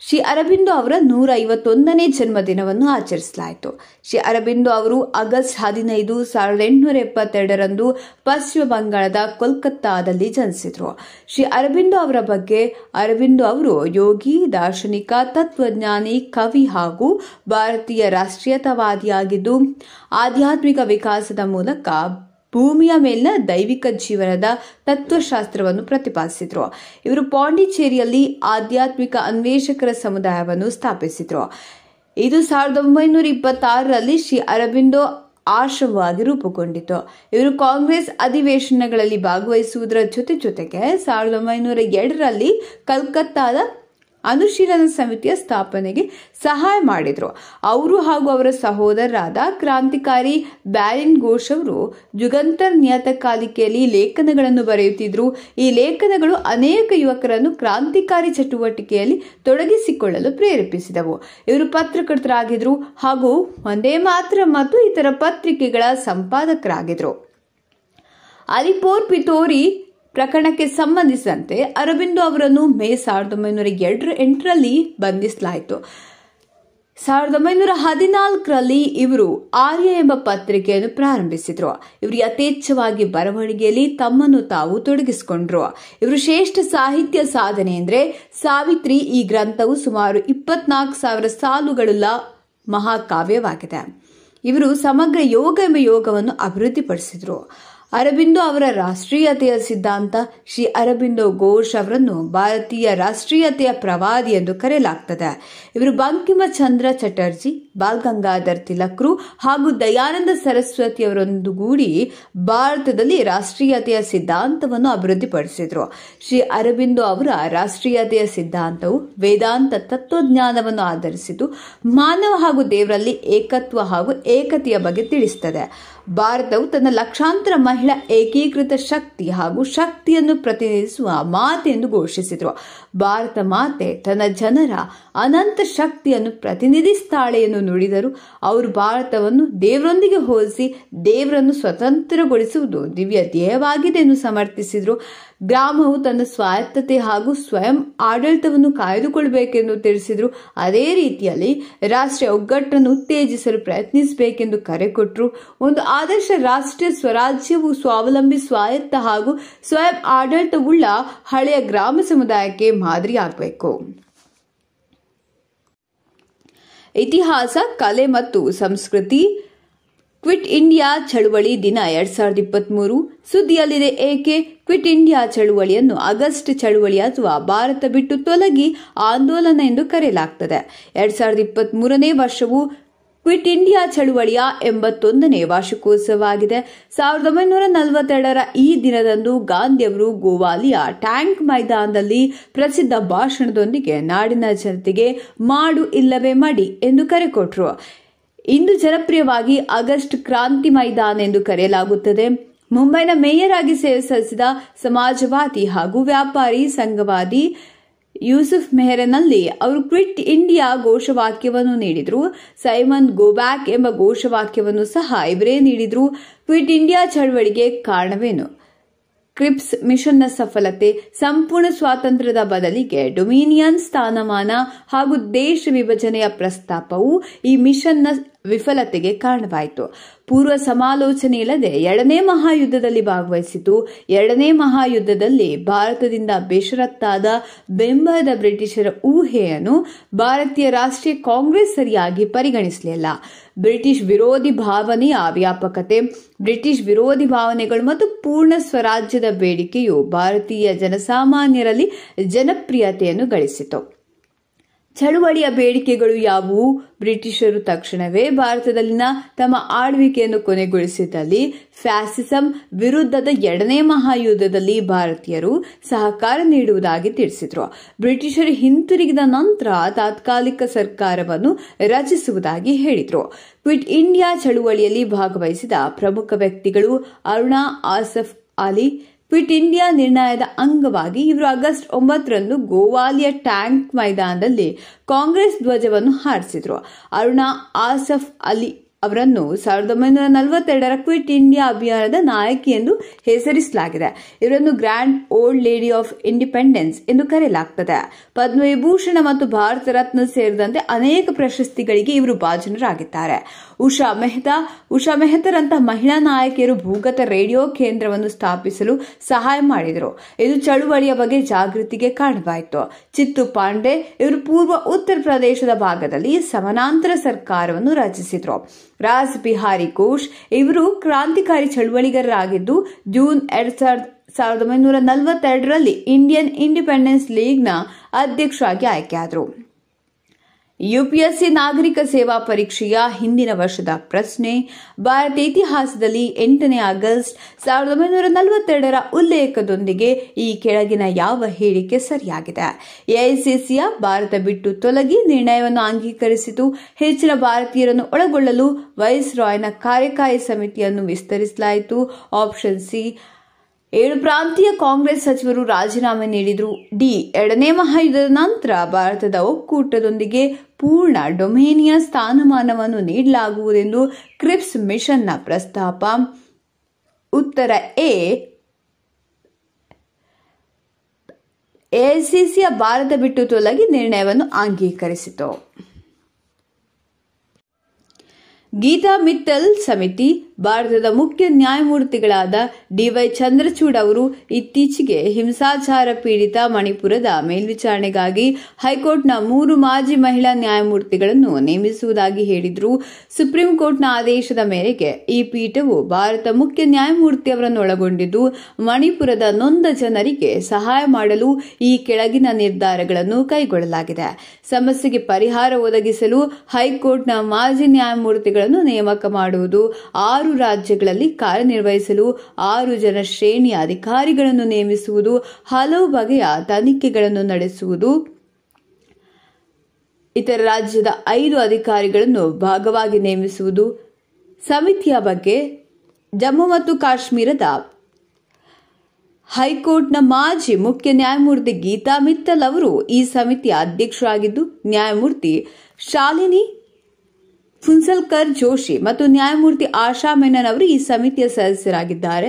ಶ್ರೀ ಅರಬಿಂದೋ ಅವರ ನೂರ ಐವತ್ತೊಂದನೇ ಜನ್ಮದಿನವನ್ನು ಆಚರಿಸಲಾಯಿತು ಶ್ರೀ ಅರಬಿಂದೋ ಅವರು ಆಗಸ್ಟ್ ಹದಿನೈದು ಸಾವಿರದ ಎಂಟುನೂರ ಎಪ್ಪತ್ತೆರಡರಂದು ಪಶ್ಚಿಮ ಬಂಗಾಳದ ಕೋಲ್ಕತ್ತಾದಲ್ಲಿ ಜನಿಸಿದರು ಶ್ರೀ ಅರಬಿಂದೋ ಅವರ ಬಗ್ಗೆ ಅರಬಿಂದು ಅವರು ಯೋಗಿ ದಾರ್ಶನಿಕ ತತ್ವಜ್ಞಾನಿ ಕವಿ ಹಾಗೂ ಭಾರತೀಯ ರಾಷ್ಟ್ರೀಯತಾವಾದಿಯಾಗಿದ್ದು ಆಧ್ಯಾತ್ಮಿಕ ವಿಕಾಸದ ಮೂಲಕ ಭೂಮಿಯ ಮೇಲಿನ ದೈವಿಕ ಜೀವನದ ತತ್ವಶಾಸ್ತ್ರವನ್ನು ಪ್ರತಿಪಾದಿಸಿದ್ರು ಇವರು ಪಾಂಡಿಚೇರಿಯಲ್ಲಿ ಆಧ್ಯಾತ್ಮಿಕ ಅನ್ವೇಷಕರ ಸಮುದಾಯವನ್ನು ಸ್ಥಾಪಿಸಿದ್ರು ಇದು ಸಾವಿರದ ಒಂಬೈನೂರ ಇಪ್ಪತ್ತಾರರಲ್ಲಿ ಶ್ರೀ ಅರಬಿಂದೋ ಆಶ್ರಮವಾಗಿ ರೂಪುಗೊಂಡಿತು ಇವರು ಕಾಂಗ್ರೆಸ್ ಅಧಿವೇಶನಗಳಲ್ಲಿ ಭಾಗವಹಿಸುವುದರ ಜೊತೆ ಜೊತೆಗೆ ಸಾವಿರದ ಒಂಬೈನೂರ ಎರಡರಲ್ಲಿ ಕಲ್ಕತ್ತಾದ ಅನುಶೀಲನ ಸಮಿತಿಯ ಸ್ಥಾಪನೆಗೆ ಸಹಾಯ ಮಾಡಿದರು ಅವರು ಹಾಗೂ ಅವರ ಸಹೋದರರಾದ ಕ್ರಾಂತಿಕಾರಿ ಬ್ಯಾರಿನ್ ಘೋಷ್ ಅವರು ಜುಗಂತರ್ ನಿಯತಕಾಲಿಕೆಯಲ್ಲಿ ಲೇಖನಗಳನ್ನು ಬರೆಯುತ್ತಿದ್ದರು ಈ ಲೇಖನಗಳು ಅನೇಕ ಯುವಕರನ್ನು ಕ್ರಾಂತಿಕಾರಿ ಚಟುವಟಿಕೆಯಲ್ಲಿ ತೊಡಗಿಸಿಕೊಳ್ಳಲು ಪ್ರೇರೇಪಿಸಿದವು ಇವರು ಪತ್ರಕರ್ತರಾಗಿದ್ರು ಹಾಗೂ ಒಂದೇ ಮಾತ್ರ ಮತ್ತು ಇತರ ಪತ್ರಿಕೆಗಳ ಸಂಪಾದಕರಾಗಿದ್ದರು ಅಲಿಪೋರ್ ಪಿತೋರಿ ಪ್ರಕರಣಕ್ಕೆ ಸಂಬಂಧಿಸಿದಂತೆ ಅರವಿಂದ್ ಅವರನ್ನು ಮೇ ಸಾವಿರದ ಒಂಬೈನೂರ ಎರಡರ ಎಂಟರಲ್ಲಿ ಬಂಧಿಸಲಾಯಿತು ಸಾವಿರದ ಒಂಬೈನೂರ ಹದಿನಾಲ್ಕರಲ್ಲಿ ಇವರು ಆರ್ಯ ಎಂಬ ಪತ್ರಿಕೆಯನ್ನು ಪ್ರಾರಂಭಿಸಿದರು ಇವರು ಯಥೇಚ್ಛವಾಗಿ ಬರವಣಿಗೆಯಲ್ಲಿ ತಮ್ಮನ್ನು ತಾವು ತೊಡಗಿಸಿಕೊಂಡ್ರು ಇವರು ಶ್ರೇಷ್ಠ ಸಾಹಿತ್ಯ ಸಾಧನೆ ಎಂದರೆ ಸಾವಿತ್ರಿ ಈ ಗ್ರಂಥವು ಸುಮಾರು ಇಪ್ಪತ್ನಾಲ್ಕು ಸಾವಿರ ಸಾಲುಗಳುಳ್ಳ ಮಹಾಕಾವ್ಯವಾಗಿದೆ ಇವರು ಸಮಗ್ರ ಯೋಗ ಎಂಬ ಯೋಗವನ್ನು ಅಭಿವೃದ್ಧಿಪಡಿಸಿದರು ಅರಬಿಂದೋ ಅವರ ರಾಷ್ಟ್ರೀಯತೆಯ ಸಿದ್ಧಾಂತ ಶ್ರೀ ಅರಬಿಂದೋ ಘೋಷ್ ಅವರನ್ನು ಭಾರತೀಯ ರಾಷ್ಟ್ರೀಯತೆಯ ಪ್ರವಾದಿ ಎಂದು ಕರೆಯಲಾಗ್ತದೆ ಇವರು ಬಂಕಿಮ ಚಂದ್ರ ಚಟರ್ಜಿ ಬಾಲ್ ಗಂಗಾಧರ್ ತಿಲಕ್ರು ಹಾಗೂ ದಯಾನಂದ ಸರಸ್ವತಿಯವರೊಂದುಗೂಡಿ ಭಾರತದಲ್ಲಿ ರಾಷ್ಟ್ರೀಯತೆಯ ಸಿದ್ಧಾಂತವನ್ನು ಅಭಿವೃದ್ಧಿಪಡಿಸಿದರು ಶ್ರೀ ಅರಬಿಂದೋ ಅವರ ರಾಷ್ಟ್ರೀಯತೆಯ ಸಿದ್ಧಾಂತವು ವೇದಾಂತ ತತ್ವಜ್ಞಾನವನ್ನು ಆಧರಿಸಿದ್ದು ಮಾನವ ಹಾಗೂ ದೇವರಲ್ಲಿ ಏಕತ್ವ ಹಾಗೂ ಏಕತೆಯ ಬಗ್ಗೆ ತಿಳಿಸುತ್ತದೆ ಭಾರತವು ತನ್ನ ಲಕ್ಷಾಂತರ ಮಹಿಳಾ ಏಕೀಕೃತ ಶಕ್ತಿ ಹಾಗೂ ಶಕ್ತಿಯನ್ನು ಪ್ರತಿನಿಧಿಸುವ ಮಾತೆಂದು ಘೋಷಿಸಿದರು ಭಾರತ ಮಾತೆ ತನ್ನ ಜನರ ಅನಂತ ಶಕ್ತಿಯನ್ನು ಪ್ರತಿನಿಧಿಸ್ತಾಳೆ ಎಂದು ನುಡಿದರು ಅವರು ಭಾರತವನ್ನು ದೇವರೊಂದಿಗೆ ಹೋಲಿಸಿ ದೇವರನ್ನು ಸ್ವತಂತ್ರಗೊಳಿಸುವುದು ದಿವ್ಯ ಧ್ಯೇಯವಾಗಿದೆ ಎಂದು ಸಮರ್ಥಿಸಿದರು ಗ್ರಾಮವು ತನ್ನ ಸ್ವಾಯತ್ತತೆ ಹಾಗೂ ಸ್ವಯಂ ಆಡಳಿತವನ್ನು ಕಾಯ್ದುಕೊಳ್ಳಬೇಕೆಂದು ತಿಳಿಸಿದರು ಅದೇ ರೀತಿಯಲ್ಲಿ ರಾಷ್ಟ್ರೀಯ ಒಗ್ಗಟ್ಟನ್ನು ಉತ್ತೇಜಿಸಲು ಪ್ರಯತ್ನಿಸಬೇಕೆಂದು ಕರೆ ಕೊಟ್ಟರು ಒಂದು ಆದರ್ಶ ರಾಷ್ಟ್ರೀಯ ಸ್ವರಾಜ್ಯವು ಸ್ವಾವಲಂಬಿ ಸ್ವಾಯತ್ತ ಹಾಗೂ ಸ್ವಯಂ ಆಡಳಿತವುಳ್ಳ ಹಳೆಯ ಗ್ರಾಮ ಸಮುದಾಯಕ್ಕೆ ಮಾದರಿ ಆಗಬೇಕು ಇತಿಹಾಸ ಕಲೆ ಮತ್ತು ಸಂಸ್ಕೃತಿ ಕ್ವಿಟ್ ಇಂಡಿಯಾ ಚಳುವಳಿ ದಿನ ಎರಡ್ ಸಾವಿರದ ಇಪ್ಪತ್ತ್ಮೂರು ಸುದ್ದಿಯಲ್ಲಿದೆ ಏಕೆ ಕ್ವಿಟ್ ಇಂಡಿಯಾ ಚಳುವಳಿಯನ್ನು ಆಗಸ್ಟ್ ಚಳುವಳಿ ಅಥವಾ ಭಾರತ ಬಿಟ್ಟು ತೊಲಗಿ ಆಂದೋಲನ ಎಂದು ಕರೆಯಲಾಗ್ತದೆ ಎರಡ್ ಸಾವಿರದ ಇಪ್ಪತ್ತ್ ವರ್ಷವು ಕ್ವಿಟ್ ಇಂಡಿಯಾ ಚಳುವಳಿಯ ಎಂಬತ್ತೊಂದನೇ ವಾರ್ಷಿಕೋತ್ಸವವಾಗಿದೆ ಸಾವಿರದ ಒಂಬೈನೂರ ನಲವತ್ತೆರಡರ ಈ ದಿನದಂದು ಗಾಂಧಿಯವರು ಗೋವಾಲಿಯ ಟ್ಯಾಂಕ್ ಮೈದಾನದಲ್ಲಿ ಪ್ರಸಿದ್ಧ ಭಾಷಣದೊಂದಿಗೆ ನಾಡಿನ ಜನತೆಗೆ ಮಾಡು ಇಲ್ಲವೇ ಮಡಿ ಎಂದು ಕರೆ ಕೊಟ್ಟರು ಇಂದು ಜನಪ್ರಿಯವಾಗಿ ಆಗಸ್ಟ್ ಕ್ರಾಂತಿ ಮೈದಾನ ಎಂದು ಕರೆಯಲಾಗುತ್ತದೆ ಮುಂಬೈನ ಮೇಯರ್ ಆಗಿ ಸೇವೆ ಸಲ್ಲಿಸಿದ ಸಮಾಜವಾದಿ ಹಾಗೂ ವ್ಯಾಪಾರಿ ಸಂಘವಾದಿ ಯೂಸುಫ್ ಮೆಹರನಲ್ಲಿ ಅವರು ಕ್ವಿಟ್ ಇಂಡಿಯಾ ಘೋಷವಾಕ್ಯವನ್ನು ನೀಡಿದ್ರು ಸೈಮನ್ ಗೋಬ್ಯಾಕ್ ಎಂಬ ಘೋಷವಾಕ್ಯವನ್ನು ಸಹ ಇವರೇ ನೀಡಿದ್ರು ಕ್ವಿಟ್ ಇಂಡಿಯಾ ಚಳವಳಿಗೆ ಕಾರಣವೇನು ಕ್ರಿಪ್ಸ್ ಮಿಷನ್ನ ಸಫಲತೆ ಸಂಪೂರ್ಣ ಸ್ವಾತಂತ್ರ್ಯದ ಬದಲಿಗೆ ಡೊಮಿನಿಯನ್ ಸ್ಥಾನಮಾನ ಹಾಗೂ ದೇಶ ವಿಭಜನೆಯ ಪ್ರಸ್ತಾಪವು ಈ ಮಿಷನ್ನ ವಿಫಲತೆಗೆ ಕಾರಣವಾಯಿತು ಪೂರ್ವ ಸಮಾಲೋಚನೆ ಇಲ್ಲದೆ ಎರಡನೇ ಮಹಾಯುದ್ಧದಲ್ಲಿ ಭಾಗವಹಿಸಿತು ಎರಡನೇ ಮಹಾಯುದ್ಧದಲ್ಲಿ ಭಾರತದಿಂದ ಬೇಷರತ್ತಾದ ಬೆಂಬಲದ ಬ್ರಿಟಿಷರ ಊಹೆಯನ್ನು ಭಾರತೀಯ ರಾಷ್ಟ್ರೀಯ ಕಾಂಗ್ರೆಸ್ ಸರಿಯಾಗಿ ಪರಿಗಣಿಸಲಿಲ್ಲ ಬ್ರಿಟಿಷ್ ವಿರೋಧಿ ಭಾವನೆಯ ವ್ಯಾಪಕತೆ ಬ್ರಿಟಿಷ್ ವಿರೋಧಿ ಭಾವನೆಗಳು ಮತ್ತು ಪೂರ್ಣ ಸ್ವರಾಜ್ಯದ ಬೇಡಿಕೆಯು ಭಾರತೀಯ ಜನಸಾಮಾನ್ಯರಲ್ಲಿ ಜನಪ್ರಿಯತೆಯನ್ನು ಗಳಿಸಿತು ಚಳುವಳಿಯ ಬೇಡಿಕೆಗಳು ಯಾವುವು ಬ್ರಿಟಿಷರು ತಕ್ಷಣವೇ ಭಾರತದಲ್ಲಿನ ತಮ್ಮ ಆಳ್ವಿಕೆಯನ್ನು ಕೊನೆಗೊಳಿಸಿದಲ್ಲಿ ಫ್ಯಾಸಿಸಂ ವಿರುದ್ಧದ ಎರಡನೇ ಮಹಾಯುದ್ಧದಲ್ಲಿ ಭಾರತೀಯರು ಸಹಕಾರ ನೀಡುವುದಾಗಿ ತಿಳಿಸಿದರು ಬ್ರಿಟಿಷರು ಹಿಂತಿರುಗಿದ ನಂತರ ತಾತ್ಕಾಲಿಕ ಸರ್ಕಾರವನ್ನು ರಚಿಸುವುದಾಗಿ ಹೇಳಿದರು ಕ್ವಿಟ್ ಇಂಡಿಯಾ ಚಳುವಳಿಯಲ್ಲಿ ಭಾಗವಹಿಸಿದ ಪ್ರಮುಖ ವ್ಯಕ್ತಿಗಳು ಅರುಣಾ ಆಸಫ್ ಅಲಿ ಕ್ವಿಟ್ ಇಂಡಿಯಾ ನಿರ್ಣಯದ ಅಂಗವಾಗಿ ಇವರು ಆಗಸ್ಟ್ ಒಂಬತ್ತರಂದು ಗೋವಾಲಿಯ ಟ್ಯಾಂಕ್ ಮೈದಾನದಲ್ಲಿ ಕಾಂಗ್ರೆಸ್ ಧ್ವಜವನ್ನು ಹಾರಿಸಿದ್ರು ಅರುಣಾ ಆಸಫ್ ಅಲಿ ಅವರನ್ನು ಸಾವಿರದ ಒಂಬೈನೂರ ನಲವತ್ತೆರಡರ ಕ್ವಿಟ್ ಇಂಡಿಯಾ ಅಭಿಯಾನದ ನಾಯಕಿ ಎಂದು ಹೆಸರಿಸಲಾಗಿದೆ ಇವರನ್ನು grand old lady of independence ಎಂದು ಕರೆಯಲಾಗುತ್ತದೆ ಪದ್ಮವಿಭೂಷಣ ಮತ್ತು ಭಾರತ ರತ್ನ ಸೇರಿದಂತೆ ಅನೇಕ ಪ್ರಶಸ್ತಿಗಳಿಗೆ ಇವರು ಭಾಜನರಾಗಿದ್ದಾರೆ ಉಷಾ ಮೆಹ್ತಾ ಉಷಾ ಮೆಹ್ತಾರಂತಹ ಮಹಿಳಾ ನಾಯಕಿಯರು ಭೂಗತ ರೇಡಿಯೋ ಕೇಂದ್ರವನ್ನು ಸ್ಥಾಪಿಸಲು ಸಹಾಯ ಮಾಡಿದರು ಇದು ಚಳುವಳಿಯ ಬಗ್ಗೆ ಜಾಗೃತಿಗೆ ಕಾರಣವಾಯಿತು ಚಿತ್ತು ಪಾಂಡೆ ಇವರು ಪೂರ್ವ ಉತ್ತರ ಪ್ರದೇಶದ ಭಾಗದಲ್ಲಿ ಸಮಾನಾಂತರ ಸರ್ಕಾರವನ್ನು ರಚಿಸಿದರು ರಾಜ್ ಬಿಹಾರಿ ಘೋಷ್ ಇವರು ಕ್ರಾಂತಿಕಾರಿ ಚಳವಳಿಗಾರರಾಗಿದ್ದು ಜೂನ್ ಎರಡ್ ಸಾವಿರದ ಸಾವಿರದ ಒಂಬೈನೂರ ನಲವತ್ತೆರಡರಲ್ಲಿ ಇಂಡಿಯನ್ ಇಂಡಿಪೆಂಡೆನ್ಸ್ ಲೀಗ್ನ ಅಧ್ಯಕ್ಷರಾಗಿ ಆಯ್ಕೆಯಾದರು ಯುಪಿಎಸ್ಸಿ ನಾಗರಿಕ ಸೇವಾ ಪರೀಕ್ಷೆಯ ಹಿಂದಿನ ವರ್ಷದ ಪ್ರಶ್ನೆ ಭಾರತ ಇತಿಹಾಸದಲ್ಲಿ ಎಂಟನೇ ಆಗಸ್ಟ್ ಸಾವಿರದ ಒಂಬೈನೂರ ನಲವತ್ತೆರಡರ ಉಲ್ಲೇಖದೊಂದಿಗೆ ಈ ಕೆಳಗಿನ ಯಾವ ಹೇಳಿಕೆ ಸರಿಯಾಗಿದೆ ಎಐಸಿಸಿಯ ಭಾರತ ಬಿಟ್ಟು ತೊಲಗಿ ನಿರ್ಣಯವನ್ನು ಅಂಗೀಕರಿಸಿತು ಹೆಚ್ಚಿನ ಭಾರತೀಯರನ್ನು ಒಳಗೊಳ್ಳಲು ವೈಸ್ ರಾಯ್ನ ಕಾರ್ಯಕಾರಿ ಸಮಿತಿಯನ್ನು ವಿಸ್ತರಿಸಲಾಯಿತು ಆಪ್ಷನ್ ಸಿ ಏಳು ಪ್ರಾಂತೀಯ ಕಾಂಗ್ರೆಸ್ ಸಚಿವರು ರಾಜೀನಾಮೆ ನೀಡಿದರು ಡಿ ಎರಡನೇ ಮಹಾಯುದ್ಧದ ನಂತರ ಭಾರತದ ಒಕ್ಕೂಟದೊಂದಿಗೆ ಪೂರ್ಣ ಡೊಮೇನಿಯ ಸ್ಥಾನಮಾನವನ್ನು ನೀಡಲಾಗುವುದೆಂದು ಕ್ರಿಪ್ಸ್ ಮಿಷನ್ನ ಪ್ರಸ್ತಾಪ ಉತ್ತರ ಎ ಎಐಸಿಸಿಯ ಭಾರತ ಬಿಟ್ಟು ತೊಲಗಿ ನಿರ್ಣಯವನ್ನು ಅಂಗೀಕರಿಸಿತು ಗೀತಾ ಮಿತ್ತಲ್ ಸಮಿತಿ ಭಾರತದ ಮುಖ್ಯ ನ್ಯಾಯಮೂರ್ತಿಗಳಾದ ಡಿವೈ ಚಂದ್ರಚೂಡ್ ಅವರು ಇತ್ತೀಚೆಗೆ ಹಿಂಸಾಚಾರ ಪೀಡಿತ ಮಣಿಪುರದ ಮೇಲ್ವಿಚಾರಣೆಗಾಗಿ ಹೈಕೋರ್ಟ್ನ ಮೂರು ಮಾಜಿ ಮಹಿಳಾ ನ್ಯಾಯಮೂರ್ತಿಗಳನ್ನು ನೇಮಿಸುವುದಾಗಿ ಹೇಳಿದ್ರು ಸುಪ್ರೀಂ ಕೋರ್ಟ್ನ ಆದೇಶದ ಮೇರೆಗೆ ಈ ಪೀಠವು ಭಾರತ ಮುಖ್ಯ ನ್ಯಾಯಮೂರ್ತಿಯವರನ್ನೊಳಗೊಂಡಿದ್ದು ಮಣಿಪುರದ ನೊಂದ ಜನರಿಗೆ ಸಹಾಯ ಮಾಡಲು ಈ ಕೆಳಗಿನ ನಿರ್ಧಾರಗಳನ್ನು ಕೈಗೊಳ್ಳಲಾಗಿದೆ ಸಮಸ್ಯೆಗೆ ಪರಿಹಾರ ಒದಗಿಸಲು ಹೈಕೋರ್ಟ್ನ ಮಾಜಿ ನ್ಯಾಯಮೂರ್ತಿಗಳನ್ನು ನೇಮಕ ಮಾಡುವುದು ಆ ಆರು ರಾಜ್ಯಗಳಲ್ಲಿ ಕಾರ್ಯನಿರ್ವಹಿಸಲು ಆರು ಜನ ಶ್ರೇಣಿಯ ಅಧಿಕಾರಿಗಳನ್ನು ನೇಮಿಸುವುದು ಹಲವು ಬಗೆಯ ತನಿಖೆಗಳನ್ನು ನಡೆಸುವುದು ಇತರ ರಾಜ್ಯದ ಐದು ಅಧಿಕಾರಿಗಳನ್ನು ಭಾಗವಾಗಿ ನೇಮಿಸುವುದು ಸಮಿತಿಯ ಬಗ್ಗೆ ಜಮ್ಮು ಮತ್ತು ಕಾಶ್ಮೀರದ ಹೈಕೋರ್ಟ್ನ ಮಾಜಿ ಮುಖ್ಯ ನ್ಯಾಯಮೂರ್ತಿ ಗೀತಾ ಮಿತ್ತಲ್ ಅವರು ಈ ಸಮಿತಿಯ ಅಧ್ಯಕ್ಷರಾಗಿದ್ದು ನ್ಯಾಯಮೂರ್ತಿ ಶಾಲಿನಿ ಫುನ್ಸಲ್ಕರ್ ಜೋಶಿ ಮತ್ತು ನ್ಯಾಯಮೂರ್ತಿ ಆಶಾ ಮೆನನ್ ಅವರು ಈ ಸಮಿತಿಯ ಸದಸ್ಯರಾಗಿದ್ದಾರೆ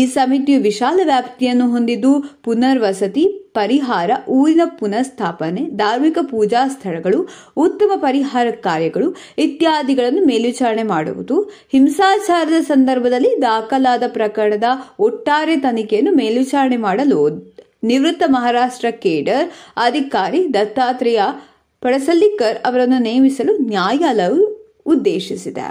ಈ ಸಮಿತಿಯು ವಿಶಾಲ ವ್ಯಾಪ್ತಿಯನ್ನು ಹೊಂದಿದ್ದು ಪುನರ್ವಸತಿ ಪರಿಹಾರ ಊರಿನ ಪುನಃಸ್ಥಾಪನೆ ಧಾರ್ಮಿಕ ಪೂಜಾ ಸ್ಥಳಗಳು ಉತ್ತಮ ಪರಿಹಾರ ಕಾರ್ಯಗಳು ಇತ್ಯಾದಿಗಳನ್ನು ಮೇಲ್ವಿಚಾರಣೆ ಮಾಡುವುದು ಹಿಂಸಾಚಾರದ ಸಂದರ್ಭದಲ್ಲಿ ದಾಖಲಾದ ಪ್ರಕರಣದ ಒಟ್ಟಾರೆ ತನಿಖೆಯನ್ನು ಮೇಲ್ವಿಚಾರಣೆ ಮಾಡಲು ನಿವೃತ್ತ ಮಹಾರಾಷ್ಟ್ರ ಕೇಡರ್ ಅಧಿಕಾರಿ ದತ್ತಾತ್ರೇಯ ಪಡಸಲ್ಲಿಕರ್ ಅವರನ್ನು ನೇಮಿಸಲು ನ್ಯಾಯಾಲಯವು ಉದ್ದೇಶಿಸಿದೆ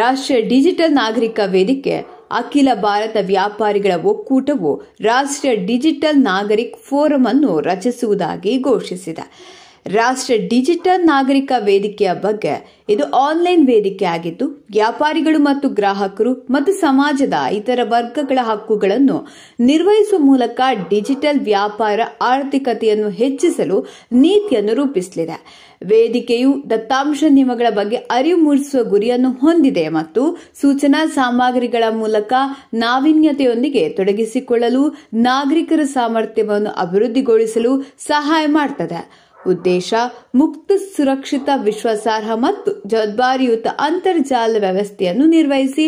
ರಾಷ್ಟ್ರೀಯ ಡಿಜಿಟಲ್ ನಾಗರಿಕ ವೇದಿಕೆ ಅಖಿಲ ಭಾರತ ವ್ಯಾಪಾರಿಗಳ ಒಕ್ಕೂಟವು ರಾಷ್ಟ್ರ ಡಿಜಿಟಲ್ ನಾಗರಿಕ್ ಫೋರಂ ಅನ್ನು ರಚಿಸುವುದಾಗಿ ಘೋಷಿಸಿದೆ ರಾಷ್ಟ್ರ ಡಿಜಿಟಲ್ ನಾಗರಿಕ ವೇದಿಕೆಯ ಬಗ್ಗೆ ಇದು ಆನ್ಲೈನ್ ವೇದಿಕೆ ಆಗಿದ್ದು ವ್ಯಾಪಾರಿಗಳು ಮತ್ತು ಗ್ರಾಹಕರು ಮತ್ತು ಸಮಾಜದ ಇತರ ವರ್ಗಗಳ ಹಕ್ಕುಗಳನ್ನು ನಿರ್ವಹಿಸುವ ಮೂಲಕ ಡಿಜಿಟಲ್ ವ್ಯಾಪಾರ ಆರ್ಥಿಕತೆಯನ್ನು ಹೆಚ್ಚಿಸಲು ನೀತಿಯನ್ನು ರೂಪಿಸಲಿದೆ ವೇದಿಕೆಯು ದತ್ತಾಂಶ ನಿಯಮಗಳ ಬಗ್ಗೆ ಅರಿವು ಮೂಡಿಸುವ ಗುರಿಯನ್ನು ಹೊಂದಿದೆ ಮತ್ತು ಸೂಚನಾ ಸಾಮಗ್ರಿಗಳ ಮೂಲಕ ನಾವೀನ್ಯತೆಯೊಂದಿಗೆ ತೊಡಗಿಸಿಕೊಳ್ಳಲು ನಾಗರಿಕರ ಸಾಮರ್ಥ್ಯವನ್ನು ಅಭಿವೃದ್ಧಿಗೊಳಿಸಲು ಸಹಾಯ ಮಾಡುತ್ತದೆ ಉದ್ದೇಶ ಮುಕ್ತ ಸುರಕ್ಷಿತ ವಿಶ್ವಾಸಾರ್ಹ ಮತ್ತು ಜವಾಬ್ದಾರಿಯುತ ಅಂತರ್ಜಾಲ ವ್ಯವಸ್ಥೆಯನ್ನು ನಿರ್ವಹಿಸಿ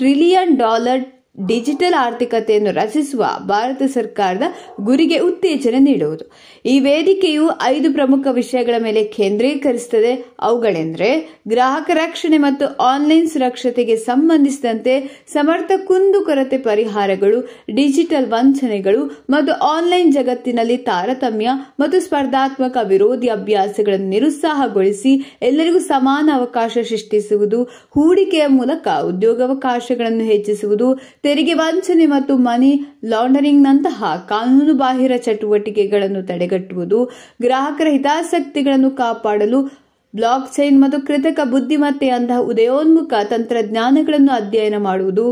ಟ್ರಿಲಿಯನ್ ಡಾಲರ್ ಡಿಜಿಟಲ್ ಆರ್ಥಿಕತೆಯನ್ನು ರಚಿಸುವ ಭಾರತ ಸರ್ಕಾರದ ಗುರಿಗೆ ಉತ್ತೇಜನ ನೀಡುವುದು ಈ ವೇದಿಕೆಯು ಐದು ಪ್ರಮುಖ ವಿಷಯಗಳ ಮೇಲೆ ಕೇಂದ್ರೀಕರಿಸುತ್ತದೆ ಅವುಗಳೆಂದರೆ ಗ್ರಾಹಕ ರಕ್ಷಣೆ ಮತ್ತು ಆನ್ಲೈನ್ ಸುರಕ್ಷತೆಗೆ ಸಂಬಂಧಿಸಿದಂತೆ ಸಮರ್ಥ ಕುಂದುಕೊರತೆ ಪರಿಹಾರಗಳು ಡಿಜಿಟಲ್ ವಂಚನೆಗಳು ಮತ್ತು ಆನ್ಲೈನ್ ಜಗತ್ತಿನಲ್ಲಿ ತಾರತಮ್ಯ ಮತ್ತು ಸ್ಪರ್ಧಾತ್ಮಕ ವಿರೋಧಿ ಅಭ್ಯಾಸಗಳನ್ನು ನಿರುತ್ಸಾಹಗೊಳಿಸಿ ಎಲ್ಲರಿಗೂ ಸಮಾನ ಅವಕಾಶ ಸೃಷ್ಟಿಸುವುದು ಹೂಡಿಕೆಯ ಮೂಲಕ ಉದ್ಯೋಗಾವಕಾಶಗಳನ್ನು ಹೆಚ್ಚಿಸುವುದು ತೆರಿಗೆ ವಂಚನೆ ಮತ್ತು ಮನಿ ಲಾಂಡರಿಂಗ್ನಂತಹ ಕಾನೂನುಬಾಹಿರ ಚಟುವಟಿಕೆಗಳನ್ನು ತಡೆ ತಡೆಗಟ್ಟುವುದು ಗ್ರಾಹಕರ ಹಿತಾಸಕ್ತಿಗಳನ್ನು ಕಾಪಾಡಲು ಬ್ಲಾಕ್ ಚೈನ್ ಮತ್ತು ಕೃತಕ ಬುದ್ಧಿಮತ್ತೆಯಂತಹ ಉದಯೋನ್ಮುಖ ತಂತ್ರಜ್ಞಾನಗಳನ್ನು ಅಧ್ಯಯನ ಮಾಡುವುದು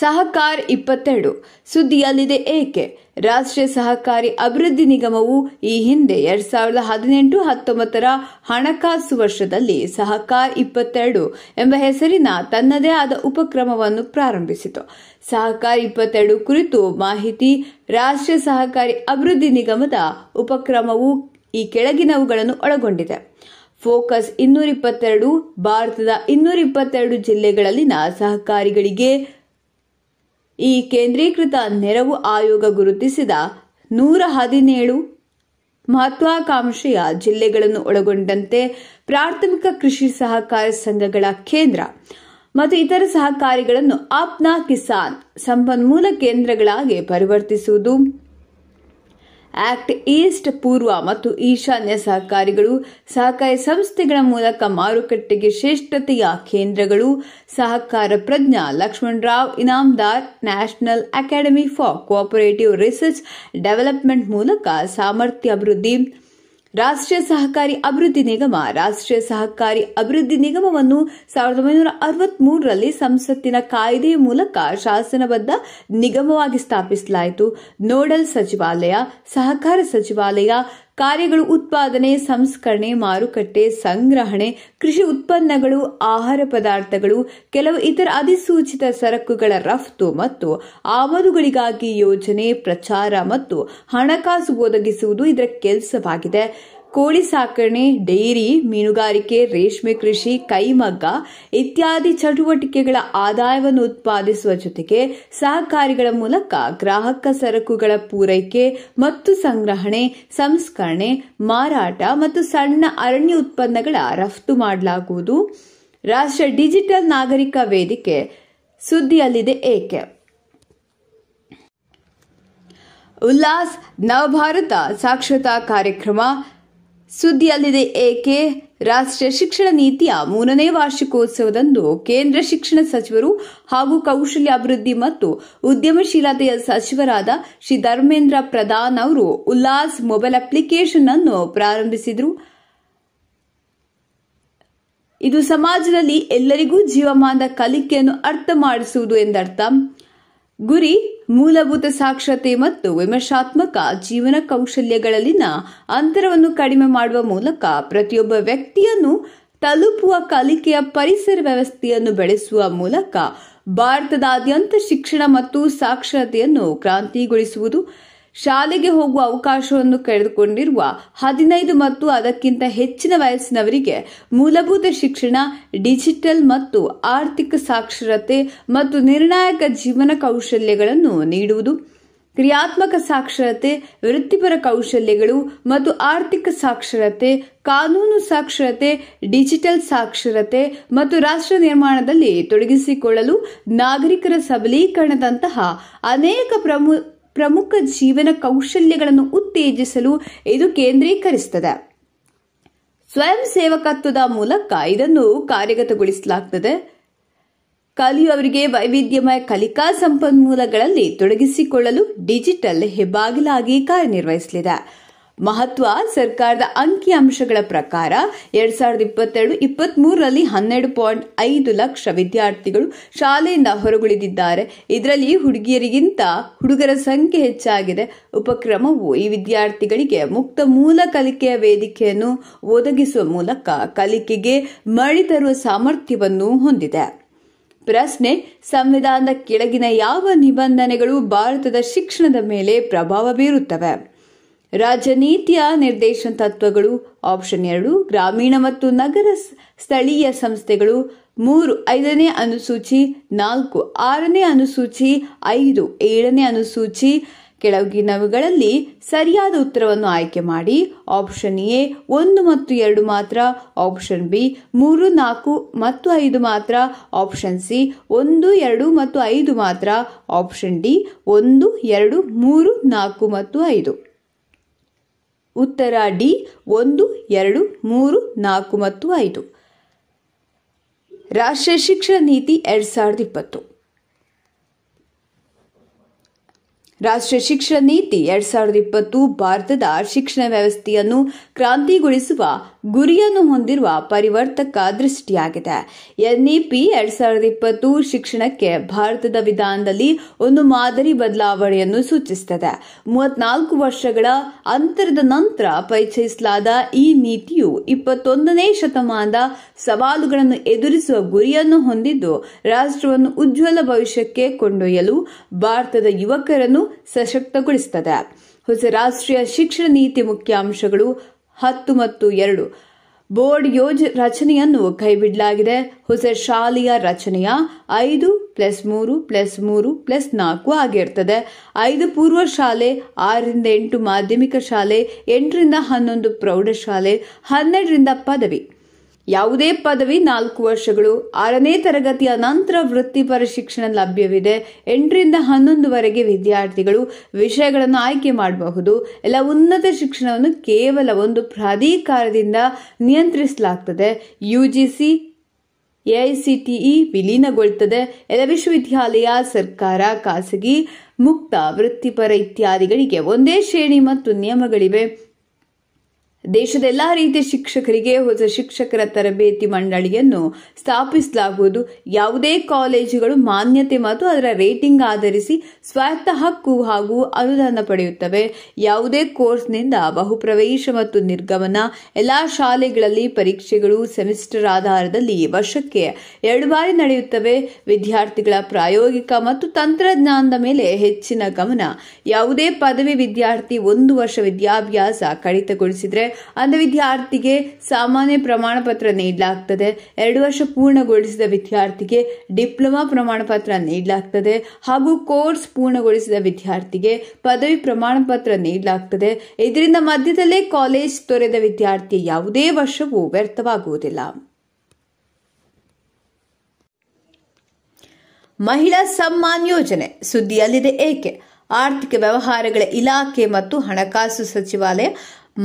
ಸಹಕಾರ್ ಇಪ್ಪತ್ತೆರಡು ಸುದ್ದಿಯಲ್ಲಿದೆ ಏಕೆ ರಾಷ್ಟ್ರೀಯ ಸಹಕಾರಿ ಅಭಿವೃದ್ಧಿ ನಿಗಮವು ಈ ಹಿಂದೆ ಎರಡ್ ಸಾವಿರದ ಹದಿನೆಂಟು ಹತ್ತೊಂಬತ್ತರ ಹಣಕಾಸು ವರ್ಷದಲ್ಲಿ ಸಹಕಾರ್ ಇಪ್ಪತ್ತೆರಡು ಎಂಬ ಹೆಸರಿನ ತನ್ನದೇ ಆದ ಉಪಕ್ರಮವನ್ನು ಪ್ರಾರಂಭಿಸಿತು ಸಹಕಾರ್ ಇಪ್ಪತ್ತೆರಡು ಕುರಿತು ಮಾಹಿತಿ ರಾಷ್ಟ್ರೀಯ ಸಹಕಾರಿ ಅಭಿವೃದ್ಧಿ ನಿಗಮದ ಉಪಕ್ರಮವು ಈ ಕೆಳಗಿನವುಗಳನ್ನು ಒಳಗೊಂಡಿದೆ ಫೋಕಸ್ ಇಪ್ಪತ್ತೆರಡು ಭಾರತದ ಇಪ್ಪತ್ತೆರಡು ಜಿಲ್ಲೆಗಳಲ್ಲಿನ ಸಹಕಾರಿಗಳಿಗೆ ಈ ಕೇಂದ್ರೀಕೃತ ನೆರವು ಆಯೋಗ ಗುರುತಿಸಿದ ನೂರ ಹದಿನೇಳು ಮಹತ್ವಾಕಾಂಕ್ಷೆಯ ಜಿಲ್ಲೆಗಳನ್ನು ಒಳಗೊಂಡಂತೆ ಪ್ರಾಥಮಿಕ ಕೃಷಿ ಸಹಕಾರ ಸಂಘಗಳ ಕೇಂದ್ರ ಮತ್ತು ಇತರ ಸಹಕಾರಿಗಳನ್ನು ಆಪ್ನಾ ಕಿಸಾನ್ ಸಂಪನ್ಮೂಲ ಕೇಂದ್ರಗಳಾಗಿ ಪರಿವರ್ತಿಸುವುದು ಆಕ್ಟ್ ಈಸ್ಟ್ ಪೂರ್ವ ಮತ್ತು ಈಶಾನ್ಯ ಸಹಕಾರಿಗಳು ಸಹಕಾರಿ ಸಂಸ್ಥೆಗಳ ಮೂಲಕ ಮಾರುಕಟ್ಟೆಗೆ ಶ್ರೇಷ್ಠತೆಯ ಕೇಂದ್ರಗಳು Sahakar Pragya Laxman Rao Inamdar national academy for cooperative research development ಮೂಲಕ ಸಾಮರ್ಥ್ಯ ಅಭಿವೃದ್ಧಿ ರಾಷ್ಟ್ರೀಯ ಸಹಕಾರಿ ಅಭಿವೃದ್ಧಿ ನಿಗಮ ರಾಷ್ಟ್ರೀಯ ಸಹಕಾರಿ ಅಭಿವೃದ್ಧಿ ನಿಗಮವನ್ನು ಸಾವಿರದ ಒಂಬೈನೂರ ಅರವತ್ಮೂರರಲ್ಲಿ ಸಂಸತ್ತಿನ ಕಾಯ್ದೆಯ ಮೂಲಕ ಶಾಸನಬದ್ಧ ನಿಗಮವಾಗಿ ಸ್ಥಾಪಿಸಲಾಯಿತು ನೋಡಲ್ ಸಚಿವಾಲಯ ಸಹಕಾರ ಸಚಿವಾಲಯ ಕಾರ್ಯಗಳು ಉತ್ಪಾದನೆ ಸಂಸ್ಕರಣೆ ಮಾರುಕಟ್ಟೆ ಸಂಗ್ರಹಣೆ ಕೃಷಿ ಉತ್ಪನ್ನಗಳು ಆಹಾರ ಪದಾರ್ಥಗಳು ಕೆಲವು ಇತರ ಅಧಿಸೂಚಿತ ಸರಕುಗಳ ರಫ್ತು ಮತ್ತು ಆಮದುಗಳಿಗಾಗಿ ಯೋಜನೆ ಪ್ರಚಾರ ಮತ್ತು ಹಣಕಾಸು ಒದಗಿಸುವುದು ಇದರ ಕೆಲಸವಾಗಿದೆ ಕೋಳಿ ಸಾಕಣೆ ಡೈರಿ ಮೀನುಗಾರಿಕೆ ರೇಷ್ಮೆ ಕೃಷಿ ಕೈಮಗ್ಗ ಇತ್ಯಾದಿ ಚಟುವಟಿಕೆಗಳ ಆದಾಯವನ್ನು ಉತ್ಪಾದಿಸುವ ಜೊತೆಗೆ ಸಹಕಾರಿಗಳ ಮೂಲಕ ಗ್ರಾಹಕ ಸರಕುಗಳ ಪೂರೈಕೆ ಮತ್ತು ಸಂಗ್ರಹಣೆ ಸಂಸ್ಕರಣೆ ಮಾರಾಟ ಮತ್ತು ಸಣ್ಣ ಅರಣ್ಯ ಉತ್ಪನ್ನಗಳ ರಫ್ತು ಮಾಡಲಾಗುವುದು ರಾಷ್ಟ್ರ ಡಿಜಿಟಲ್ ನಾಗರಿಕ ವೇದಿಕೆ ಸುದ್ದಿಯಲ್ಲಿದೆ ಏಕೆ ಉಲ್ಲಾಸ್ ನವಭಾರತ ಸಾಕ್ಷರತಾ ಕಾರ್ಯಕ್ರಮ ಸುದ್ದಿಯಲ್ಲಿದೆ ಏಕೆ ರಾಷ್ಟ್ರೀಯ ಶಿಕ್ಷಣ ನೀತಿಯ ಮೂರನೇ ವಾರ್ಷಿಕೋತ್ಸವದಂದು ಕೇಂದ್ರ ಶಿಕ್ಷಣ ಸಚಿವರು ಹಾಗೂ ಕೌಶಲ್ಯ ಅಭಿವೃದ್ಧಿ ಮತ್ತು ಉದ್ಯಮಶೀಲತೆಯ ಸಚಿವರಾದ ಶ್ರೀ ಧರ್ಮೇಂದ್ರ ಪ್ರಧಾನ್ ಅವರು ಉಲ್ಲಾಸ್ ಮೊಬೈಲ್ ಅಪ್ಲಿಕೇಶನ್ ಅನ್ನು ಪ್ರಾರಂಭಿಸಿದರು ಇದು ಸಮಾಜದಲ್ಲಿ ಎಲ್ಲರಿಗೂ ಜೀವಮಾನದ ಕಲಿಕೆಯನ್ನು ಅರ್ಥ ಮಾಡಿಸುವುದು ಎಂದರ್ಥ ಗುರಿ ಮೂಲಭೂತ ಸಾಕ್ಷರತೆ ಮತ್ತು ವಿಮರ್ಶಾತ್ಮಕ ಜೀವನ ಕೌಶಲ್ಯಗಳಲ್ಲಿನ ಅಂತರವನ್ನು ಕಡಿಮೆ ಮಾಡುವ ಮೂಲಕ ಪ್ರತಿಯೊಬ್ಬ ವ್ಯಕ್ತಿಯನ್ನು ತಲುಪುವ ಕಲಿಕೆಯ ಪರಿಸರ ವ್ಯವಸ್ಥೆಯನ್ನು ಬೆಳೆಸುವ ಮೂಲಕ ಭಾರತದಾದ್ಯಂತ ಶಿಕ್ಷಣ ಮತ್ತು ಸಾಕ್ಷರತೆಯನ್ನು ಕ್ರಾಂತಿಗೊಳಿಸುವುದು ಶಾಲೆಗೆ ಹೋಗುವ ಅವಕಾಶವನ್ನು ಕಳೆದುಕೊಂಡಿರುವ ಹದಿನೈದು ಮತ್ತು ಅದಕ್ಕಿಂತ ಹೆಚ್ಚಿನ ವಯಸ್ಸಿನವರಿಗೆ ಮೂಲಭೂತ ಶಿಕ್ಷಣ ಡಿಜಿಟಲ್ ಮತ್ತು ಆರ್ಥಿಕ ಸಾಕ್ಷರತೆ ಮತ್ತು ನಿರ್ಣಾಯಕ ಜೀವನ ಕೌಶಲ್ಯಗಳನ್ನು ನೀಡುವುದು ಕ್ರಿಯಾತ್ಮಕ ಸಾಕ್ಷರತೆ ವೃತ್ತಿಪರ ಕೌಶಲ್ಯಗಳು ಮತ್ತು ಆರ್ಥಿಕ ಸಾಕ್ಷರತೆ ಕಾನೂನು ಸಾಕ್ಷರತೆ ಡಿಜಿಟಲ್ ಸಾಕ್ಷರತೆ ಮತ್ತು ರಾಷ್ಟ್ರ ನಿರ್ಮಾಣದಲ್ಲಿ ತೊಡಗಿಸಿಕೊಳ್ಳಲು ನಾಗರಿಕರ ಸಬಲೀಕರಣದಂತಹ ಅನೇಕ ಪ್ರಮುಖ ಪ್ರಮುಖ ಜೀವನ ಕೌಶಲ್ಯಗಳನ್ನು ಉತ್ತೇಜಿಸಲು ಇದು ಕೇಂದ್ರೀಕರಿಸುತ್ತದೆ ಸ್ವಯಂ ಸೇವಕತ್ವದ ಮೂಲಕ ಇದನ್ನು ಕಾರ್ಯಗತಗೊಳಿಸಲಾಗುತ್ತದೆ ಕಲಿಯುವವರಿಗೆ ವೈವಿಧ್ಯಮಯ ಕಲಿಕಾ ಸಂಪನ್ಮೂಲಗಳಲ್ಲಿ ತೊಡಗಿಸಿಕೊಳ್ಳಲು ಡಿಜಿಟಲ್ ಹೆಬ್ಬಾಗಿಲಾಗಿ ಕಾರ್ಯನಿರ್ವಹಿಸಲಿದೆ ಮಹತ್ವ ಸರ್ಕಾರದ ಅಂಕಿ ಅಂಶಗಳ ಪ್ರಕಾರ ಎರಡ್ ಸಾವಿರದ ಇಪ್ಪತ್ತೆರಡು ಇಪ್ಪತ್ತ್ ಮೂರರಲ್ಲಿ ಹನ್ನೆರಡು ಪಾಯಿಂಟ್ ಐದು ಲಕ್ಷ ವಿದ್ಯಾರ್ಥಿಗಳು ಶಾಲೆಯಿಂದ ಹೊರಗುಳಿದಿದ್ದಾರೆ ಇದರಲ್ಲಿ ಹುಡುಗಿಯರಿಗಿಂತ ಹುಡುಗರ ಸಂಖ್ಯೆ ಹೆಚ್ಚಾಗಿದೆ ಉಪಕ್ರಮವು ಈ ವಿದ್ಯಾರ್ಥಿಗಳಿಗೆ ಮುಕ್ತ ಮೂಲ ಕಲಿಕೆಯ ವೇದಿಕೆಯನ್ನು ಒದಗಿಸುವ ಮೂಲಕ ಕಲಿಕೆಗೆ ಮಳಿ ತರುವ ಸಾಮರ್ಥ್ಯವನ್ನು ಹೊಂದಿದೆ ಪ್ರಶ್ನೆ ಸಂವಿಧಾನದ ಕೆಳಗಿನ ಯಾವ ನಿಬಂಧನೆಗಳು ಭಾರತದ ಶಿಕ್ಷಣದ ಮೇಲೆ ಪ್ರಭಾವ ಬೀರುತ್ತವೆ ರಾಜನೀತಿಯ ನಿರ್ದೇಶನ ತತ್ವಗಳು ಆಪ್ಷನ್ ಎರಡು ಗ್ರಾಮೀಣ ಮತ್ತು ನಗರ ಸ್ಥಳೀಯ ಸಂಸ್ಥೆಗಳು ಮೂರು ಐದನೇ ಅನುಸೂಚಿ ನಾಲ್ಕು ಆರನೇ ಅನುಸೂಚಿ ಐದು ಏಳನೇ ಅನುಸೂಚಿ ಕೆಳಗಿನವುಗಳಲ್ಲಿ ಸರಿಯಾದ ಉತ್ತರವನ್ನು ಆಯ್ಕೆ ಮಾಡಿ ಆಪ್ಷನ್ ಎ ಒಂದು ಮತ್ತು ಎರಡು ಮಾತ್ರ ಆಪ್ಷನ್ ಬಿ ಮೂರು ನಾಲ್ಕು ಮತ್ತು ಐದು ಮಾತ್ರ ಆಪ್ಷನ್ ಸಿ ಒಂದು ಎರಡು ಮತ್ತು ಐದು ಮಾತ್ರ ಆಪ್ಷನ್ ಡಿ ಒಂದು ಎರಡು ಮೂರು ನಾಲ್ಕು ಮತ್ತು ಐದು ಉತ್ತರ ಡಿ ಒಂದು ಎರಡು ಮೂರು ನಾಲ್ಕು ಮತ್ತು ಐದು ರಾಷ್ಟ್ರೀಯ ಶಿಕ್ಷಣ ನೀತಿ ಎರಡ್ ಸಾವಿರದ ಇಪ್ಪತ್ತು ರಾಷ್ಟ್ರೀಯ ಶಿಕ್ಷಣ ನೀತಿ ಎರಡು ಸಾವಿರದ ಇಪ್ಪತ್ತು ಭಾರತದ ಶಿಕ್ಷಣ ವ್ಯವಸ್ಥೆಯನ್ನು ಕ್ರಾಂತಿಗೊಳಿಸುವ ಗುರಿಯನ್ನು ಹೊಂದಿರುವ ಪರಿವರ್ತಕ ದೃಷ್ಟಿಯಾಗಿದೆ ಎನ್ಇಪಿ ಎರಡ್ ಸಾವಿರದ ಇಪ್ಪತ್ತು ಶಿಕ್ಷಣಕ್ಕೆ ಭಾರತದ ವಿಧಾನದಲ್ಲಿ ಒಂದು ಮಾದರಿ ಬದಲಾವಣೆಯನ್ನು ಸೂಚಿಸುತ್ತದೆ ಮೂವತ್ನಾಲ್ಕು ವರ್ಷಗಳ ಅಂತರದ ನಂತರ ಪರಿಚಯಿಸಲಾದ ಈ ನೀತಿಯು ಇಪ್ಪತ್ತೊಂದನೇ ಶತಮಾನದ ಸವಾಲುಗಳನ್ನು ಎದುರಿಸುವ ಗುರಿಯನ್ನು ಹೊಂದಿದ್ದು ರಾಷ್ಟ್ರವನ್ನು ಉಜ್ವಲ ಭವಿಷ್ಯಕ್ಕೆ ಕೊಂಡೊಯ್ಯಲು ಭಾರತದ ಯುವಕರನ್ನು ಸಶಕ್ತಗೊಳಿಸುತ್ತದೆ ಹೊಸ ರಾಷ್ಟ್ರೀಯ ಶಿಕ್ಷಣ ನೀತಿ ಮುಖ್ಯಾಂಶಗಳು ಹತ್ತು ಮತ್ತು ಎರಡು ಬೋರ್ಡ್ ಯೋಜ ರಚನೆಯನ್ನು ಕೈಬಿಡಲಾಗಿದೆ ಹೊಸ ಶಾಲೆಯ ರಚನೆಯ ಐದು ಪ್ಲಸ್ ಮೂರು ಪ್ಲಸ್ ಮೂರು ಪ್ಲಸ್ ನಾಲ್ಕು ಆಗಿರ್ತದೆ ಐದು ಪೂರ್ವ ಶಾಲೆ ಆರರಿಂದ ಎಂಟು ಮಾಧ್ಯಮಿಕ ಶಾಲೆ ಎಂಟರಿಂದ ಹನ್ನೊಂದು ಪ್ರೌಢಶಾಲೆ ಹನ್ನೆರಡರಿಂದ ಪದವಿ ಯಾವುದೇ ಪದವಿ ನಾಲ್ಕು ವರ್ಷಗಳು ಆರನೇ ತರಗತಿಯ ನಂತರ ವೃತ್ತಿಪರ ಶಿಕ್ಷಣ ಲಭ್ಯವಿದೆ ಎಂಟರಿಂದ ಹನ್ನೊಂದುವರೆಗೆ ವಿದ್ಯಾರ್ಥಿಗಳು ವಿಷಯಗಳನ್ನು ಆಯ್ಕೆ ಮಾಡಬಹುದು ಎಲ್ಲ ಉನ್ನತ ಶಿಕ್ಷಣವನ್ನು ಕೇವಲ ಒಂದು ಪ್ರಾಧಿಕಾರದಿಂದ ನಿಯಂತ್ರಿಸಲಾಗ್ತದೆ ಯು ಎಐಸಿಟಿಇ ವಿಲೀನಗೊಳ್ಳುತ್ತದೆ ಎಲ್ಲ ವಿಶ್ವವಿದ್ಯಾಲಯ ಸರ್ಕಾರ ಖಾಸಗಿ ಮುಕ್ತ ವೃತ್ತಿಪರ ಇತ್ಯಾದಿಗಳಿಗೆ ಒಂದೇ ಶ್ರೇಣಿ ಮತ್ತು ನಿಯಮಗಳಿವೆ ದೇಶದ ಎಲ್ಲ ರೀತಿಯ ಶಿಕ್ಷಕರಿಗೆ ಹೊಸ ಶಿಕ್ಷಕರ ತರಬೇತಿ ಮಂಡಳಿಯನ್ನು ಸ್ಥಾಪಿಸಲಾಗುವುದು ಯಾವುದೇ ಕಾಲೇಜುಗಳು ಮಾನ್ಯತೆ ಮತ್ತು ಅದರ ರೇಟಿಂಗ್ ಆಧರಿಸಿ ಸ್ವಾಯತ್ತ ಹಕ್ಕು ಹಾಗೂ ಅನುದಾನ ಪಡೆಯುತ್ತವೆ ಯಾವುದೇ ಕೋರ್ಸ್ನಿಂದ ಬಹುಪ್ರವೇಶ ಮತ್ತು ನಿರ್ಗಮನ ಎಲ್ಲ ಶಾಲೆಗಳಲ್ಲಿ ಪರೀಕ್ಷೆಗಳು ಸೆಮಿಸ್ಟರ್ ಆಧಾರದಲ್ಲಿ ವರ್ಷಕ್ಕೆ ಎರಡು ಬಾರಿ ನಡೆಯುತ್ತವೆ ವಿದ್ಯಾರ್ಥಿಗಳ ಪ್ರಾಯೋಗಿಕ ಮತ್ತು ತಂತ್ರಜ್ಞಾನದ ಮೇಲೆ ಹೆಚ್ಚಿನ ಗಮನ ಯಾವುದೇ ಪದವಿ ವಿದ್ಯಾರ್ಥಿ ಒಂದು ವರ್ಷ ವಿದ್ಯಾಭ್ಯಾಸ ಕಡಿತಗೊಳಿಸಿದರೆ ಅಂದ ವಿದ್ಯಾರ್ಥಿಗೆ ಸಾಮಾನ್ಯ ಪ್ರಮಾಣ ಪತ್ರ ನೀಡಲಾಗ್ತದೆ ಎರಡು ವರ್ಷ ಪೂರ್ಣಗೊಳಿಸಿದ ವಿದ್ಯಾರ್ಥಿಗೆ ಡಿಪ್ಲೊಮಾ ಪ್ರಮಾಣ ಪತ್ರ ನೀಡಲಾಗ್ತದೆ ಹಾಗೂ ಕೋರ್ಸ್ ಪೂರ್ಣಗೊಳಿಸಿದ ವಿದ್ಯಾರ್ಥಿಗೆ ಪದವಿ ಪ್ರಮಾಣ ಪತ್ರ ನೀಡಲಾಗ್ತದೆ ಇದರಿಂದ ಮಧ್ಯದಲ್ಲೇ ಕಾಲೇಜ್ ತೊರೆದ ವಿದ್ಯಾರ್ಥಿ ಯಾವುದೇ ವರ್ಷವೂ ವ್ಯರ್ಥವಾಗುವುದಿಲ್ಲ ಮಹಿಳಾ ಸಮ್ಮಾನ್ ಯೋಜನೆ ಸುದ್ದಿಯಲ್ಲಿದೆ ಏಕೆ ಆರ್ಥಿಕ ವ್ಯವಹಾರಗಳ ಇಲಾಖೆ ಮತ್ತು ಹಣಕಾಸು ಸಚಿವಾಲಯ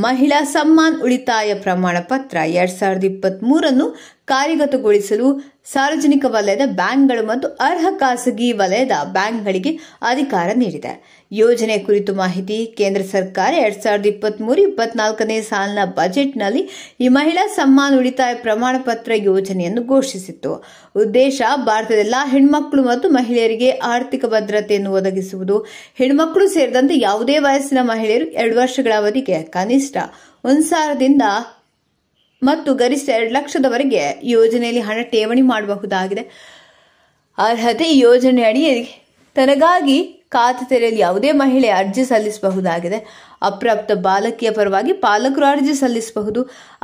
ಮಹಿಳಾ ಸಮ್ಮಾನ್ ಉಳಿತಾಯ ಪ್ರಮಾಣ ಪತ್ರ ಎರಡ್ ಸಾವಿರದ ಮೂರನ್ನು ಕಾರ್ಯಗತಗೊಳಿಸಲು ಸಾರ್ವಜನಿಕ ವಲಯದ ಬ್ಯಾಂಕ್ಗಳು ಮತ್ತು ಅರ್ಹ ಖಾಸಗಿ ವಲಯದ ಬ್ಯಾಂಕ್ಗಳಿಗೆ ಅಧಿಕಾರ ನೀಡಿದೆ ಯೋಜನೆ ಕುರಿತು ಮಾಹಿತಿ ಕೇಂದ್ರ ಸರ್ಕಾರ ಎರಡ್ ಸಾವಿರದ ಇಪ್ಪತ್ಮೂರು ಇಪ್ಪತ್ನಾಲ್ಕನೇ ಸಾಲಿನ ಬಜೆಟ್ನಲ್ಲಿ ಈ ಮಹಿಳಾ ಸಮ್ಮಾನ್ ಉಳಿತಾಯ ಪ್ರಮಾಣ ಪತ್ರ ಯೋಜನೆಯನ್ನು ಘೋಷಿಸಿತ್ತು ಉದ್ದೇಶ ಭಾರತದ ಎಲ್ಲಾ ಹೆಣ್ಮಕ್ಕಳು ಮತ್ತು ಮಹಿಳೆಯರಿಗೆ ಆರ್ಥಿಕ ಭದ್ರತೆಯನ್ನು ಒದಗಿಸುವುದು ಹೆಣ್ಮಕ್ಕಳು ಸೇರಿದಂತೆ ಯಾವುದೇ ವಯಸ್ಸಿನ ಮಹಿಳೆಯರು ಎರಡು ವರ್ಷಗಳ ಅವಧಿಗೆ ಕನಿಷ್ಠ ಒಂದು ಸಾವಿರದಿಂದ ಮತ್ತು ಗರಿಷ್ಠ ಎರಡು ಲಕ್ಷದವರೆಗೆ ಯೋಜನೆಯಲ್ಲಿ ಹಣ ಠೇವಣಿ ಮಾಡಬಹುದಾಗಿದೆ ಅರ್ಹತೆ ಈ ಯೋಜನೆ ಅಡಿಯಲ್ಲಿ ತನಗಾಗಿ ಖಾತೆ ತೆರೆಯಲು ಯಾವುದೇ ಮಹಿಳೆ ಅರ್ಜಿ ಸಲ್ಲಿಸಬಹುದಾಗಿದೆ ಅಪ್ರಾಪ್ತ ಬಾಲಕಿಯ ಪರವಾಗಿ ಪಾಲಕರು ಅರ್ಜಿ ಸಲ್ಲಿಸಬಹುದು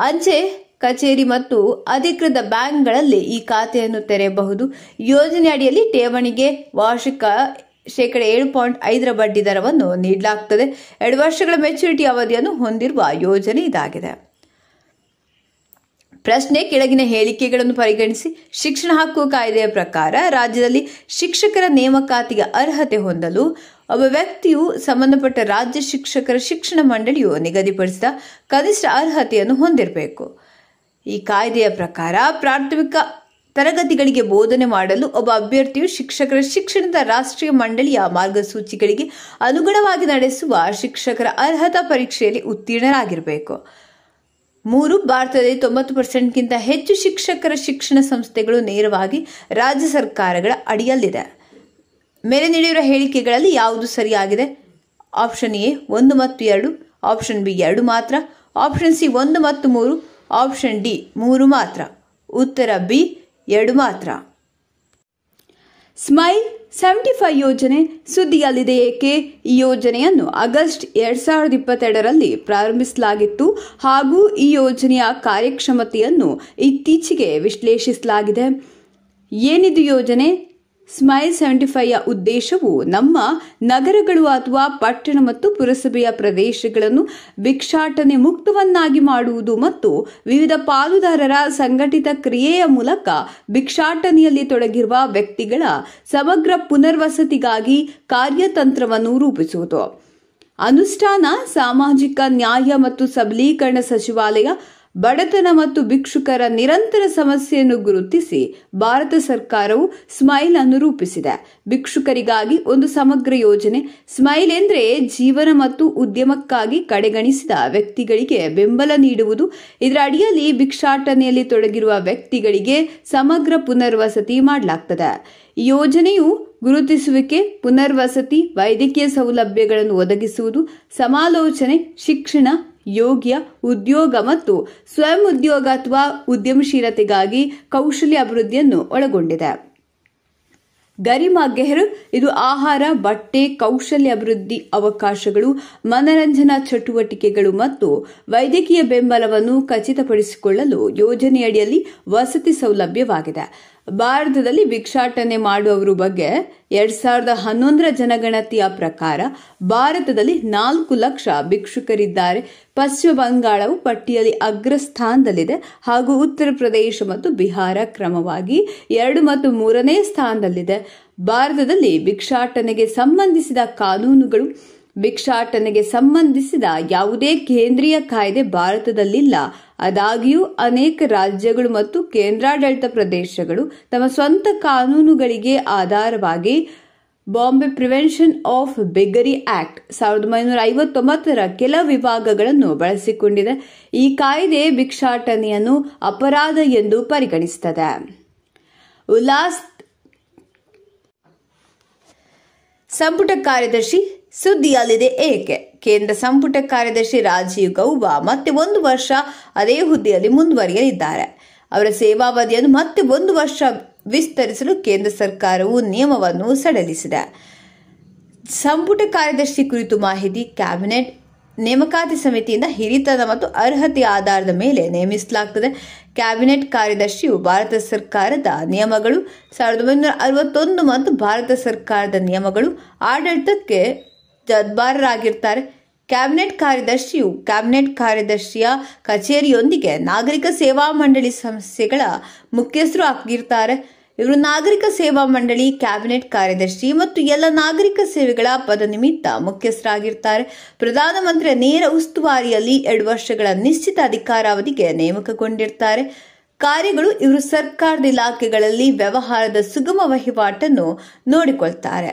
ಅಂಚೆ ಕಚೇರಿ ಮತ್ತು ಅಧಿಕೃತ ಬ್ಯಾಂಕ್ಗಳಲ್ಲಿ ಈ ಖಾತೆಯನ್ನು ತೆರೆಯಬಹುದು ಯೋಜನೆ ಅಡಿಯಲ್ಲಿ ಠೇವಣಿಗೆ ವಾರ್ಷಿಕ ಶೇಕಡ ಏಳು ಪಾಯಿಂಟ್ ಐದರ ಬಡ್ಡಿ ದರವನ್ನು ನೀಡಲಾಗುತ್ತದೆ ಎರಡು ವರ್ಷಗಳ ಮೆಚುರಿಟಿ ಅವಧಿಯನ್ನು ಹೊಂದಿರುವ ಯೋಜನೆ ಇದಾಗಿದೆ ಪ್ರಶ್ನೆ ಕೆಳಗಿನ ಹೇಳಿಕೆಗಳನ್ನು ಪರಿಗಣಿಸಿ ಶಿಕ್ಷಣ ಹಕ್ಕು ಕಾಯ್ದೆಯ ಪ್ರಕಾರ ರಾಜ್ಯದಲ್ಲಿ ಶಿಕ್ಷಕರ ನೇಮಕಾತಿಗೆ ಅರ್ಹತೆ ಹೊಂದಲು ಒಬ್ಬ ವ್ಯಕ್ತಿಯು ಸಂಬಂಧಪಟ್ಟ ರಾಜ್ಯ ಶಿಕ್ಷಕರ ಶಿಕ್ಷಣ ಮಂಡಳಿಯು ನಿಗದಿಪಡಿಸಿದ ಕನಿಷ್ಠ ಅರ್ಹತೆಯನ್ನು ಹೊಂದಿರಬೇಕು ಈ ಕಾಯ್ದೆಯ ಪ್ರಕಾರ ಪ್ರಾಥಮಿಕ ತರಗತಿಗಳಿಗೆ ಬೋಧನೆ ಮಾಡಲು ಒಬ್ಬ ಅಭ್ಯರ್ಥಿಯು ಶಿಕ್ಷಕರ ಶಿಕ್ಷಣದ ರಾಷ್ಟ್ರೀಯ ಮಂಡಳಿಯ ಮಾರ್ಗಸೂಚಿಗಳಿಗೆ ಅನುಗುಣವಾಗಿ ನಡೆಸುವ ಶಿಕ್ಷಕರ ಅರ್ಹತಾ ಪರೀಕ್ಷೆಯಲ್ಲಿ ಉತ್ತೀರ್ಣರಾಗಿರಬೇಕು ಮೂರು ಭಾರತದಲ್ಲಿ ತೊಂಬತ್ತು ಪರ್ಸೆಂಟ್ಗಿಂತ ಹೆಚ್ಚು ಶಿಕ್ಷಕರ ಶಿಕ್ಷಣ ಸಂಸ್ಥೆಗಳು ನೇರವಾಗಿ ರಾಜ್ಯ ಸರ್ಕಾರಗಳ ಅಡಿಯಲ್ಲಿದೆ ಮೇಲೆ ನೀಡಿರುವ ಹೇಳಿಕೆಗಳಲ್ಲಿ ಯಾವುದು ಸರಿಯಾಗಿದೆ ಆಪ್ಷನ್ ಎ ಒಂದು ಮತ್ತು ಎರಡು ಆಪ್ಷನ್ ಬಿ ಎರಡು ಮಾತ್ರ ಆಪ್ಷನ್ ಸಿ ಒಂದು ಮತ್ತು ಮೂರು ಆಪ್ಷನ್ ಡಿ ಮೂರು ಮಾತ್ರ ಉತ್ತರ ಬಿ ಎರಡು ಮಾತ್ರ ಸ್ಮೈಲ್ ಸೆವೆಂಟಿ ಫೈವ್ ಯೋಜನೆ ಸುದ್ದಿಯಲ್ಲಿದೆ ಏಕೆ ಈ ಯೋಜನೆಯನ್ನು ಆಗಸ್ಟ್ ಎರಡ್ ಸಾವಿರದ ಇಪ್ಪತ್ತೆರಡರಲ್ಲಿ ಪ್ರಾರಂಭಿಸಲಾಗಿತ್ತು ಹಾಗೂ ಈ ಯೋಜನೆಯ ಕಾರ್ಯಕ್ಷಮತೆಯನ್ನು ಇತ್ತೀಚೆಗೆ ವಿಶ್ಲೇಷಿಸಲಾಗಿದೆ ಏನಿದು ಯೋಜನೆ ಸ್ಮೈಲ್ ಸೆವೆಂಟಿ ಫೈವ್ಯ ಉದ್ದೇಶವು ನಮ್ಮ ನಗರಗಳು ಅಥವಾ ಪಟ್ಟಣ ಮತ್ತು ಪುರಸಭೆಯ ಪ್ರದೇಶಗಳನ್ನು ಭಿಕ್ಷಾಟನೆ ಮುಕ್ತವನ್ನಾಗಿ ಮಾಡುವುದು ಮತ್ತು ವಿವಿಧ ಪಾಲುದಾರರ ಸಂಘಟಿತ ಕ್ರಿಯೆಯ ಮೂಲಕ ಭಿಕ್ಷಾಟನೆಯಲ್ಲಿ ತೊಡಗಿರುವ ವ್ಯಕ್ತಿಗಳ ಸಮಗ್ರ ಪುನರ್ವಸತಿಗಾಗಿ ಕಾರ್ಯತಂತ್ರವನ್ನು ರೂಪಿಸುವುದು ಅನುಷ್ಠಾನ ಸಾಮಾಜಿಕ ನ್ಯಾಯ ಮತ್ತು ಸಬಲೀಕರಣ ಸಚಿವಾಲಯ ಬಡತನ ಮತ್ತು ಭಿಕ್ಷುಕರ ನಿರಂತರ ಸಮಸ್ಯೆಯನ್ನು ಗುರುತಿಸಿ ಭಾರತ ಸರ್ಕಾರವು ಸ್ಮೈಲ್ ಅನ್ನು ರೂಪಿಸಿದೆ ಭಿಕ್ಷುಕರಿಗಾಗಿ ಒಂದು ಸಮಗ್ರ ಯೋಜನೆ ಸ್ಮೈಲ್ ಎಂದರೆ ಜೀವನ ಮತ್ತು ಉದ್ಯಮಕ್ಕಾಗಿ ಕಡೆಗಣಿಸಿದ ವ್ಯಕ್ತಿಗಳಿಗೆ ಬೆಂಬಲ ನೀಡುವುದು ಇದರ ಅಡಿಯಲ್ಲಿ ಭಿಕ್ಷಾಟನೆಯಲ್ಲಿ ತೊಡಗಿರುವ ವ್ಯಕ್ತಿಗಳಿಗೆ ಸಮಗ್ರ ಪುನರ್ವಸತಿ ಮಾಡಲಾಗ್ತದೆ ಯೋಜನೆಯು ಗುರುತಿಸುವಿಕೆ ಪುನರ್ವಸತಿ ವೈದ್ಯಕೀಯ ಸೌಲಭ್ಯಗಳನ್ನು ಒದಗಿಸುವುದು ಸಮಾಲೋಚನೆ ಶಿಕ್ಷಣ ಯೋಗ್ಯ ಉದ್ಯೋಗ ಮತ್ತು ಸ್ವಯಂ ಉದ್ಯೋಗ ಅಥವಾ ಉದ್ಯಮಶೀಲತೆಗಾಗಿ ಕೌಶಲ್ಯ ಅಭಿವೃದ್ಧಿಯನ್ನು ಒಳಗೊಂಡಿದೆ ಗರಿಮಾ ಗೆಹರ್ ಇದು ಆಹಾರ ಬಟ್ಟೆ ಕೌಶಲ್ಯ ಅಭಿವೃದ್ಧಿ ಅವಕಾಶಗಳು ಮನರಂಜನಾ ಚಟುವಟಿಕೆಗಳು ಮತ್ತು ವೈದ್ಯಕೀಯ ಬೆಂಬಲವನ್ನು ಖಚಿತಪಡಿಸಿಕೊಳ್ಳಲು ಯೋಜನೆಯಡಿಯಲ್ಲಿ ವಸತಿ ಸೌಲಭ್ಯವಾಗಿದೆ ಭಾರತದಲ್ಲಿ ಭಿಕ್ಷಾಟನೆ ಮಾಡುವವರು ಬಗ್ಗೆ ಎರಡ್ ಸಾವಿರದ ಹನ್ನೊಂದರ ಜನಗಣತಿಯ ಪ್ರಕಾರ ಭಾರತದಲ್ಲಿ ನಾಲ್ಕು ಲಕ್ಷ ಭಿಕ್ಷುಕರಿದ್ದಾರೆ ಪಶ್ಚಿಮ ಬಂಗಾಳವು ಪಟ್ಟಿಯಲ್ಲಿ ಅಗ್ರಸ್ಥಾನದಲ್ಲಿದೆ ಹಾಗೂ ಉತ್ತರ ಪ್ರದೇಶ ಮತ್ತು ಬಿಹಾರ ಕ್ರಮವಾಗಿ ಎರಡು ಮತ್ತು ಮೂರನೇ ಸ್ಥಾನದಲ್ಲಿದೆ ಭಾರತದಲ್ಲಿ ಭಿಕ್ಷಾಟನೆಗೆ ಸಂಬಂಧಿಸಿದ ಕಾನೂನುಗಳು ಭಿಕ್ಷಾಟನೆಗೆ ಸಂಬಂಧಿಸಿದ ಯಾವುದೇ ಕೇಂದ್ರೀಯ ಕಾಯ್ದೆ ಭಾರತದಲ್ಲಿಲ್ಲ ಆದಾಗ್ಯೂ ಅನೇಕ ರಾಜ್ಯಗಳು ಮತ್ತು ಕೇಂದ್ರಾಡಳಿತ ಪ್ರದೇಶಗಳು ತಮ್ಮ ಸ್ವಂತ ಕಾನೂನುಗಳಿಗೆ ಆಧಾರವಾಗಿ Bombay prevention of beggary act ಸಾವಿರದ ಒಂಬೈನೂರ ಐವತ್ತೊಂಬತ್ತರ ಕೆಲ ವಿಭಾಗಗಳನ್ನು ಬಳಸಿಕೊಂಡಿದೆ ಈ ಕಾಯ್ದೆ ಭಿಕ್ಷಾಟನೆಯನ್ನು ಅಪರಾಧ ಎಂದು ಪರಿಗಣಿಸುತ್ತದೆ ಉಲ್ಲಾಸ್ ಸಂಪುಟ ಕಾರ್ಯದರ್ಶಿ ಸುದ್ದಿಯಲ್ಲಿದೆ ಏಕೆ ಕೇಂದ್ರ ಸಂಪುಟ ಕಾರ್ಯದರ್ಶಿ ರಾಜೀವ್ ಗೌಬಾ ಮತ್ತೆ ಒಂದು ವರ್ಷ ಅದೇ ಹುದ್ದೆಯಲ್ಲಿ ಮುಂದುವರಿಯಲಿದ್ದಾರೆ ಅವರ ಸೇವಾವಧಿಯನ್ನು ಮತ್ತೆ ಒಂದು ವರ್ಷ ವಿಸ್ತರಿಸಲು ಕೇಂದ್ರ ಸರ್ಕಾರವು ನಿಯಮವನ್ನು ಸಡಿಲಿಸಿದೆ ಸಂಪುಟ ಕಾರ್ಯದರ್ಶಿ ಕುರಿತು ಮಾಹಿತಿ ಕ್ಯಾಬಿನೆಟ್ ನೇಮಕಾತಿ ಸಮಿತಿಯಿಂದ ಹಿರಿತನ ಮತ್ತು ಅರ್ಹತೆ ಆಧಾರದ ಮೇಲೆ ನೇಮಿಸಲಾಗುತ್ತದೆ ಕ್ಯಾಬಿನೆಟ್ ಕಾರ್ಯದರ್ಶಿಯು ಭಾರತ ಸರ್ಕಾರದ ನಿಯಮಗಳು ಸಾವಿರದ ಒಂಬೈನೂರ ಅರವತ್ತೊಂದು ಮತ್ತು ಭಾರತ ಸರ್ಕಾರದ ನಿಯಮಗಳು ಆಡಳಿತಕ್ಕೆ ಜವಾಬ್ದಾರರಾಗಿರ್ತಾರೆ ಕ್ಯಾಬಿನೆಟ್ ಕಾರ್ಯದರ್ಶಿಯು ಕ್ಯಾಬಿನೆಟ್ ಕಾರ್ಯದರ್ಶಿಯ ಕಚೇರಿಯೊಂದಿಗೆ ನಾಗರಿಕ ಸೇವಾ ಮಂಡಳಿ ಸಂಸ್ಥೆಗಳ ಮುಖ್ಯಸ್ಥರು ಆಗಿರ್ತಾರೆ ಇವರು ನಾಗರಿಕ ಸೇವಾ ಮಂಡಳಿ ಕ್ಯಾಬಿನೆಟ್ ಕಾರ್ಯದರ್ಶಿ ಮತ್ತು ಎಲ್ಲ ನಾಗರಿಕ ಸೇವೆಗಳ ಪದ ನಿಮಿತ್ತ ಮುಖ್ಯಸ್ಥರಾಗಿರ್ತಾರೆ ಪ್ರಧಾನಮಂತ್ರಿಯ ನೇರ ಉಸ್ತುವಾರಿಯಲ್ಲಿ ಎರಡು ವರ್ಷಗಳ ನಿಶ್ಚಿತ ಅಧಿಕಾರಾವಧಿಗೆ ನೇಮಕಗೊಂಡಿರ್ತಾರೆ ಕಾರ್ಯಗಳು ಇವರು ಸರ್ಕಾರದ ಇಲಾಖೆಗಳಲ್ಲಿ ವ್ಯವಹಾರದ ಸುಗಮ ವಹಿವಾಟನ್ನು ನೋಡಿಕೊಳ್ತಾರೆ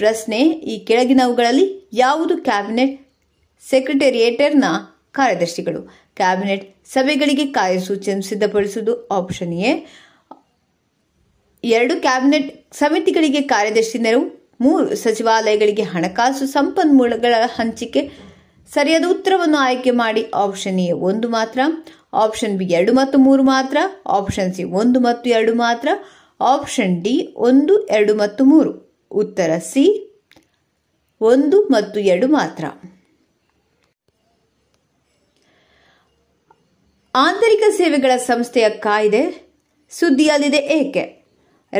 ಪ್ರಶ್ನೆ ಈ ಕೆಳಗಿನವುಗಳಲ್ಲಿ ಯಾವುದು ಕ್ಯಾಬಿನೆಟ್ ಸೆಕ್ರೆಟರಿಯೇಟರ್ನ ಕಾರ್ಯದರ್ಶಿಗಳು ಕ್ಯಾಬಿನೆಟ್ ಸಭೆಗಳಿಗೆ ಕಾರ್ಯಸೂಚಿಯನ್ನು ಸಿದ್ಧಪಡಿಸುವುದು ಆಪ್ಷನ್ ಎ ಎರಡು ಕ್ಯಾಬಿನೆಟ್ ಸಮಿತಿಗಳಿಗೆ ಕಾರ್ಯದರ್ಶಿ ನೆರವು ಮೂರು ಸಚಿವಾಲಯಗಳಿಗೆ ಹಣಕಾಸು ಸಂಪನ್ಮೂಲಗಳ ಹಂಚಿಕೆ ಸರಿಯಾದ ಉತ್ತರವನ್ನು ಆಯ್ಕೆ ಮಾಡಿ ಆಪ್ಷನ್ ಎ ಒಂದು ಮಾತ್ರ ಆಪ್ಷನ್ ಬಿ ಎರಡು ಮತ್ತು ಮೂರು ಮಾತ್ರ ಆಪ್ಷನ್ ಸಿ ಒಂದು ಮತ್ತು ಎರಡು ಮಾತ್ರ ಆಪ್ಷನ್ ಡಿ ಒಂದು ಎರಡು ಮತ್ತು ಮೂರು ಉತ್ತರ ಸಿ ಒಂದು ಮತ್ತು ಎರಡು ಮಾತ್ರ ಆಂತರಿಕ ಸೇವೆಗಳ ಸಂಸ್ಥೆಯ ಕಾಯ್ದೆ ಸುದ್ದಿಯಲ್ಲಿದೆ ಏಕೆ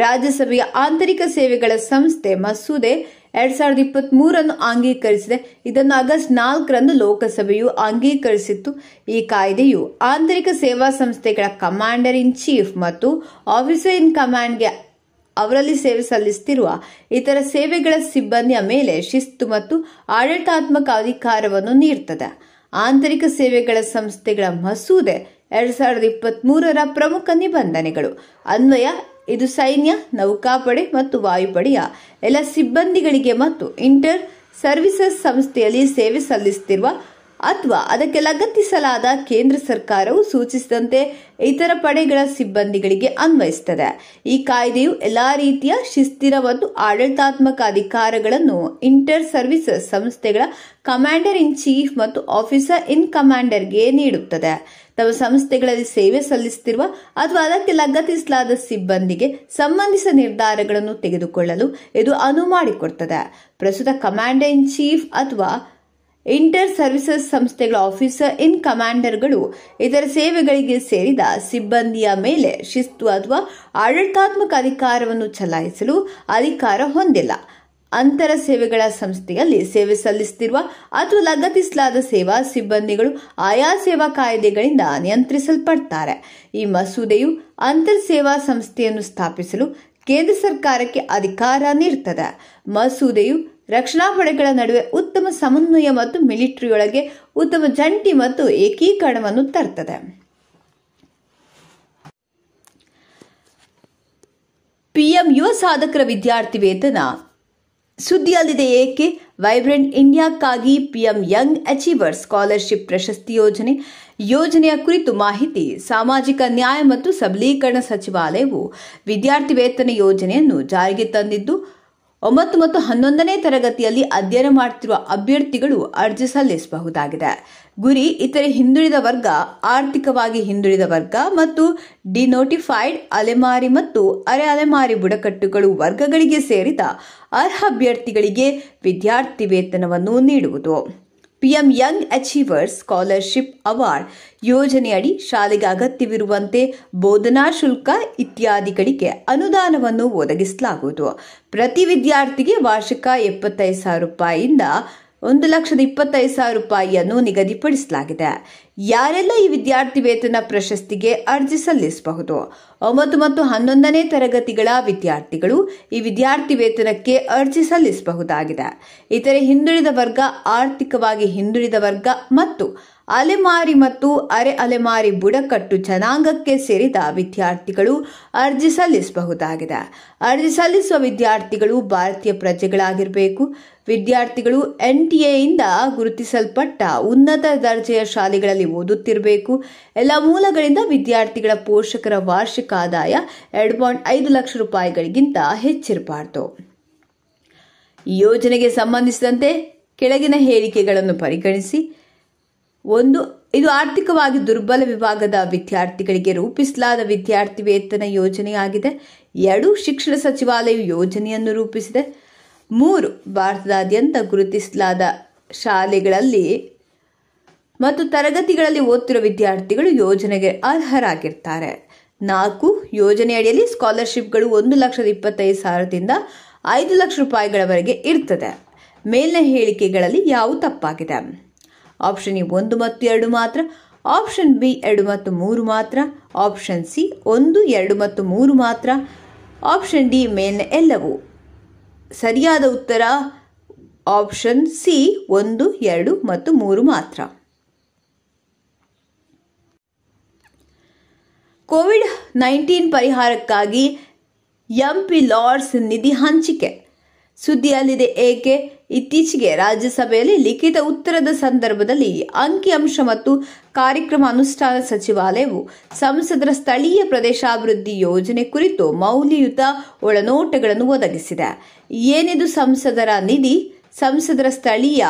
ರಾಜ್ಯಸಭೆಯ ಆಂತರಿಕ ಸೇವೆಗಳ ಸಂಸ್ಥೆ ಮಸೂದೆ ಎರಡ್ ಸಾವಿರದ ಇಪ್ಪತ್ತ್ ಮೂರನ್ನು ಅಂಗೀಕರಿಸಿದೆ ಇದನ್ನು ಆಗಸ್ಟ್ ನಾಲ್ಕರಂದು ಲೋಕಸಭೆಯು ಅಂಗೀಕರಿಸಿತ್ತು ಈ ಕಾಯ್ದೆಯು ಆಂತರಿಕ ಸೇವಾ ಸಂಸ್ಥೆಗಳ ಕಮಾಂಡರ್ ಇನ್ ಚೀಫ್ ಮತ್ತು ಆಫೀಸರ್ ಇನ್ ಕಮಾಂಡ್ಗೆ ಅವರಲ್ಲಿ ಸೇವೆ ಸಲ್ಲಿಸುತ್ತಿರುವ ಇತರ ಸೇವೆಗಳ ಸಿಬ್ಬಂದಿಯ ಮೇಲೆ ಶಿಸ್ತು ಮತ್ತು ಆಡಳಿತಾತ್ಮಕ ಅಧಿಕಾರವನ್ನು ನೀಡುತ್ತದೆ ಆಂತರಿಕ ಸೇವೆಗಳ ಸಂಸ್ಥೆಗಳ ಮಸೂದೆ ಎರಡ್ ಸಾವಿರದ ಇಪ್ಪತ್ತ್ ಪ್ರಮುಖ ನಿಬಂಧನೆಗಳು ಅನ್ವಯ ಇದು ಸೈನ್ಯ ನೌಕಾಪಡೆ ಮತ್ತು ವಾಯುಪಡೆಯ ಎಲ್ಲ ಸಿಬ್ಬಂದಿಗಳಿಗೆ ಮತ್ತು ಇಂಟರ್ ಸರ್ವಿಸಸ್ ಸಂಸ್ಥೆಯಲ್ಲಿ ಸೇವೆ ಸಲ್ಲಿಸುತ್ತಿರುವ ಅಥವಾ ಅದಕ್ಕೆ ಲಗತ್ತಿಸಲಾದ ಕೇಂದ್ರ ಸರ್ಕಾರವು ಸೂಚಿಸಿದಂತೆ ಇತರ ಪಡೆಗಳ ಸಿಬ್ಬಂದಿಗಳಿಗೆ ಅನ್ವಯಿಸುತ್ತದೆ ಈ ಕಾಯ್ದೆಯು ಎಲ್ಲಾ ರೀತಿಯ ಶಿಸ್ತಿನ ಮತ್ತು ಆಡಳಿತಾತ್ಮಕ ಅಧಿಕಾರಗಳನ್ನು ಇಂಟರ್ ಸರ್ವಿಸಸ್ ಸಂಸ್ಥೆಗಳ ಕಮಾಂಡರ್ ಇನ್ ಚೀಫ್ ಮತ್ತು ಆಫೀಸರ್ ಇನ್ ಕಮಾಂಡರ್ಗೆ ನೀಡುತ್ತದೆ ತಮ್ಮ ಸಂಸ್ಥೆಗಳಲ್ಲಿ ಸೇವೆ ಸಲ್ಲಿಸುತ್ತಿರುವ ಅಥವಾ ಅದಕ್ಕೆ ಲಗತ್ತಿಸಲಾದ ಸಿಬ್ಬಂದಿಗೆ ಸಂಬಂಧಿಸಿದ ನಿರ್ಧಾರಗಳನ್ನು ತೆಗೆದುಕೊಳ್ಳಲು ಇದು ಅನುವು ಮಾಡಿಕೊಡ್ತದೆ ಪ್ರಸ್ತುತ ಕಮಾಂಡರ್ ಇನ್ ಚೀಫ್ ಅಥವಾ ಇಂಟರ್ ಸರ್ವಿಸಸ್ ಸಂಸ್ಥೆಗಳ ಆಫೀಸರ್ ಇನ್ ಕಮಾಂಡರ್ಗಳು ಇತರ ಸೇವೆಗಳಿಗೆ ಸೇರಿದ ಸಿಬ್ಬಂದಿಯ ಮೇಲೆ ಶಿಸ್ತು ಅಥವಾ ಆಡಳಿತಾತ್ಮಕ ಅಧಿಕಾರವನ್ನು ಚಲಾಯಿಸಲು ಅಧಿಕಾರ ಹೊಂದಿಲ್ಲ ಅಂತರ ಸೇವೆಗಳ ಸಂಸ್ಥೆಯಲ್ಲಿ ಸೇವೆ ಸಲ್ಲಿಸುತ್ತಿರುವ ಅಥವಾ ಲಗತ್ತಿಸಲಾದ ಸೇವಾ ಸಿಬ್ಬಂದಿಗಳು ಆಯಾ ಸೇವಾ ಕಾಯ್ದೆಗಳಿಂದ ನಿಯಂತ್ರಿಸಲ್ಪಡ್ತಾರೆ ಈ ಮಸೂದೆಯು ಅಂತರ್ ಸೇವಾ ಸಂಸ್ಥೆಯನ್ನು ಸ್ಥಾಪಿಸಲು ಕೇಂದ್ರ ಸರ್ಕಾರಕ್ಕೆ ಅಧಿಕಾರ ನೀಡುತ್ತದೆ ಮಸೂದೆಯು ರಕ್ಷಣಾ ಪಡೆಗಳ ನಡುವೆ ಉತ್ತಮ ಸಮನ್ವಯ ಮತ್ತು ಮಿಲಿಟರಿಯೊಳಗೆ ಉತ್ತಮ ಜಂಟಿ ಮತ್ತು ಏಕೀಕರಣವನ್ನು ತರ್ತದೆ ಪಿಎಂ ಯುವ ಸಾಧಕರ ವಿದ್ಯಾರ್ಥಿ ವೇತನ ಸುದ್ದಿಯಲ್ಲಿದೆ ಏಕೆ ವೈಬ್ರೆಂಟ್ ಇಂಡಿಯಾಕ್ಕಾಗಿ ಪಿಎಂ ಯಂಗ್ ಅಚೀವರ್ ಸ್ಕಾಲರ್ಶಿಪ್ ಪ್ರಶಸ್ತಿ ಯೋಜನೆ ಯೋಜನೆಯ ಕುರಿತು ಮಾಹಿತಿ ಸಾಮಾಜಿಕ ನ್ಯಾಯ ಮತ್ತು ಸಬಲೀಕರಣ ಸಚಿವಾಲಯವು ವಿದ್ಯಾರ್ಥಿ ವೇತನ ಯೋಜನೆಯನ್ನು ಜಾರಿಗೆ ತಂದಿದ್ದು ಒಂಬತ್ತು ಮತ್ತು ಹನ್ನೊಂದನೇ ತರಗತಿಯಲ್ಲಿ ಅಧ್ಯಯನ ಮಾಡುತ್ತಿರುವ ಅಭ್ಯರ್ಥಿಗಳು ಅರ್ಜಿ ಸಲ್ಲಿಸಬಹುದಾಗಿದೆ ಗುರಿ ಇತರೆ ಹಿಂದುಳಿದ ವರ್ಗ ಆರ್ಥಿಕವಾಗಿ ಹಿಂದುಳಿದ ವರ್ಗ ಮತ್ತು ಡಿನೋಟಿಫೈಡ್ ಅಲೆಮಾರಿ ಮತ್ತು ಅರೆ ಅಲೆಮಾರಿ ಬುಡಕಟ್ಟುಗಳು ವರ್ಗಗಳಿಗೆ ಸೇರಿದ ಅರ್ಹ ಅಭ್ಯರ್ಥಿಗಳಿಗೆ ವಿದ್ಯಾರ್ಥಿ ವೇತನವನ್ನು ನೀಡುವುದು PM young achievers scholarship award ಯೋಜನೆಯಡಿ ಶಾಲೆಗೆ ಅಗತ್ಯವಿರುವಂತೆ ಬೋಧನಾ ಶುಲ್ಕ ಇತ್ಯಾದಿಗಳಿಗೆ ಅನುದಾನವನ್ನು ಒದಗಿಸಲಾಗುವುದು ಪ್ರತಿ ವಿದ್ಯಾರ್ಥಿಗೆ ವಾರ್ಷಿಕ ಎಪ್ಪತ್ತೈದು ಸಾವಿರ ರೂಪಾಯಿಯಿಂದ ಒಂದು ಲಕ್ಷದ ಇಪ್ಪತ್ತೈದು ಸಾವಿರ ರೂಪಾಯಿಯನ್ನು ನಿಗದಿಪಡಿಸಲಾಗಿದೆ ಯಾರೆಲ್ಲ ಈ ವಿದ್ಯಾರ್ಥಿ ವೇತನ ಪ್ರಶಸ್ತಿಗೆ ಅರ್ಜಿ ಸಲ್ಲಿಸಬಹುದು ಒಂಬತ್ತು ಮತ್ತು ಹನ್ನೊಂದನೇ ತರಗತಿಗಳ ವಿದ್ಯಾರ್ಥಿಗಳು ಈ ವಿದ್ಯಾರ್ಥಿ ವೇತನಕ್ಕೆ ಅರ್ಜಿ ಸಲ್ಲಿಸಬಹುದಾಗಿದೆ ಇತರೆ ಹಿಂದುಳಿದ ವರ್ಗ ಆರ್ಥಿಕವಾಗಿ ಹಿಂದುಳಿದ ವರ್ಗ ಮತ್ತು ಅಲೆಮಾರಿ ಮತ್ತು ಅರೆ ಅಲೆಮಾರಿ ಬುಡಕಟ್ಟು ಜನಾಂಗಕ್ಕೆ ಸೇರಿದ ವಿದ್ಯಾರ್ಥಿಗಳು ಅರ್ಜಿ ಸಲ್ಲಿಸಬಹುದಾಗಿದೆ ಅರ್ಜಿ ಸಲ್ಲಿಸುವ ವಿದ್ಯಾರ್ಥಿಗಳು ಭಾರತೀಯ ಪ್ರಜೆಗಳಾಗಿರಬೇಕು ವಿದ್ಯಾರ್ಥಿಗಳು ಎನ್ ಟಿ ಎಯಿಂದ ಗುರುತಿಸಲ್ಪಟ್ಟ ಉನ್ನತ ದರ್ಜೆಯ ಶಾಲೆಗಳಲ್ಲಿ ಓದುತ್ತಿರಬೇಕು ಎಲ್ಲ ಮೂಲಗಳಿಂದ ವಿದ್ಯಾರ್ಥಿಗಳ ಪೋಷಕರ ವಾರ್ಷಿಕ ಆದಾಯ ಎರಡು ಪಾಯಿಂಟ್ ಐದು ಲಕ್ಷ ರೂಪಾಯಿಗಳಿಗಿಂತ ಹೆಚ್ಚಿರಬಾರ್ದು ಈ ಯೋಜನೆಗೆ ಸಂಬಂಧಿಸಿದಂತೆ ಕೆಳಗಿನ ಹೇಳಿಕೆಗಳನ್ನು ಪರಿಗಣಿಸಿ ಒಂದು ಇದು ಆರ್ಥಿಕವಾಗಿ ದುರ್ಬಲ ವಿಭಾಗದ ವಿದ್ಯಾರ್ಥಿಗಳಿಗೆ ರೂಪಿಸಲಾದ ವಿದ್ಯಾರ್ಥಿ ವೇತನ ಯೋಜನೆಯಾಗಿದೆ ಎರಡು ಶಿಕ್ಷಣ ಸಚಿವಾಲಯ ಯೋಜನೆಯನ್ನು ರೂಪಿಸಿದೆ ಮೂರು ಭಾರತದಾದ್ಯಂತ ಗುರುತಿಸಲಾದ ಶಾಲೆಗಳಲ್ಲಿ ಮತ್ತು ತರಗತಿಗಳಲ್ಲಿ ಓದ್ತಿರುವ ವಿದ್ಯಾರ್ಥಿಗಳು ಯೋಜನೆಗೆ ಅರ್ಹರಾಗಿರ್ತಾರೆ ನಾಲ್ಕು ಯೋಜನೆಯಡಿಯಲ್ಲಿ ಸ್ಕಾಲರ್ಶಿಪ್ಗಳು ಒಂದು ಲಕ್ಷದ ಇಪ್ಪತ್ತೈದು ಸಾವಿರದಿಂದ ಐದು ಲಕ್ಷ ರೂಪಾಯಿಗಳವರೆಗೆ ಇರ್ತದೆ ಮೇಲಿನ ಹೇಳಿಕೆಗಳಲ್ಲಿ ಯಾವು ತಪ್ಪಾಗಿದೆ ಆಪ್ಷನ್ ಎ ಒಂದು ಮತ್ತು ಎರಡು ಮಾತ್ರ ಆಪ್ಷನ್ ಬಿ ಎರಡು ಮತ್ತು ಮೂರು ಮಾತ್ರ ಆಪ್ಷನ್ ಸಿ ಒಂದು ಎರಡು ಮತ್ತು ಮೂರು ಮಾತ್ರ ಆಪ್ಷನ್ ಡಿ ಮೇಲಿನ ಎಲ್ಲವೂ ಸರಿಯಾದ ಉತ್ತರ ಆಪ್ಷನ್ ಸಿ ಒಂದು ಎರಡು ಮತ್ತು ಮೂರು ಮಾತ್ರ ಕೋವಿಡ್ ನೈನ್ಟೀನ್ ಪರಿಹಾರಕ್ಕಾಗಿ ಎಂ ಪಿ ಲಾರ್ಡ್ಸ್ ನಿಧಿ ಹಂಚಿಕೆ ಸುದ್ದಿಯಲ್ಲಿದೆ ಏಕೆ ಇತ್ತೀಚೆಗೆ ರಾಜ್ಯಸಭೆಯಲ್ಲಿ ಲಿಖಿತ ಉತ್ತರದ ಸಂದರ್ಭದಲ್ಲಿ ಅಂಕಿಅಂಶ ಮತ್ತು ಕಾರ್ಯಕ್ರಮ ಅನುಷ್ಠಾನ ಸಚಿವಾಲಯವು ಸಂಸದರ ಸ್ಥಳೀಯ ಪ್ರದೇಶಾಭಿವೃದ್ಧಿ ಯೋಜನೆ ಕುರಿತು ಮೌಲ್ಯಯುತ ಒಳನೋಟಗಳನ್ನು ಒದಗಿಸಿದೆ ಏನಿದು ಸಂಸದರ ನಿಧಿ ಸಂಸದರ ಸ್ಥಳೀಯ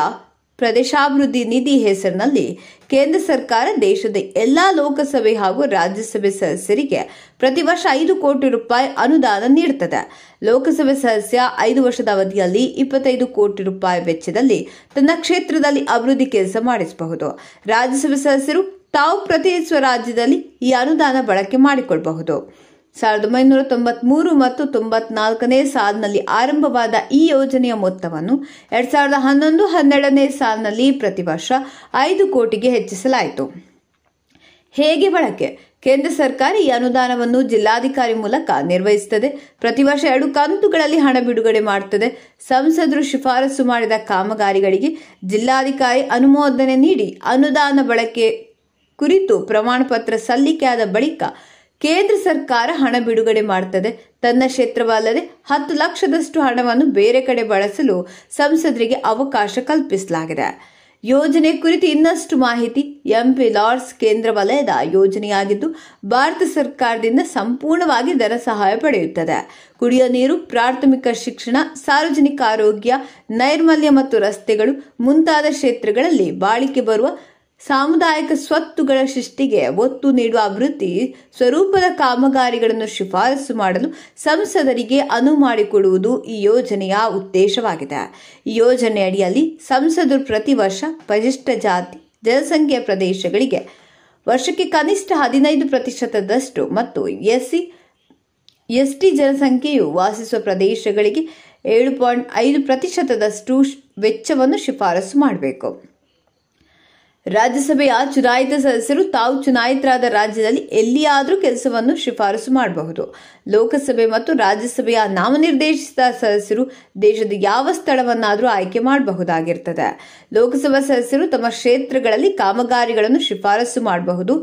ಪ್ರದೇಶಾಭಿವೃದ್ಧಿ ನಿಧಿ ಹೆಸರಿನಲ್ಲಿ ಕೇಂದ್ರ ಸರ್ಕಾರ ದೇಶದ ಎಲ್ಲಾ ಲೋಕಸಭೆ ಹಾಗೂ ರಾಜ್ಯಸಭೆ ಸದಸ್ಯರಿಗೆ ಪ್ರತಿ ವರ್ಷ ಐದು ಕೋಟಿ ರೂಪಾಯಿ ಅನುದಾನ ನೀಡುತ್ತದೆ ಲೋಕಸಭೆ ಸದಸ್ಯ ಐದು ವರ್ಷದ ಅವಧಿಯಲ್ಲಿ ಇಪ್ಪತ್ತೈದು ಕೋಟಿ ರೂಪಾಯಿ ವೆಚ್ಚದಲ್ಲಿ ತನ್ನ ಕ್ಷೇತ್ರದಲ್ಲಿ ಅಭಿವೃದ್ಧಿ ಕೆಲಸ ಮಾಡಿಸಬಹುದು ರಾಜ್ಯಸಭೆ ಸದಸ್ಯರು ತಾವು ಪ್ರತಿನಿಧಿಸುವ ರಾಜ್ಯದಲ್ಲಿ ಈ ಅನುದಾನ ಬಳಕೆ ಮಾಡಿಕೊಳ್ಳಬಹುದು ಸಾವಿರದ ಒಂಬೈನೂರ ಮೂರು ಮತ್ತು ತೊಂಬತ್ನಾಲ್ಕನೇ ಸಾಲಿನಲ್ಲಿ ಆರಂಭವಾದ ಈ ಯೋಜನೆಯ ಮೊತ್ತವನ್ನು ಎರಡ್ ಸಾವಿರದ ಹನ್ನೊಂದು ಹನ್ನೆರಡನೇ ಸಾಲಿನಲ್ಲಿ ಪ್ರತಿ ವರ್ಷ ಐದು ಕೋಟಿಗೆ ಹೆಚ್ಚಿಸಲಾಯಿತು ಹೇಗೆ ಬಳಕೆ ಕೇಂದ್ರ ಸರ್ಕಾರ ಈ ಅನುದಾನವನ್ನು ಜಿಲ್ಲಾಧಿಕಾರಿ ಮೂಲಕ ನಿರ್ವಹಿಸುತ್ತದೆ ಪ್ರತಿ ವರ್ಷ ಎರಡು ಕಂತುಗಳಲ್ಲಿ ಹಣ ಬಿಡುಗಡೆ ಮಾಡುತ್ತದೆ ಸಂಸದರು ಶಿಫಾರಸು ಮಾಡಿದ ಕಾಮಗಾರಿಗಳಿಗೆ ಜಿಲ್ಲಾಧಿಕಾರಿ ಅನುಮೋದನೆ ನೀಡಿ ಅನುದಾನ ಬಳಕೆ ಕುರಿತು ಪ್ರಮಾಣಪತ್ರ ಸಲ್ಲಿಕೆಯಾದ ಬಳಿಕ ಕೇಂದ್ರ ಸರ್ಕಾರ ಹಣ ಬಿಡುಗಡೆ ಮಾಡುತ್ತದೆ ತನ್ನ ಕ್ಷೇತ್ರವಲ್ಲದೆ ಹತ್ತು ಲಕ್ಷದಷ್ಟು ಹಣವನ್ನು ಬೇರೆ ಕಡೆ ಬಳಸಲು ಸಂಸದರಿಗೆ ಅವಕಾಶ ಕಲ್ಪಿಸಲಾಗಿದೆ ಯೋಜನೆ ಕುರಿತು ಇನ್ನಷ್ಟು ಮಾಹಿತಿ ಎಂಪಿ ಲಾರ್ಡ್ಸ್ ಕೇಂದ್ರ ವಲಯದ ಯೋಜನೆಯಾಗಿದ್ದು ಭಾರತ ಸರ್ಕಾರದಿಂದ ಸಂಪೂರ್ಣವಾಗಿ ದರ ಸಹಾಯ ಪಡೆಯುತ್ತದೆ ಕುಡಿಯುವ ನೀರು ಪ್ರಾಥಮಿಕ ಶಿಕ್ಷಣ ಸಾರ್ವಜನಿಕ ಆರೋಗ್ಯ ನೈರ್ಮಲ್ಯ ಮತ್ತು ರಸ್ತೆಗಳು ಮುಂತಾದ ಕ್ಷೇತ್ರಗಳಲ್ಲಿ ಬಾಳಿಕೆ ಬರುವ ಸಾಮುದಾಯಿಕ ಸ್ವತ್ತುಗಳ ಸೃಷ್ಟಿಗೆ ಒತ್ತು ನೀಡುವ ವೃತ್ತಿ ಸ್ವರೂಪದ ಕಾಮಗಾರಿಗಳನ್ನು ಶಿಫಾರಸು ಮಾಡಲು ಸಂಸದರಿಗೆ ಅನುವು ಮಾಡಿಕೊಡುವುದು ಈ ಯೋಜನೆಯ ಉದ್ದೇಶವಾಗಿದೆ ಈ ಯೋಜನೆಯಡಿಯಲ್ಲಿ ಸಂಸದರು ಪ್ರತಿ ವರ್ಷ ಪರಿಷ್ಠ ಜಾತಿ ಜನಸಂಖ್ಯೆಯ ಪ್ರದೇಶಗಳಿಗೆ ವರ್ಷಕ್ಕೆ ಕನಿಷ್ಠ ಹದಿನೈದು ಪ್ರತಿಶತದಷ್ಟು ಮತ್ತು ಎಸ್ಸಿ ಟಿ ಜನಸಂಖ್ಯೆಯು ವಾಸಿಸುವ ಪ್ರದೇಶಗಳಿಗೆ ಏಳು ಪಾಯಿಂಟ್ ಐದು ಪ್ರತಿಶತದಷ್ಟು ವೆಚ್ಚವನ್ನು ಶಿಫಾರಸು ಮಾಡಬೇಕು ರಾಜ್ಯಸಭೆಯ ಚುನಾಯಿತ ಸದಸ್ಯರು ತಾವು ಚುನಾಯಿತರಾದ ರಾಜ್ಯದಲ್ಲಿ ಎಲ್ಲಿಯಾದರೂ ಕೆಲಸವನ್ನು ಶಿಫಾರಸು ಮಾಡಬಹುದು ಲೋಕಸಭೆ ಮತ್ತು ರಾಜ್ಯಸಭೆಯ ನಾಮನಿರ್ದೇಶಿತ ಸದಸ್ಯರು ದೇಶದ ಯಾವ ಸ್ಥಳವನ್ನಾದರೂ ಆಯ್ಕೆ ಮಾಡಬಹುದಾಗಿರ್ತದೆ ಲೋಕಸಭಾ ಸದಸ್ಯರು ತಮ್ಮ ಕ್ಷೇತ್ರಗಳಲ್ಲಿ ಕಾಮಗಾರಿಗಳನ್ನು ಶಿಫಾರಸು ಮಾಡಬಹುದು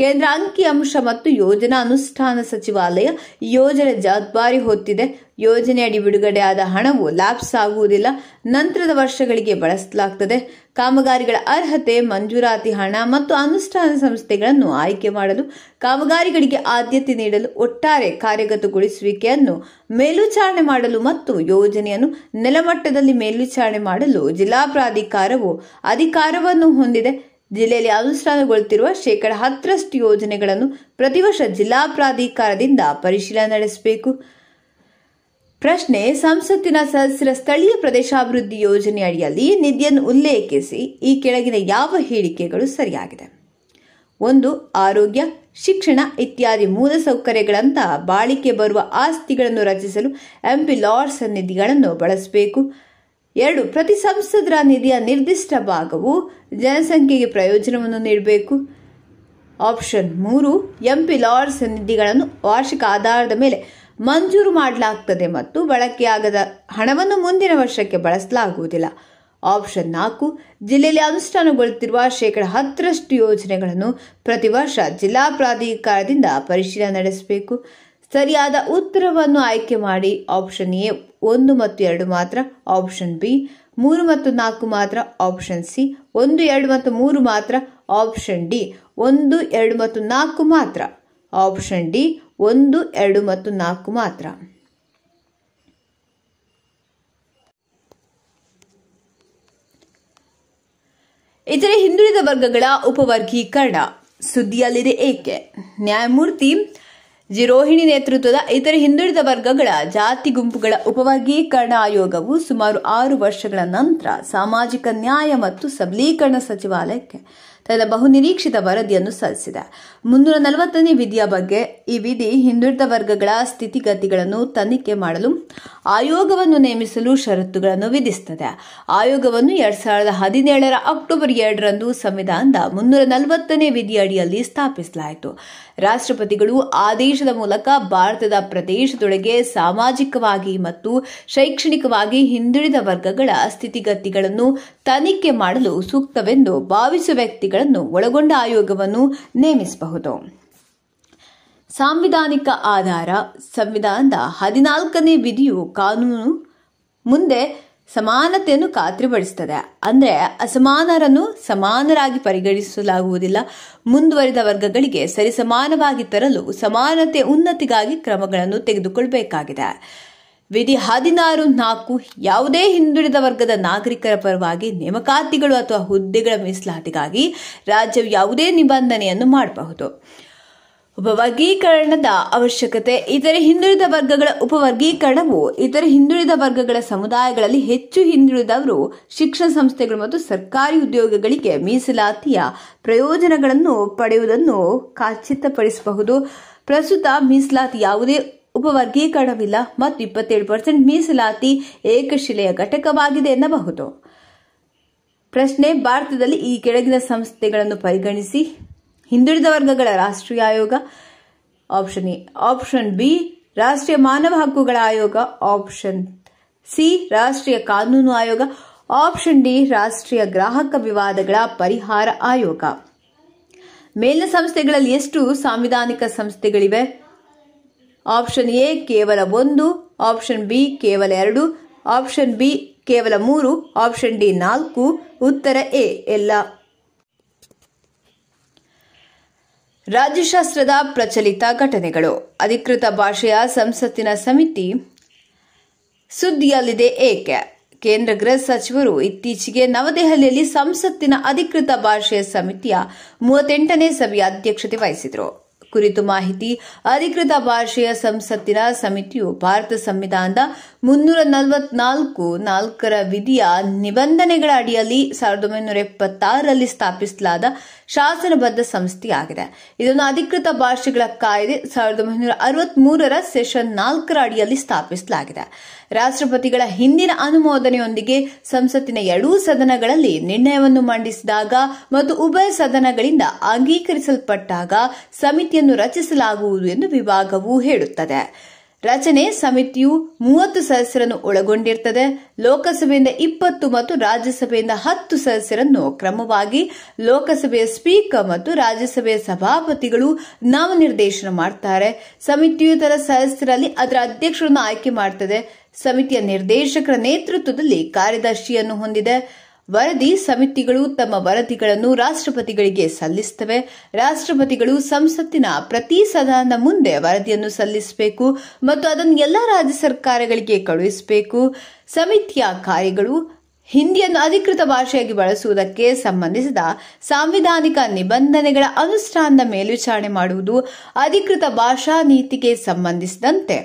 ಕೇಂದ್ರ ಅಂಕಿಅಂಶ ಮತ್ತು ಯೋಜನಾ ಅನುಷ್ಠಾನ ಸಚಿವಾಲಯ ಯೋಜನೆ ಜವಾಬ್ದಾರಿ ಹೊತ್ತಿದೆ ಯೋಜನೆಯಡಿ ಬಿಡುಗಡೆ ಆದ ಹಣವು ಲ್ಯಾಪ್ಸ್ ಆಗುವುದಿಲ್ಲ ನಂತರದ ವರ್ಷಗಳಿಗೆ ಬಳಸಲಾಗ್ತದೆ ಕಾಮಗಾರಿಗಳ ಅರ್ಹತೆ ಮಂಜೂರಾತಿ ಹಣ ಮತ್ತು ಅನುಷ್ಠಾನ ಸಂಸ್ಥೆಗಳನ್ನು ಆಯ್ಕೆ ಮಾಡಲು ಕಾಮಗಾರಿಗಳಿಗೆ ಆದ್ಯತೆ ನೀಡಲು ಒಟ್ಟಾರೆ ಕಾರ್ಯಗತಗೊಳಿಸುವಿಕೆಯನ್ನು ಮೇಲ್ವಿಚಾರಣೆ ಮಾಡಲು ಮತ್ತು ಯೋಜನೆಯನ್ನು ನೆಲಮಟ್ಟದಲ್ಲಿ ಮೇಲ್ವಿಚಾರಣೆ ಮಾಡಲು ಜಿಲ್ಲಾ ಪ್ರಾಧಿಕಾರವು ಅಧಿಕಾರವನ್ನು ಹೊಂದಿದೆ ಜಿಲ್ಲೆಯಲ್ಲಿ ಅನುಷ್ಠಾನಗೊಳ್ಳುತ್ತಿರುವ ಶೇಕಡ ಹತ್ತರಷ್ಟು ಯೋಜನೆಗಳನ್ನು ಪ್ರತಿ ವರ್ಷ ಜಿಲ್ಲಾ ಪ್ರಾಧಿಕಾರದಿಂದ ಪರಿಶೀಲನೆ ನಡೆಸಬೇಕು ಪ್ರಶ್ನೆ ಸಂಸತ್ತಿನ ಸದಸ್ಯರ ಸ್ಥಳೀಯ ಪ್ರದೇಶಾಭಿವೃದ್ಧಿ ಯೋಜನೆ ಅಡಿಯಲ್ಲಿ ನಿಧಿಯನ್ನು ಉಲ್ಲೇಖಿಸಿ ಈ ಕೆಳಗಿನ ಯಾವ ಹೇಳಿಕೆಗಳು ಸರಿಯಾಗಿದೆ ಒಂದು ಆರೋಗ್ಯ ಶಿಕ್ಷಣ ಇತ್ಯಾದಿ ಮೂಲ ಸೌಕರ್ಯಗಳಂತಹ ಬಾಳಿಕೆ ಬರುವ ಆಸ್ತಿಗಳನ್ನು ರಚಿಸಲು ಎಂಪಿ ಲಾರ್ಡ್ಸ್ ನಿಧಿಗಳನ್ನು ಬಳಸಬೇಕು ಎರಡು ಪ್ರತಿ ಸಂಸದರ ನಿಧಿಯ ನಿರ್ದಿಷ್ಟ ಭಾಗವು ಜನಸಂಖ್ಯೆಗೆ ಪ್ರಯೋಜನವನ್ನು ನೀಡಬೇಕು ಆಪ್ಷನ್ ಮೂರು ಎಂ ಪಿ ಲಾರ್ಡ್ಸ್ ನಿಧಿಗಳನ್ನು ವಾರ್ಷಿಕ ಆಧಾರದ ಮೇಲೆ ಮಂಜೂರು ಮಾಡಲಾಗ್ತದೆ ಮತ್ತು ಬಳಕೆಯಾಗದ ಹಣವನ್ನು ಮುಂದಿನ ವರ್ಷಕ್ಕೆ ಬಳಸಲಾಗುವುದಿಲ್ಲ ಆಪ್ಷನ್ ನಾಲ್ಕು ಜಿಲ್ಲೆಯಲ್ಲಿ ಅನುಷ್ಠಾನಗೊಳ್ಳುತ್ತಿರುವ ಶೇಕಡ ಹತ್ತರಷ್ಟು ಯೋಜನೆಗಳನ್ನು ಪ್ರತಿ ವರ್ಷ ಜಿಲ್ಲಾ ಪ್ರಾಧಿಕಾರದಿಂದ ಪರಿಶೀಲನೆ ನಡೆಸಬೇಕು ಸರಿಯಾದ ಉತ್ತರವನ್ನು ಆಯ್ಕೆ ಮಾಡಿ ಆಪ್ಷನ್ ಎ ಒಂದು ಮತ್ತು ಎರಡು ಮಾತ್ರ ಆಪ್ಷನ್ ಬಿ ಮೂರು ಮತ್ತು ನಾಲ್ಕು ಮಾತ್ರ ಆಪ್ಷನ್ ಸಿ ಒಂದು ಎರಡು ಮತ್ತು ಮೂರು ಮಾತ್ರ ಆಪ್ಷನ್ ಡಿ ಒಂದು ಎರಡು ಮತ್ತು ನಾಲ್ಕು ಮಾತ್ರ ಆಪ್ಷನ್ ಡಿ ಒಂದು ಎರಡು ಮತ್ತು ನಾಲ್ಕು ಮಾತ್ರ ಇತರೆ ಹಿಂದುಳಿದ ವರ್ಗಗಳ ಉಪವರ್ಗೀಕರಣ ಸುದ್ದಿಯಲ್ಲಿದೆ ಏಕೆ ನ್ಯಾಯಮೂರ್ತಿ ಜಿರೋಹಿಣಿ ನೇತೃತ್ವದ ಇತರ ಹಿಂದುಳಿದ ವರ್ಗಗಳ ಜಾತಿ ಗುಂಪುಗಳ ಉಪವರ್ಗೀಕರಣ ಆಯೋಗವು ಸುಮಾರು ಆರು ವರ್ಷಗಳ ನಂತರ ಸಾಮಾಜಿಕ ನ್ಯಾಯ ಮತ್ತು ಸಬಲೀಕರಣ ಸಚಿವಾಲಯಕ್ಕೆ ತನ್ನ ಬಹುನಿರೀಕ್ಷಿತ ವರದಿಯನ್ನು ಸಲ್ಲಿಸಿದೆ ಮುನ್ನೂರ ನಲವತ್ತನೇ ವಿಧಿಯ ಬಗ್ಗೆ ಈ ವಿಧಿ ಹಿಂದುಳಿದ ವರ್ಗಗಳ ಸ್ಥಿತಿಗತಿಗಳನ್ನು ತನಿಖೆ ಮಾಡಲು ಆಯೋಗವನ್ನು ನೇಮಿಸಲು ಷರತ್ತುಗಳನ್ನು ವಿಧಿಸುತ್ತದೆ ಆಯೋಗವನ್ನು ಎರಡ್ ಸಾವಿರದ ಹದಿನೇಳರ ಅಕ್ಟೋಬರ್ ಎರಡರಂದು ಸಂವಿಧಾನದ ಮುನ್ನೂರ ನಲವತ್ತನೇ ವಿಧಿಯಡಿಯಲ್ಲಿ ಸ್ಥಾಪಿಸಲಾಯಿತು ರಾಷ್ಟ್ರಪತಿಗಳು ಆದೇಶದ ಮೂಲಕ ಭಾರತದ ಪ್ರದೇಶದೊಳಗೆ ಸಾಮಾಜಿಕವಾಗಿ ಮತ್ತು ಶೈಕ್ಷಣಿಕವಾಗಿ ಹಿಂದುಳಿದ ವರ್ಗಗಳ ಸ್ಥಿತಿಗತಿಗಳನ್ನು ತನಿಖೆ ಮಾಡಲು ಸೂಕ್ತವೆಂದು ಭಾವಿಸುವ ವ್ಯಕ್ತಿಗಳನ್ನು ಒಳಗೊಂಡ ಆಯೋಗವನ್ನು ನೇಮಿಸಬಹುದು ಹೇಳಬಹುದು ಸಾಂವಿಧಾನಿಕ ಆಧಾರ ಸಂವಿಧಾನದ ಹದಿನಾಲ್ಕನೇ ವಿಧಿಯು ಕಾನೂನು ಮುಂದೆ ಸಮಾನತೆಯನ್ನು ಖಾತ್ರಿಪಡಿಸುತ್ತದೆ ಅಂದರೆ ಅಸಮಾನರನ್ನು ಸಮಾನರಾಗಿ ಪರಿಗಣಿಸಲಾಗುವುದಿಲ್ಲ ಮುಂದುವರಿದ ವರ್ಗಗಳಿಗೆ ಸರಿಸಮಾನವಾಗಿ ತರಲು ಸಮಾನತೆ ಉನ್ನತಿಗಾಗಿ ಕ್ರಮಗಳನ್ನು ತೆಗೆದುಕೊಳ್ಳಬೇಕಾಗಿದೆ ವಿಧಿ ಹದಿನಾರು ನಾಲ್ಕು ಯಾವುದೇ ಹಿಂದುಳಿದ ವರ್ಗದ ನಾಗರಿಕರ ಪರವಾಗಿ ನೇಮಕಾತಿಗಳು ಅಥವಾ ಹುದ್ದೆಗಳ ಮೀಸಲಾತಿಗಾಗಿ ರಾಜ್ಯವು ಯಾವುದೇ ನಿಬಂಧನೆಯನ್ನು ಮಾಡಬಹುದು ಉಪವರ್ಗೀಕರಣದ ಅವಶ್ಯಕತೆ ಇತರೆ ಹಿಂದುಳಿದ ವರ್ಗಗಳ ಉಪವರ್ಗೀಕರಣವು ಇತರೆ ಹಿಂದುಳಿದ ವರ್ಗಗಳ ಸಮುದಾಯಗಳಲ್ಲಿ ಹೆಚ್ಚು ಹಿಂದುಳಿದವರು ಶಿಕ್ಷಣ ಸಂಸ್ಥೆಗಳು ಮತ್ತು ಸರ್ಕಾರಿ ಉದ್ಯೋಗಗಳಿಗೆ ಮೀಸಲಾತಿಯ ಪ್ರಯೋಜನಗಳನ್ನು ಪಡೆಯುವುದನ್ನು ಖಚಿತಪಡಿಸಬಹುದು ಪ್ರಸ್ತುತ ಮೀಸಲಾತಿ ಯಾವುದೇ ಉಪವರ್ಗೀಕರಣವಿಲ್ಲ ಮತ್ತು ಇಪ್ಪತ್ತೇಳು ಪರ್ಸೆಂಟ್ ಮೀಸಲಾತಿ ಏಕಶಿಲೆಯ ಘಟಕವಾಗಿದೆ ಎನ್ನಬಹುದು ಪ್ರಶ್ನೆ ಭಾರತದಲ್ಲಿ ಈ ಕೆಳಗಿನ ಸಂಸ್ಥೆಗಳನ್ನು ಪರಿಗಣಿಸಿ ಹಿಂದುಳಿದ ವರ್ಗಗಳ ರಾಷ್ಟ್ರೀಯ ಆಯೋಗ ಆಪ್ಷನ್ ಎ ಆಪ್ಷನ್ ಬಿ ರಾಷ್ಟ್ರೀಯ ಮಾನವ ಹಕ್ಕುಗಳ ಆಯೋಗ ಆಪ್ಷನ್ ಸಿ ರಾಷ್ಟ್ರೀಯ ಕಾನೂನು ಆಯೋಗ ಆಪ್ಷನ್ ಡಿ ರಾಷ್ಟ್ರೀಯ ಗ್ರಾಹಕ ವಿವಾದಗಳ ಪರಿಹಾರ ಆಯೋಗ ಮೇಲಿನ ಸಂಸ್ಥೆಗಳಲ್ಲಿ ಎಷ್ಟು ಸಾಂವಿಧಾನಿಕ ಸಂಸ್ಥೆಗಳಿವೆ ಆಪ್ಷನ್ ಎ ಕೇವಲ ಒಂದು ಆಪ್ಷನ್ ಬಿ ಕೇವಲ ಎರಡು ಆಪ್ಷನ್ ಬಿ ಕೇವಲ ಮೂರು ಆಪ್ಷನ್ ಡಿ ನಾಲ್ಕು ಉತ್ತರ ಎ ಎಲ್ಲ ರಾಜ್ಯಶಾಸ್ತ್ರದ ಪ್ರಚಲಿತ ಘಟನೆಗಳು ಅಧಿಕೃತ ಭಾಷೆಯ ಸಂಸತ್ತಿನ ಸಮಿತಿ ಸುದ್ದಿಯಲ್ಲಿದೆ ಏಕೆ ಕೇಂದ್ರ ಗೃಹ ಸಚಿವರು ಇತ್ತೀಚೆಗೆ ನವದೆಹಲಿಯಲ್ಲಿ ಸಂಸತ್ತಿನ ಅಧಿಕೃತ ಭಾಷೆಯ ಸಮಿತಿಯ ಮೂವತ್ತೆಂಟನೇ ಸಭೆಯ ಅಧ್ಯಕ್ಷತೆ ವಹಿಸಿದರು ಕುರಿತು ಮಾಹಿತಿ ಅಧಿಕೃತ ಭಾಷೆಯ ಸಂಸತ್ತಿನ ಸಮಿತಿಯು ಭಾರತ ಸಂವಿಧಾನದ ಮುನ್ನೂರ ನಲವತ್ನಾಲ್ಕು ನಾಲ್ಕರ ವಿಧಿಯ ನಿಬಂಧನೆಗಳ ಅಡಿಯಲ್ಲಿ ಸಾವಿರದ ಒಂಬೈನೂರ ಎಪ್ಪತ್ತಾರರಲ್ಲಿ ಸ್ಥಾಪಿಸಲಾದ ಶಾಸನಬದ್ಧ ಸಂಸ್ಥೆಯಾಗಿದೆ ಇದನ್ನು ಅಧಿಕೃತ ಭಾಷೆಗಳ ಕಾಯ್ದೆ ಸಾವಿರದ ಒಂಬೈನೂರ ಅರವತ್ಮೂರರ ಸೆಷನ್ ನಾಲ್ಕರ ಅಡಿಯಲ್ಲಿ ಸ್ಥಾಪಿಸಲಾಗಿದೆ ರಾಷ್ಟ್ರಪತಿಗಳ ಹಿಂದಿನ ಅನುಮೋದನೆಯೊಂದಿಗೆ ಸಂಸತ್ತಿನ ಎರಡೂ ಸದನಗಳಲ್ಲಿ ನಿರ್ಣಯವನ್ನು ಮಂಡಿಸಿದಾಗ ಮತ್ತು ಉಭಯ ಸದನಗಳಿಂದ ಅಂಗೀಕರಿಸಲ್ಪಟ್ಟಾಗ ಸಮಿತಿಯನ್ನು ರಚಿಸಲಾಗುವುದು ಎಂದು ವಿಭಾಗವು ಹೇಳುತ್ತದೆ ರಚನೆ ಸಮಿತಿಯು ಮೂವತ್ತು ಸದಸ್ಯರನ್ನು ಒಳಗೊಂಡಿರುತ್ತದೆ ಲೋಕಸಭೆಯಿಂದ ಇಪ್ಪತ್ತು ಮತ್ತು ರಾಜ್ಯಸಭೆಯಿಂದ ಹತ್ತು ಸದಸ್ಯರನ್ನು ಕ್ರಮವಾಗಿ ಲೋಕಸಭೆಯ ಸ್ಪೀಕರ್ ಮತ್ತು ರಾಜ್ಯಸಭೆಯ ಸಭಾಪತಿಗಳು ನಾಮನಿರ್ದೇಶನ ಮಾಡ್ತಾರೆ ಸಮಿತಿಯು ಸದಸ್ಯರಲ್ಲಿ ಅದರ ಅಧ್ಯಕ್ಷರನ್ನು ಆಯ್ಕೆ ಮಾಡುತ್ತದೆ ಸಮಿತಿಯ ನಿರ್ದೇಶಕರ ನೇತೃತ್ವದಲ್ಲಿ ಕಾರ್ಯದರ್ಶಿಯನ್ನು ಹೊಂದಿದೆ ವರದಿ ಸಮಿತಿಗಳು ತಮ್ಮ ವರದಿಗಳನ್ನು ರಾಷ್ಟ್ರಪತಿಗಳಿಗೆ ಸಲ್ಲಿಸುತ್ತವೆ ರಾಷ್ಟ್ರಪತಿಗಳು ಸಂಸತ್ತಿನ ಪ್ರತಿ ಸದನದ ಮುಂದೆ ವರದಿಯನ್ನು ಸಲ್ಲಿಸಬೇಕು ಮತ್ತು ಅದನ್ನು ಎಲ್ಲ ರಾಜ್ಯ ಸರ್ಕಾರಗಳಿಗೆ ಕಳುಹಿಸಬೇಕು ಸಮಿತಿಯ ಕಾರ್ಯಗಳು ಹಿಂದಿಯನ್ನು ಅಧಿಕೃತ ಭಾಷೆಯಾಗಿ ಬಳಸುವುದಕ್ಕೆ ಸಂಬಂಧಿಸಿದ ಸಾಂವಿಧಾನಿಕ ನಿಬಂಧನೆಗಳ ಅನುಷ್ಠಾನದ ಮೇಲ್ವಿಚಾರಣೆ ಮಾಡುವುದು ಅಧಿಕೃತ ಭಾಷಾ ನೀತಿಗೆ ಸಂಬಂಧಿಸಿದಂತೆ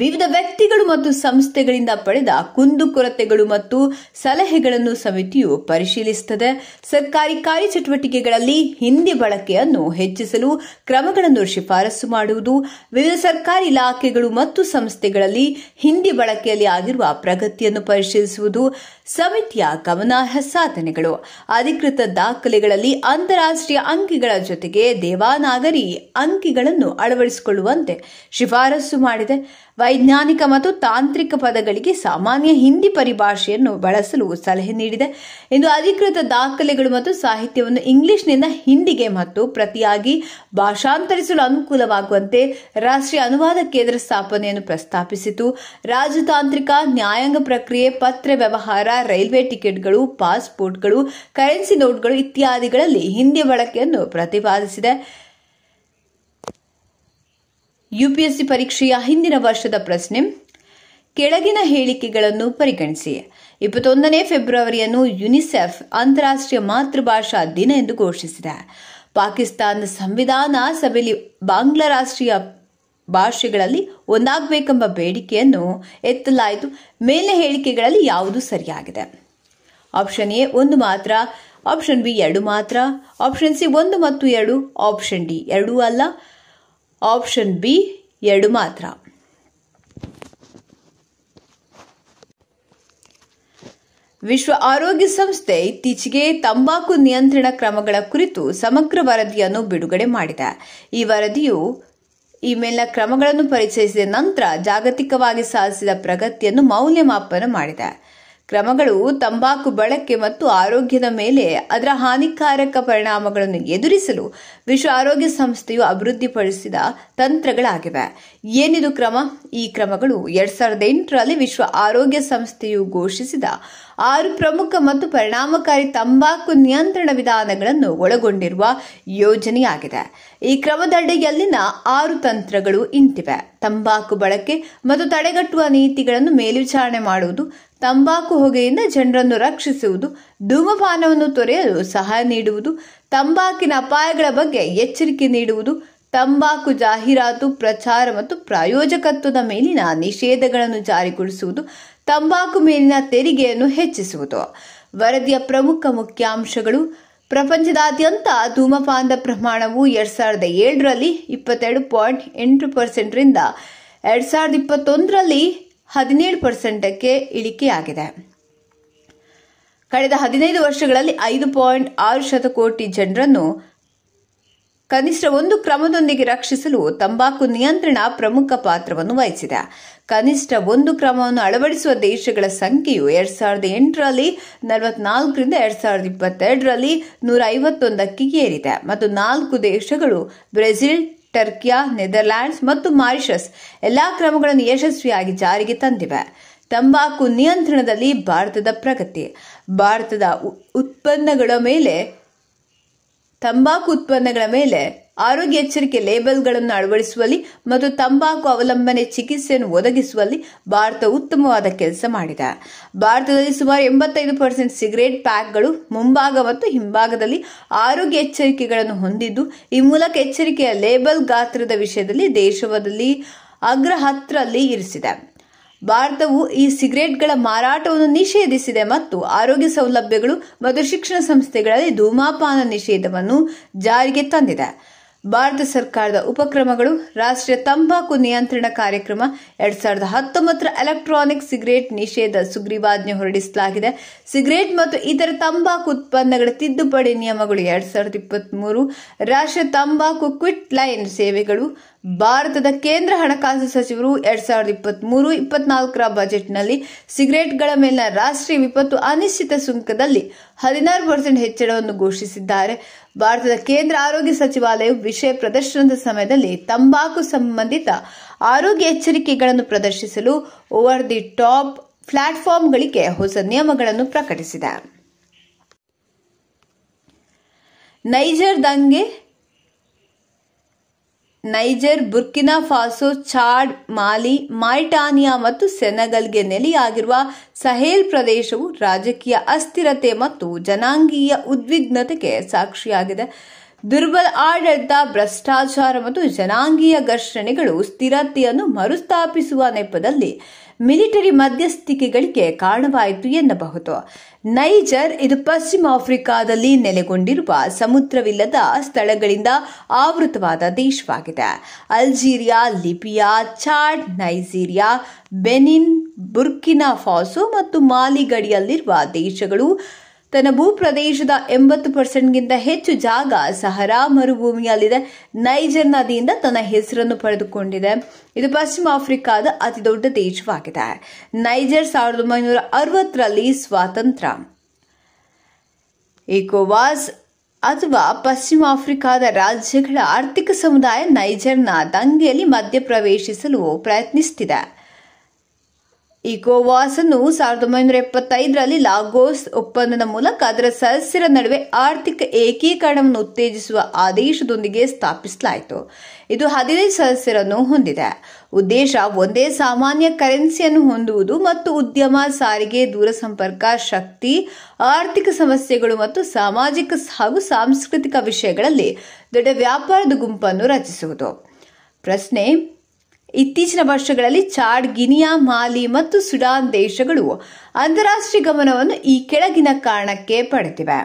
ವಿವಿಧ ವ್ಯಕ್ತಿಗಳು ಮತ್ತು ಸಂಸ್ಥೆಗಳಿಂದ ಪಡೆದ ಕುಂದುಕೊರತೆಗಳು ಮತ್ತು ಸಲಹೆಗಳನ್ನು ಸಮಿತಿಯು ಪರಿಶೀಲಿಸುತ್ತದೆ ಸರ್ಕಾರಿ ಕಾರ್ಯಚಟುವಟಿಕೆಗಳಲ್ಲಿ ಹಿಂದಿ ಬಳಕೆಯನ್ನು ಹೆಚ್ಚಿಸಲು ಕ್ರಮಗಳನ್ನು ಶಿಫಾರಸು ಮಾಡುವುದು ವಿವಿಧ ಸರ್ಕಾರಿ ಇಲಾಖೆಗಳು ಮತ್ತು ಸಂಸ್ಥೆಗಳಲ್ಲಿ ಹಿಂದಿ ಬಳಕೆಯಲ್ಲಿ ಆಗಿರುವ ಪ್ರಗತಿಯನ್ನು ಪರಿಶೀಲಿಸುವುದು ಸಮಿತಿಯ ಗಮನಾರ್ಹ ಸಾಧನೆಗಳು ಅಧಿಕೃತ ದಾಖಲೆಗಳಲ್ಲಿ ಅಂತಾರಾಷ್ಟ್ರೀಯ ಅಂಕಿಗಳ ಜೊತೆಗೆ ದೇವಾನಾಗರಿ ಅಂಕಿಗಳನ್ನು ಅಳವಡಿಸಿಕೊಳ್ಳುವಂತೆ ಶಿಫಾರಸು ಮಾಡಿದೆ ವೈಜ್ಞಾನಿಕ ಮತ್ತು ತಾಂತ್ರಿಕ ಪದಗಳಿಗೆ ಸಾಮಾನ್ಯ ಹಿಂದಿ ಪರಿಭಾಷೆಯನ್ನು ಬಳಸಲು ಸಲಹೆ ನೀಡಿದೆ ಇಂದು ಅಧಿಕೃತ ದಾಖಲೆಗಳು ಮತ್ತು ಸಾಹಿತ್ಯವನ್ನು ಇಂಗ್ಲಿಷ್ನಿಂದ ಹಿಂದಿಗೆ ಮತ್ತು ಪ್ರತಿಯಾಗಿ ಭಾಷಾಂತರಿಸಲು ಅನುಕೂಲವಾಗುವಂತೆ ರಾಷ್ಟ್ರೀಯ ಅನುವಾದ ಕೇಂದ್ರ ಸ್ಥಾಪನೆಯನ್ನು ಪ್ರಸ್ತಾಪಿಸಿತು ರಾಜತಾಂತ್ರಿಕ ನ್ಯಾಯಾಂಗ ಪ್ರಕ್ರಿಯೆ ಪತ್ರ ವ್ಯವಹಾರ ರೈಲ್ವೆ ಟಿಕೆಟ್ಗಳು ಪಾಸ್ಪೋರ್ಟ್ಗಳು ಕರೆನ್ಸಿ ನೋಟ್ಗಳು ಇತ್ಯಾದಿಗಳಲ್ಲಿ ಹಿಂದಿ ಬಳಕೆಯನ್ನು ಪ್ರತಿಪಾದಿಸಿದೆ ಯುಪಿಎಸ್ಸಿ ಪರೀಕ್ಷೆಯ ಹಿಂದಿನ ವರ್ಷದ ಪ್ರಶ್ನೆ ಕೆಳಗಿನ ಹೇಳಿಕೆಗಳನ್ನು ಪರಿಗಣಿಸಿ ಇಪ್ಪತ್ತೊಂದನೇ ಫೆಬ್ರವರಿಯನ್ನು ಯುನಿಸೆಫ್ ಅಂತಾರಾಷ್ಟ್ರೀಯ ಮಾತೃಭಾಷಾ ದಿನ ಎಂದು ಘೋಷಿಸಿದೆ ಪಾಕಿಸ್ತಾನದ ಸಂವಿಧಾನ ಸಭೆಯಲ್ಲಿ ಬಾಂಗ್ಲಾ ರಾಷ್ಟ್ರೀಯ ಭಾಷೆಗಳಲ್ಲಿ ಒಂದಾಗಬೇಕೆಂಬ ಬೇಡಿಕೆಯನ್ನು ಎತ್ತಲಾಯಿತು ಮೇಲೆ ಹೇಳಿಕೆಗಳಲ್ಲಿ ಯಾವುದು ಸರಿಯಾಗಿದೆ ಆಪ್ಷನ್ ಎ ಒಂದು ಮಾತ್ರ ಆಪ್ಷನ್ ಬಿ ಎರಡು ಮಾತ್ರ ಆಪ್ಷನ್ ಸಿ ಒಂದು ಮತ್ತು ಎರಡು ಆಪ್ಷನ್ ಡಿ ಎರಡು ಅಲ್ಲ ಆಪ್ಷನ್ ಬಿ ಎರಡು ಮಾತ್ರ ವಿಶ್ವ ಆರೋಗ್ಯ ಸಂಸ್ಥೆ ಇತ್ತೀಚೆಗೆ ತಂಬಾಕು ನಿಯಂತ್ರಣ ಕ್ರಮಗಳ ಕುರಿತು ಸಮಗ್ರ ವರದಿಯನ್ನು ಬಿಡುಗಡೆ ಮಾಡಿದೆ ಈ ವರದಿಯು ಈ ಮೇಲಿನ ಕ್ರಮಗಳನ್ನು ಪರಿಚಯಿಸಿದ ನಂತರ ಜಾಗತಿಕವಾಗಿ ಸಾಧಿಸಿದ ಪ್ರಗತಿಯನ್ನು ಮೌಲ್ಯಮಾಪನ ಮಾಡಿದೆ ಕ್ರಮಗಳು ತಂಬಾಕು ಬಳಕೆ ಮತ್ತು ಆರೋಗ್ಯದ ಮೇಲೆ ಅದರ ಹಾನಿಕಾರಕ ಪರಿಣಾಮಗಳನ್ನು ಎದುರಿಸಲು ವಿಶ್ವ ಆರೋಗ್ಯ ಸಂಸ್ಥೆಯು ಅಭಿವೃದ್ಧಿಪಡಿಸಿದ ತಂತ್ರಗಳಾಗಿವೆ ಏನಿದು ಕ್ರಮ ಈ ಕ್ರಮಗಳು ಎರಡ್ ಸಾವಿರದ ಎಂಟರಲ್ಲಿ ವಿಶ್ವ ಆರೋಗ್ಯ ಸಂಸ್ಥೆಯು ಘೋಷಿಸಿದ ಆರು ಪ್ರಮುಖ ಮತ್ತು ಪರಿಣಾಮಕಾರಿ ತಂಬಾಕು ನಿಯಂತ್ರಣ ವಿಧಾನಗಳನ್ನು ಒಳಗೊಂಡಿರುವ ಯೋಜನೆಯಾಗಿದೆ ಈ ಕ್ರಮದಡಿಯಲ್ಲಿನ ಆರು ತಂತ್ರಗಳು ಇಂತಿವೆ ತಂಬಾಕು ಬಳಕೆ ಮತ್ತು ತಡೆಗಟ್ಟುವ ನೀತಿಗಳನ್ನು ಮೇಲ್ವಿಚಾರಣೆ ಮಾಡುವುದು ತಂಬಾಕು ಹೊಗೆಯಿಂದ ಜನರನ್ನು ರಕ್ಷಿಸುವುದು ಧೂಮಪಾನವನ್ನು ತೊರೆಯಲು ಸಹಾಯ ನೀಡುವುದು ತಂಬಾಕಿನ ಅಪಾಯಗಳ ಬಗ್ಗೆ ಎಚ್ಚರಿಕೆ ನೀಡುವುದು ತಂಬಾಕು ಜಾಹೀರಾತು ಪ್ರಚಾರ ಮತ್ತು ಪ್ರಾಯೋಜಕತ್ವದ ಮೇಲಿನ ನಿಷೇಧಗಳನ್ನು ಜಾರಿಗೊಳಿಸುವುದು ತಂಬಾಕು ಮೇಲಿನ ತೆರಿಗೆಯನ್ನು ಹೆಚ್ಚಿಸುವುದು ವರದಿಯ ಪ್ರಮುಖ ಮುಖ್ಯಾಂಶಗಳು ಪ್ರಪಂಚದಾದ್ಯಂತ ಧೂಮಪಾನದ ಪ್ರಮಾಣವು ಎರಡ್ ಸಾವಿರದ ಏಳರಲ್ಲಿ ಇಪ್ಪತ್ತೆರಡು ಪಾಯಿಂಟ್ ಎಂಟು ಪರ್ಸೆಂಟ್ರಿಂದ ಎರಡು ಸಾವಿರದ ಇಪ್ಪತ್ತೊಂದರಲ್ಲಿ ಹದಿನೇಳು ಪರ್ಸೆಂಟಕ್ಕೆ ಇಳಿಕೆಯಾಗಿದೆ ಕಳೆದ ಹದಿನೈದು ವರ್ಷಗಳಲ್ಲಿ ಐದು ಪಾಯಿಂಟ್ ಆರು ಶತಕೋಟಿ ಜನರನ್ನು ಕನಿಷ್ಠ ಒಂದು ಕ್ರಮದೊಂದಿಗೆ ರಕ್ಷಿಸಲು ತಂಬಾಕು ನಿಯಂತ್ರಣ ಪ್ರಮುಖ ಪಾತ್ರವನ್ನು ವಹಿಸಿದೆ ಕನಿಷ್ಠ ಒಂದು ಕ್ರಮವನ್ನು ಅಳವಡಿಸುವ ದೇಶಗಳ ಸಂಖ್ಯೆಯು ಎರಡ್ ಸಾವಿರದ ಎಂಟರಲ್ಲಿ ನಲವತ್ನಾಲ್ಕರಿಂದ ಎರಡ್ ಸಾವಿರದ ಇಪ್ಪತ್ತೆರಡರಲ್ಲಿ ನೂರ ಐವತ್ತೊಂದಕ್ಕೆ ಏರಿದೆ ಮತ್ತು ನಾಲ್ಕು ದೇಶಗಳು ಬ್ರೆಜಿಲ್ ಟರ್ಕಿಯಾ ನೆದರ್ಲ್ಯಾಂಡ್ಸ್ ಮತ್ತು ಮಾರಿಷಸ್ ಎಲ್ಲಾ ಕ್ರಮಗಳನ್ನು ಯಶಸ್ವಿಯಾಗಿ ಜಾರಿಗೆ ತಂದಿವೆ ತಂಬಾಕು ನಿಯಂತ್ರಣದಲ್ಲಿ ಭಾರತದ ಪ್ರಗತಿ ಭಾರತದ ಉತ್ಪನ್ನಗಳ ಮೇಲೆ ತಂಬಾಕು ಉತ್ಪನ್ನಗಳ ಮೇಲೆ ಆರೋಗ್ಯ ಎಚ್ಚರಿಕೆ ಲೇಬಲ್ಗಳನ್ನು ಅಳವಡಿಸುವಲ್ಲಿ ಮತ್ತು ತಂಬಾಕು ಅವಲಂಬನೆ ಚಿಕಿತ್ಸೆಯನ್ನು ಒದಗಿಸುವಲ್ಲಿ ಭಾರತ ಉತ್ತಮವಾದ ಕೆಲಸ ಮಾಡಿದೆ ಭಾರತದಲ್ಲಿ ಸುಮಾರು ಎಂಬತ್ತೈದು ಪರ್ಸೆಂಟ್ ಸಿಗರೇಟ್ ಪ್ಯಾಕ್ಗಳು ಮುಂಭಾಗ ಮತ್ತು ಹಿಂಭಾಗದಲ್ಲಿ ಆರೋಗ್ಯ ಎಚ್ಚರಿಕೆಗಳನ್ನು ಹೊಂದಿದ್ದು ಈ ಮೂಲಕ ಎಚ್ಚರಿಕೆಯ ಲೇಬಲ್ ಗಾತ್ರದ ವಿಷಯದಲ್ಲಿ ದೇಶದಲ್ಲಿ ಅಗ್ರ ಹತ್ತರಲ್ಲಿ ಇರಿಸಿದೆ ಭಾರತವು ಈ ಸಿಗರೇಟ್ಗಳ ಮಾರಾಟವನ್ನು ನಿಷೇಧಿಸಿದೆ ಮತ್ತು ಆರೋಗ್ಯ ಸೌಲಭ್ಯಗಳು ಮತ್ತು ಶಿಕ್ಷಣ ಸಂಸ್ಥೆಗಳಲ್ಲಿ ಧೂಮಪಾನ ನಿಷೇಧವನ್ನು ಜಾರಿಗೆ ತಂದಿದೆ ಭಾರತ ಸರ್ಕಾರದ ಉಪಕ್ರಮಗಳು ರಾಷ್ಟ್ರೀಯ ತಂಬಾಕು ನಿಯಂತ್ರಣ ಕಾರ್ಯಕ್ರಮ ಎರಡ್ ಸಾವಿರದ ಹತ್ತೊಂಬತ್ತರ ಎಲೆಕ್ಟ್ರಾನಿಕ್ ಸಿಗರೇಟ್ ನಿಷೇಧ ಸುಗ್ರೀವಾಜ್ಞೆ ಹೊರಡಿಸಲಾಗಿದೆ ಸಿಗರೇಟ್ ಮತ್ತು ಇತರ ತಂಬಾಕು ಉತ್ಪನ್ನಗಳ ತಿದ್ದುಪಡಿ ನಿಯಮಗಳು ಎರಡ್ ಸಾವಿರದ ಇಪ್ಪತ್ತ್ ಮೂರು ರಾಷ್ಟ್ರೀಯ ತಂಬಾಕು ಕ್ವಿಟ್ ಲೈನ್ ಸೇವೆಗಳು ಭಾರತದ ಕೇಂದ್ರ ಹಣಕಾಸು ಸಚಿವರು ಎರಡ್ ಸಾವಿರದ ಇಪ್ಪತ್ತ್ ಮೂರು ಇಪ್ಪತ್ನಾಲ್ಕರ ಬಜೆಟ್ನಲ್ಲಿ ಸಿಗರೇಟ್ಗಳ ಮೇಲಿನ ರಾಷ್ಟ್ರೀಯ ವಿಪತ್ತು ಅನಿಶ್ಚಿತ ಸುಂಕದಲ್ಲಿ ಹದಿನಾರು ಪರ್ಸೆಂಟ್ ಹೆಚ್ಚಳವನ್ನು ಘೋಷಿಸಿದ್ದಾರೆ ಭಾರತದ ಕೇಂದ್ರ ಆರೋಗ್ಯ ಸಚಿವಾಲಯವು ವಿಷಯ ಪ್ರದರ್ಶನದ ಸಮಯದಲ್ಲಿ ತಂಬಾಕು ಸಂಬಂಧಿತ ಆರೋಗ್ಯ ಎಚ್ಚರಿಕೆಗಳನ್ನು ಪ್ರದರ್ಶಿಸಲು ಓವರ್ ದಿ ಟಾಪ್ ಪ್ಲಾಟ್ಫಾರ್ಮ್ಗಳಿಗೆ ಹೊಸ ನಿಯಮಗಳನ್ನು ಪ್ರಕಟಿಸಿದೆ ನೈಜರ್ ದಂಗೆ Niger Burkina Faso Chad Mali Mauritania ಮತ್ತು ಸೆನಗಲ್ಗೆ ನೆಲೆಯಾಗಿರುವ ಸಹೇಲ್ ಪ್ರದೇಶವು ರಾಜಕೀಯ ಅಸ್ಥಿರತೆ ಮತ್ತು ಜನಾಂಗೀಯ ಉದ್ವಿಗ್ನತೆಗೆ ಸಾಕ್ಷಿಯಾಗಿದೆ ದುರ್ಬಲ ಆಡಳಿತ ಭ್ರಷ್ಟಾಚಾರ ಮತ್ತು ಜನಾಂಗೀಯ ಘರ್ಷಣೆಗಳು ಸ್ಥಿರತೆಯನ್ನು ಮರುಸ್ಥಾಪಿಸುವ ನೆಪದಲ್ಲಿ ಮಿಲಿಟರಿ ಮಧ್ಯಸ್ಥಿಕೆಗಳಿಗೆ ಕಾರಣವಾಯಿತು ಎನ್ನಬಹುದು ನೈಜರ್ ಇದು ಪಶ್ಚಿಮ ಆಫ್ರಿಕಾದಲ್ಲಿ ನೆಲೆಗೊಂಡಿರುವ ಸಮುದ್ರವಿಲ್ಲದ ಸ್ಥಳಗಳಿಂದ ಆವೃತವಾದ ದೇಶವಾಗಿದೆ Algeria Libya Chad Nigeria Benin Burkina Faso ಮತ್ತು ಮಾಲಿ ಗಡಿಯಲ್ಲಿರುವ ದೇಶಗಳು ತನ್ನ ಭೂಪ್ರದೇಶದ ಎಂಬತ್ತು ಪರ್ಸೆಂಟ್ಗಿಂತ ಹೆಚ್ಚು ಜಾಗ ಸಹರಾ ಮರುಭೂಮಿಯಲ್ಲಿದೆ ನೈಜರ್ ನದಿಯಿಂದ ತನ್ನ ಹೆಸರನ್ನು ಪಡೆದುಕೊಂಡಿದೆ ಇದು ಪಶ್ಚಿಮ ಆಫ್ರಿಕಾದ ಅತಿದೊಡ್ಡ ದೇಶವಾಗಿದೆ ನೈಜರ್ ಸಾವಿರದ ಒಂಬೈನೂರ ಅರವತ್ತರಲ್ಲಿ ಸ್ವಾತಂತ್ರ್ಯ ಇಕೋವಾಸ್ ಅಥವಾ ಪಶ್ಚಿಮ ಆಫ್ರಿಕಾದ ರಾಜ್ಯಗಳ ಆರ್ಥಿಕ ಸಮುದಾಯ ನೈಜರ್ನ ದಂಗೆಯಲ್ಲಿ ಮಧ್ಯಪ್ರವೇಶಿಸಲು ಪ್ರಯತ್ನಿಸುತ್ತಿದೆ ಇಕೋವಾಸನ್ನು ಸಾವಿರದ ಒಂಬೈನೂರ ಎಪ್ಪತ್ತೈದರಲ್ಲಿ ಲಾಗೋಸ್ ಒಪ್ಪಂದದ ಮೂಲಕ ಅದರ ಸದಸ್ಯರ ನಡುವೆ ಆರ್ಥಿಕ ಏಕೀಕರಣವನ್ನು ಉತ್ತೇಜಿಸುವ ಆದೇಶದೊಂದಿಗೆ ಸ್ಥಾಪಿಸಲಾಯಿತು ಇದು ಹದಿನೈದು ಸದಸ್ಯರನ್ನು ಹೊಂದಿದೆ ಉದ್ದೇಶ ಒಂದೇ ಸಾಮಾನ್ಯ ಕರೆನ್ಸಿಯನ್ನು ಹೊಂದುವುದು ಮತ್ತು ಉದ್ಯಮ ಸಾರಿಗೆ ದೂರಸಂಪರ್ಕ ಶಕ್ತಿ ಆರ್ಥಿಕ ಸಮಸ್ಯೆಗಳು ಮತ್ತು ಸಾಮಾಜಿಕ ಹಾಗೂ ಸಾಂಸ್ಕೃತಿಕ ವಿಷಯಗಳಲ್ಲಿ ದೊಡ್ಡ ವ್ಯಾಪಾರದ ಗುಂಪನ್ನು ರಚಿಸುವುದು ಪ್ರಶ್ನೆ ಇತ್ತೀಚಿನ ವರ್ಷಗಳಲ್ಲಿ ಚಾಡ್ ಗಿನಿಯಾ ಮಾಲಿ ಮತ್ತು ಸುಡಾನ್ ದೇಶಗಳು ಅಂತಾರಾಷ್ಟ್ರೀಯ ಗಮನವನ್ನು ಈ ಕೆಳಗಿನ ಕಾರಣಕ್ಕೆ ಪಡೆದಿವೆ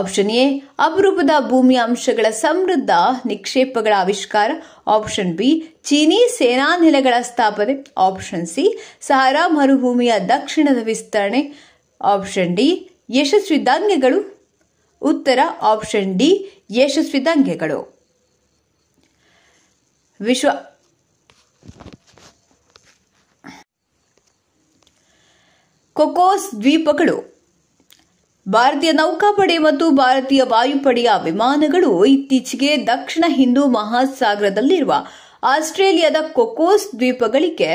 ಆಪ್ಷನ್ ಎ ಅಪರೂಪದ ಭೂಮಿ ಅಂಶಗಳ ಸಮೃದ್ಧ ನಿಕ್ಷೇಪಗಳ ಆವಿಷ್ಕಾರ ಆಪ್ಷನ್ ಬಿ ಚೀನಿ ಸೇನಾ ನೆಲೆಗಳ ಸ್ಥಾಪನೆ ಆಪ್ಷನ್ ಸಿ ಸಹಾರಾ ಮರುಭೂಮಿಯ ದಕ್ಷಿಣದ ವಿಸ್ತರಣೆ ಆಪ್ಷನ್ ಡಿ ಯಶಸ್ವಿ ದಂಗೆಗಳು ಉತ್ತರ ಆಪ್ಷನ್ ಡಿ ಯಶಸ್ವಿ ದಂಗೆಗಳು ವಿಶ್ವ ಕೊಕೋಸ್ ದ್ವೀಪಗಳು ಭಾರತೀಯ ನೌಕಾಪಡೆ ಮತ್ತು ಭಾರತೀಯ ವಾಯುಪಡೆಯ ವಿಮಾನಗಳು ಇತ್ತೀಚೆಗೆ ದಕ್ಷಿಣ ಹಿಂದೂ ಮಹಾಸಾಗರದಲ್ಲಿರುವ ಆಸ್ಟ್ರೇಲಿಯಾದ ಕೊಕೋಸ್ ದ್ವೀಪಗಳಿಗೆ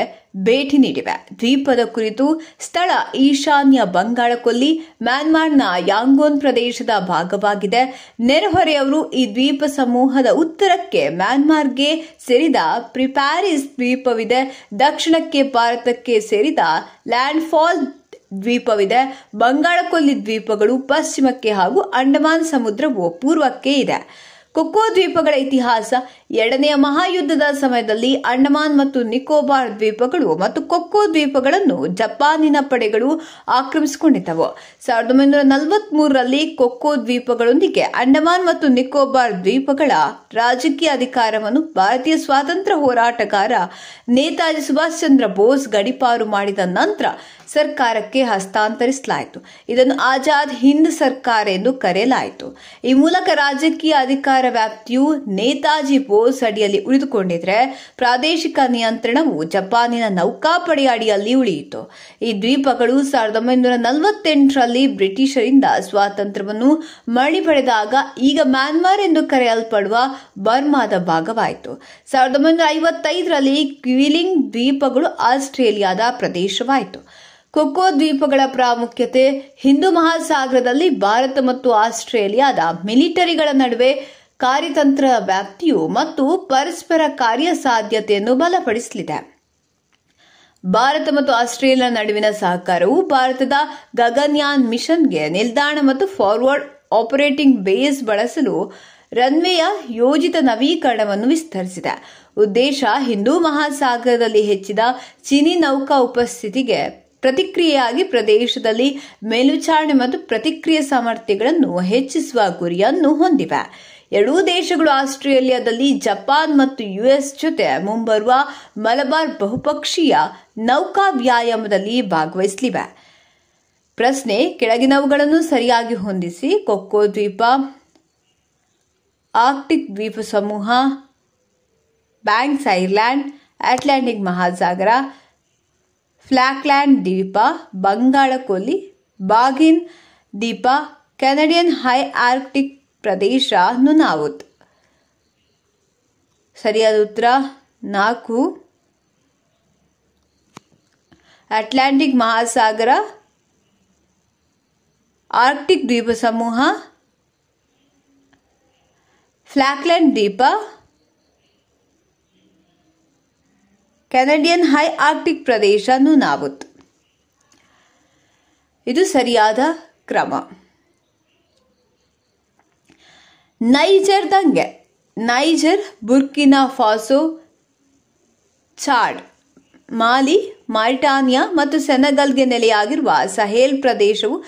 ಭೇಟಿ ನೀಡಿವೆ ದ್ವೀಪದ ಕುರಿತು ಸ್ಥಳ ಈಶಾನ್ಯ ಬಂಗಾಳಕೊಲ್ಲಿ ಮ್ಯಾನ್ಮಾರ್ನ ಯಾಂಗೋನ್ ಪ್ರದೇಶದ ಭಾಗವಾಗಿದೆ ನೆರೆಹೊರೆಯವರು ಈ ದ್ವೀಪ ಸಮೂಹದ ಉತ್ತರಕ್ಕೆ ಮ್ಯಾನ್ಮಾರ್ಗೆ ಸೇರಿದ ಪ್ರಿಪ್ಯಾರಿಸ್ ದ್ವೀಪವಿದೆ ದಕ್ಷಿಣಕ್ಕೆ ಭಾರತಕ್ಕೆ ಸೇರಿದ ಲ್ಯಾಂಡ್ಫಾಲ್ ದ್ವೀಪವಿದೆ ಬಂಗಾಳಕೊಲ್ಲಿ ದ್ವೀಪಗಳು ಪಶ್ಚಿಮಕ್ಕೆ ಹಾಗೂ ಅಂಡಮಾನ್ ಸಮುದ್ರವು ಪೂರ್ವಕ್ಕೆ ಇದೆ ಕೊಕ್ಕೋ ದ್ವೀಪಗಳ ಇತಿಹಾಸ ಎರಡನೆಯ ಮಹಾಯುದ್ಧದ ಸಮಯದಲ್ಲಿ ಅಂಡಮಾನ್ ಮತ್ತು ನಿಕೋಬಾರ್ ದ್ವೀಪಗಳು ಮತ್ತು ಕೊಕ್ಕೋ ದ್ವೀಪಗಳನ್ನು ಜಪಾನಿನ ಪಡೆಗಳು ಆಕ್ರಮಿಸಿಕೊಂಡಿದ್ದವು ಸಾವಿರದ ಒಂಬೈನೂರ ನಲವತ್ ಮೂರರಲ್ಲಿ ಕೊಕ್ಕೋ ದ್ವೀಪಗಳೊಂದಿಗೆ ಅಂಡಮಾನ್ ಮತ್ತು ನಿಕೋಬಾರ್ ದ್ವೀಪಗಳ ರಾಜಕೀಯ ಅಧಿಕಾರವನ್ನು ಭಾರತೀಯ ಸ್ವಾತಂತ್ರ್ಯ ಹೋರಾಟಗಾರ ನೇತಾಜಿ ಸುಭಾಷ್ ಚಂದ್ರ ಬೋಸ್ ಗಡಿಪಾರು ಮಾಡಿದ ನಂತರ ಸರ್ಕಾರಕ್ಕೆ ಹಸ್ತಾಂತರಿಸಲಾಯಿತು ಇದನ್ನು ಆಜಾದ್ ಹಿಂದ್ ಸರ್ಕಾರ ಎಂದು ಕರೆಯಲಾಯಿತು ಈ ಮೂಲಕ ರಾಜಕೀಯ ಅಧಿಕಾರ ವ್ಯಾಪ್ತಿಯು ನೇತಾಜಿ ಬೋಸ್ ಅಡಿಯಲ್ಲಿ ಉಳಿದುಕೊಂಡಿದ್ರೆ ಪ್ರಾದೇಶಿಕ ನಿಯಂತ್ರಣವು ಜಪಾನಿನ ನೌಕಾಪಡೆಯ ಅಡಿಯಲ್ಲಿ ಉಳಿಯಿತು ಈ ದ್ವೀಪಗಳು ಸಾವಿರದ ಒಂಬೈನೂರ ನಲವತ್ತೆಂಟರಲ್ಲಿ ಬ್ರಿಟಿಷರಿಂದ ಸ್ವಾತಂತ್ರ್ಯವನ್ನು ಮರಳಿ ಪಡೆದಾಗ ಈಗ ಮ್ಯಾನ್ಮಾರ್ ಎಂದು ಕರೆಯಲ್ಪಡುವ ಬರ್ಮಾದ ಭಾಗವಾಯಿತು ಸಾವಿರದ ಒಂಬೈನೂರ ಐವತ್ತೈದರಲ್ಲಿ ಕ್ವೀಲಿಂಗ್ ದ್ವೀಪಗಳು ಆಸ್ಟ್ರೇಲಿಯಾದ ಪ್ರದೇಶವಾಯಿತು ಕೊಕ್ಕೋ ದ್ವೀಪಗಳ ಪ್ರಾಮುಖ್ಯತೆ ಹಿಂದೂ ಮಹಾಸಾಗರದಲ್ಲಿ ಭಾರತ ಮತ್ತು ಆಸ್ಟ್ರೇಲಿಯಾದ ಮಿಲಿಟರಿಗಳ ನಡುವೆ ಕಾರ್ಯತಂತ್ರ ವ್ಯಾಪ್ತಿಯು ಮತ್ತು ಪರಸ್ಪರ ಕಾರ್ಯಸಾಧ್ಯತೆಯನ್ನು ಬಲಪಡಿಸಲಿದೆ ಭಾರತ ಮತ್ತು ಆಸ್ಟ್ರೇಲಿಯಾ ನಡುವಿನ ಸಹಕಾರವು ಭಾರತದ ಗಗನ್ಯಾನ್ ಮಿಷನ್ಗೆ ನಿಲ್ದಾಣ ಮತ್ತು ಫಾರ್ವರ್ಡ್ ಆಪರೇಟಿಂಗ್ ಬೇಸ್ ಬಳಸಲು ರನ್ವೇಯ ಯೋಜಿತ ನವೀಕರಣವನ್ನು ವಿಸ್ತರಿಸಿದೆ ಉದ್ದೇಶ ಹಿಂದೂ ಮಹಾಸಾಗರದಲ್ಲಿ ಹೆಚ್ಚಿದ ಚೀನಿ ನೌಕಾ ಉಪಸ್ಥಿತಿಗೆ ಪ್ರತಿಕ್ರಿಯೆಯಾಗಿ ಪ್ರದೇಶದಲ್ಲಿ ಮೇಲುಚಾರಣೆ ಮತ್ತು ಪ್ರತಿಕ್ರಿಯೆ ಸಾಮರ್ಥ್ಯಗಳನ್ನು ಹೆಚ್ಚಿಸುವ ಗುರಿಯನ್ನು ಹೊಂದಿವೆ ಎರಡೂ ದೇಶಗಳು ಆಸ್ಟ್ರೇಲಿಯಾದಲ್ಲಿ ಜಪಾನ್ ಮತ್ತು ಯುಎಸ್ ಜೊತೆ ಮುಂಬರುವ ಮಲಬಾರ್ ಬಹುಪಕ್ಷೀಯ ನೌಕಾ ವ್ಯಾಯಾಮದಲ್ಲಿ ಭಾಗವಹಿಸಲಿವೆ ಪ್ರಶ್ನೆ ಕೆಳಗಿನವುಗಳನ್ನು ಸರಿಯಾಗಿ ಹೊಂದಿಸಿ ಕೊಕ್ಕೋ ದ್ವೀಪ ಆರ್ಕ್ಟಿಕ್ ದ್ವೀಪ ಸಮೂಹ ಬ್ಯಾಂಕ್ಸ್ ಐರ್ಲ್ಯಾಂಡ್ ಅಟ್ಲಾಂಟಿಕ್ ಮಹಾಸಾಗರ ಫ್ಲಾಕ್ಲ್ಯಾಂಡ್ ದ್ವೀಪ ಬಂಗಾಳಕೊಲ್ಲಿ ಬಾಗಿನ್ ದ್ವೀಪ ಕೆನಡಿಯನ್ ಹೈ ಆರ್ಕ್ಟಿಕ್ ಪ್ರದೇಶ ನುನಾವುತ್ ಸರಿಯಾದ ಉತ್ತರ ನಾಲ್ಕು ಅಟ್ಲಾಂಟಿಕ್ ಮಹಾಸಾಗರ ಆರ್ಕ್ಟಿಕ್ ದ್ವೀಪ ಸಮೂಹ ಫ್ಲಾಕ್ಲ್ಯಾಂಡ್ ದ್ವೀಪ ಕೆನಡಿಯನ್ ಹೈ ಆರ್ಕ್ಟಿಕ್ ಪ್ರದೇಶ ನುನಾವುತ್ ಇದು ಸರಿಯಾದ ಕ್ರಮ ನೈಜರ್ ದಂಗೆ Niger Burkina Faso Chad Mali Mauritania ಮತ್ತು ಸೆನಗಲ್ಗೆ ನೆಲೆಯಾಗಿರುವ ಸಹೇಲ್ ಪ್ರದೇಶವು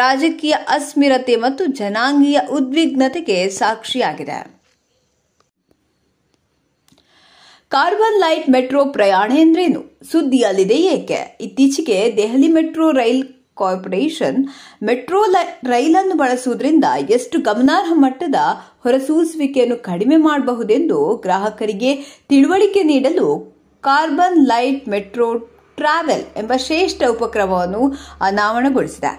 ರಾಜಕೀಯ ಅಸ್ಮಿರತೆ ಮತ್ತು ಜನಾಂಗೀಯ ಉದ್ವಿಗ್ನತೆಗೆ ಸಾಕ್ಷಿಯಾಗಿದೆ ಕಾರ್ಬನ್ ಲೈಟ್ ಮೆಟ್ರೋ ಪ್ರಯಾಣ ಎಂದ್ರೇನು ಸುದ್ದಿಯಲ್ಲಿದೆ ಏಕೆ ಇತ್ತೀಚೆಗೆ Delhi metro rail corporation metro ರೈಲನ್ನು ಬಳಸುವುದರಿಂದ ಎಷ್ಟು ಗಮನಾರ್ಹ ಮಟ್ಟದ ಹೊರಸೂಸುವಿಕೆಯನ್ನು ಕಡಿಮೆ ಮಾಡಬಹುದೆಂದು ಗ್ರಾಹಕರಿಗೆ ತಿಳುವಳಿಕೆ ನೀಡಲು ಕಾರ್ಬನ್ ಲೈಟ್ ಮೆಟ್ರೋ ಟ್ರಾವೆಲ್ ಎಂಬ ಶ್ರೇಷ್ಠ ಉಪಕ್ರಮವನ್ನು ಅನಾವರಣಗೊಳಿಸಿದೆ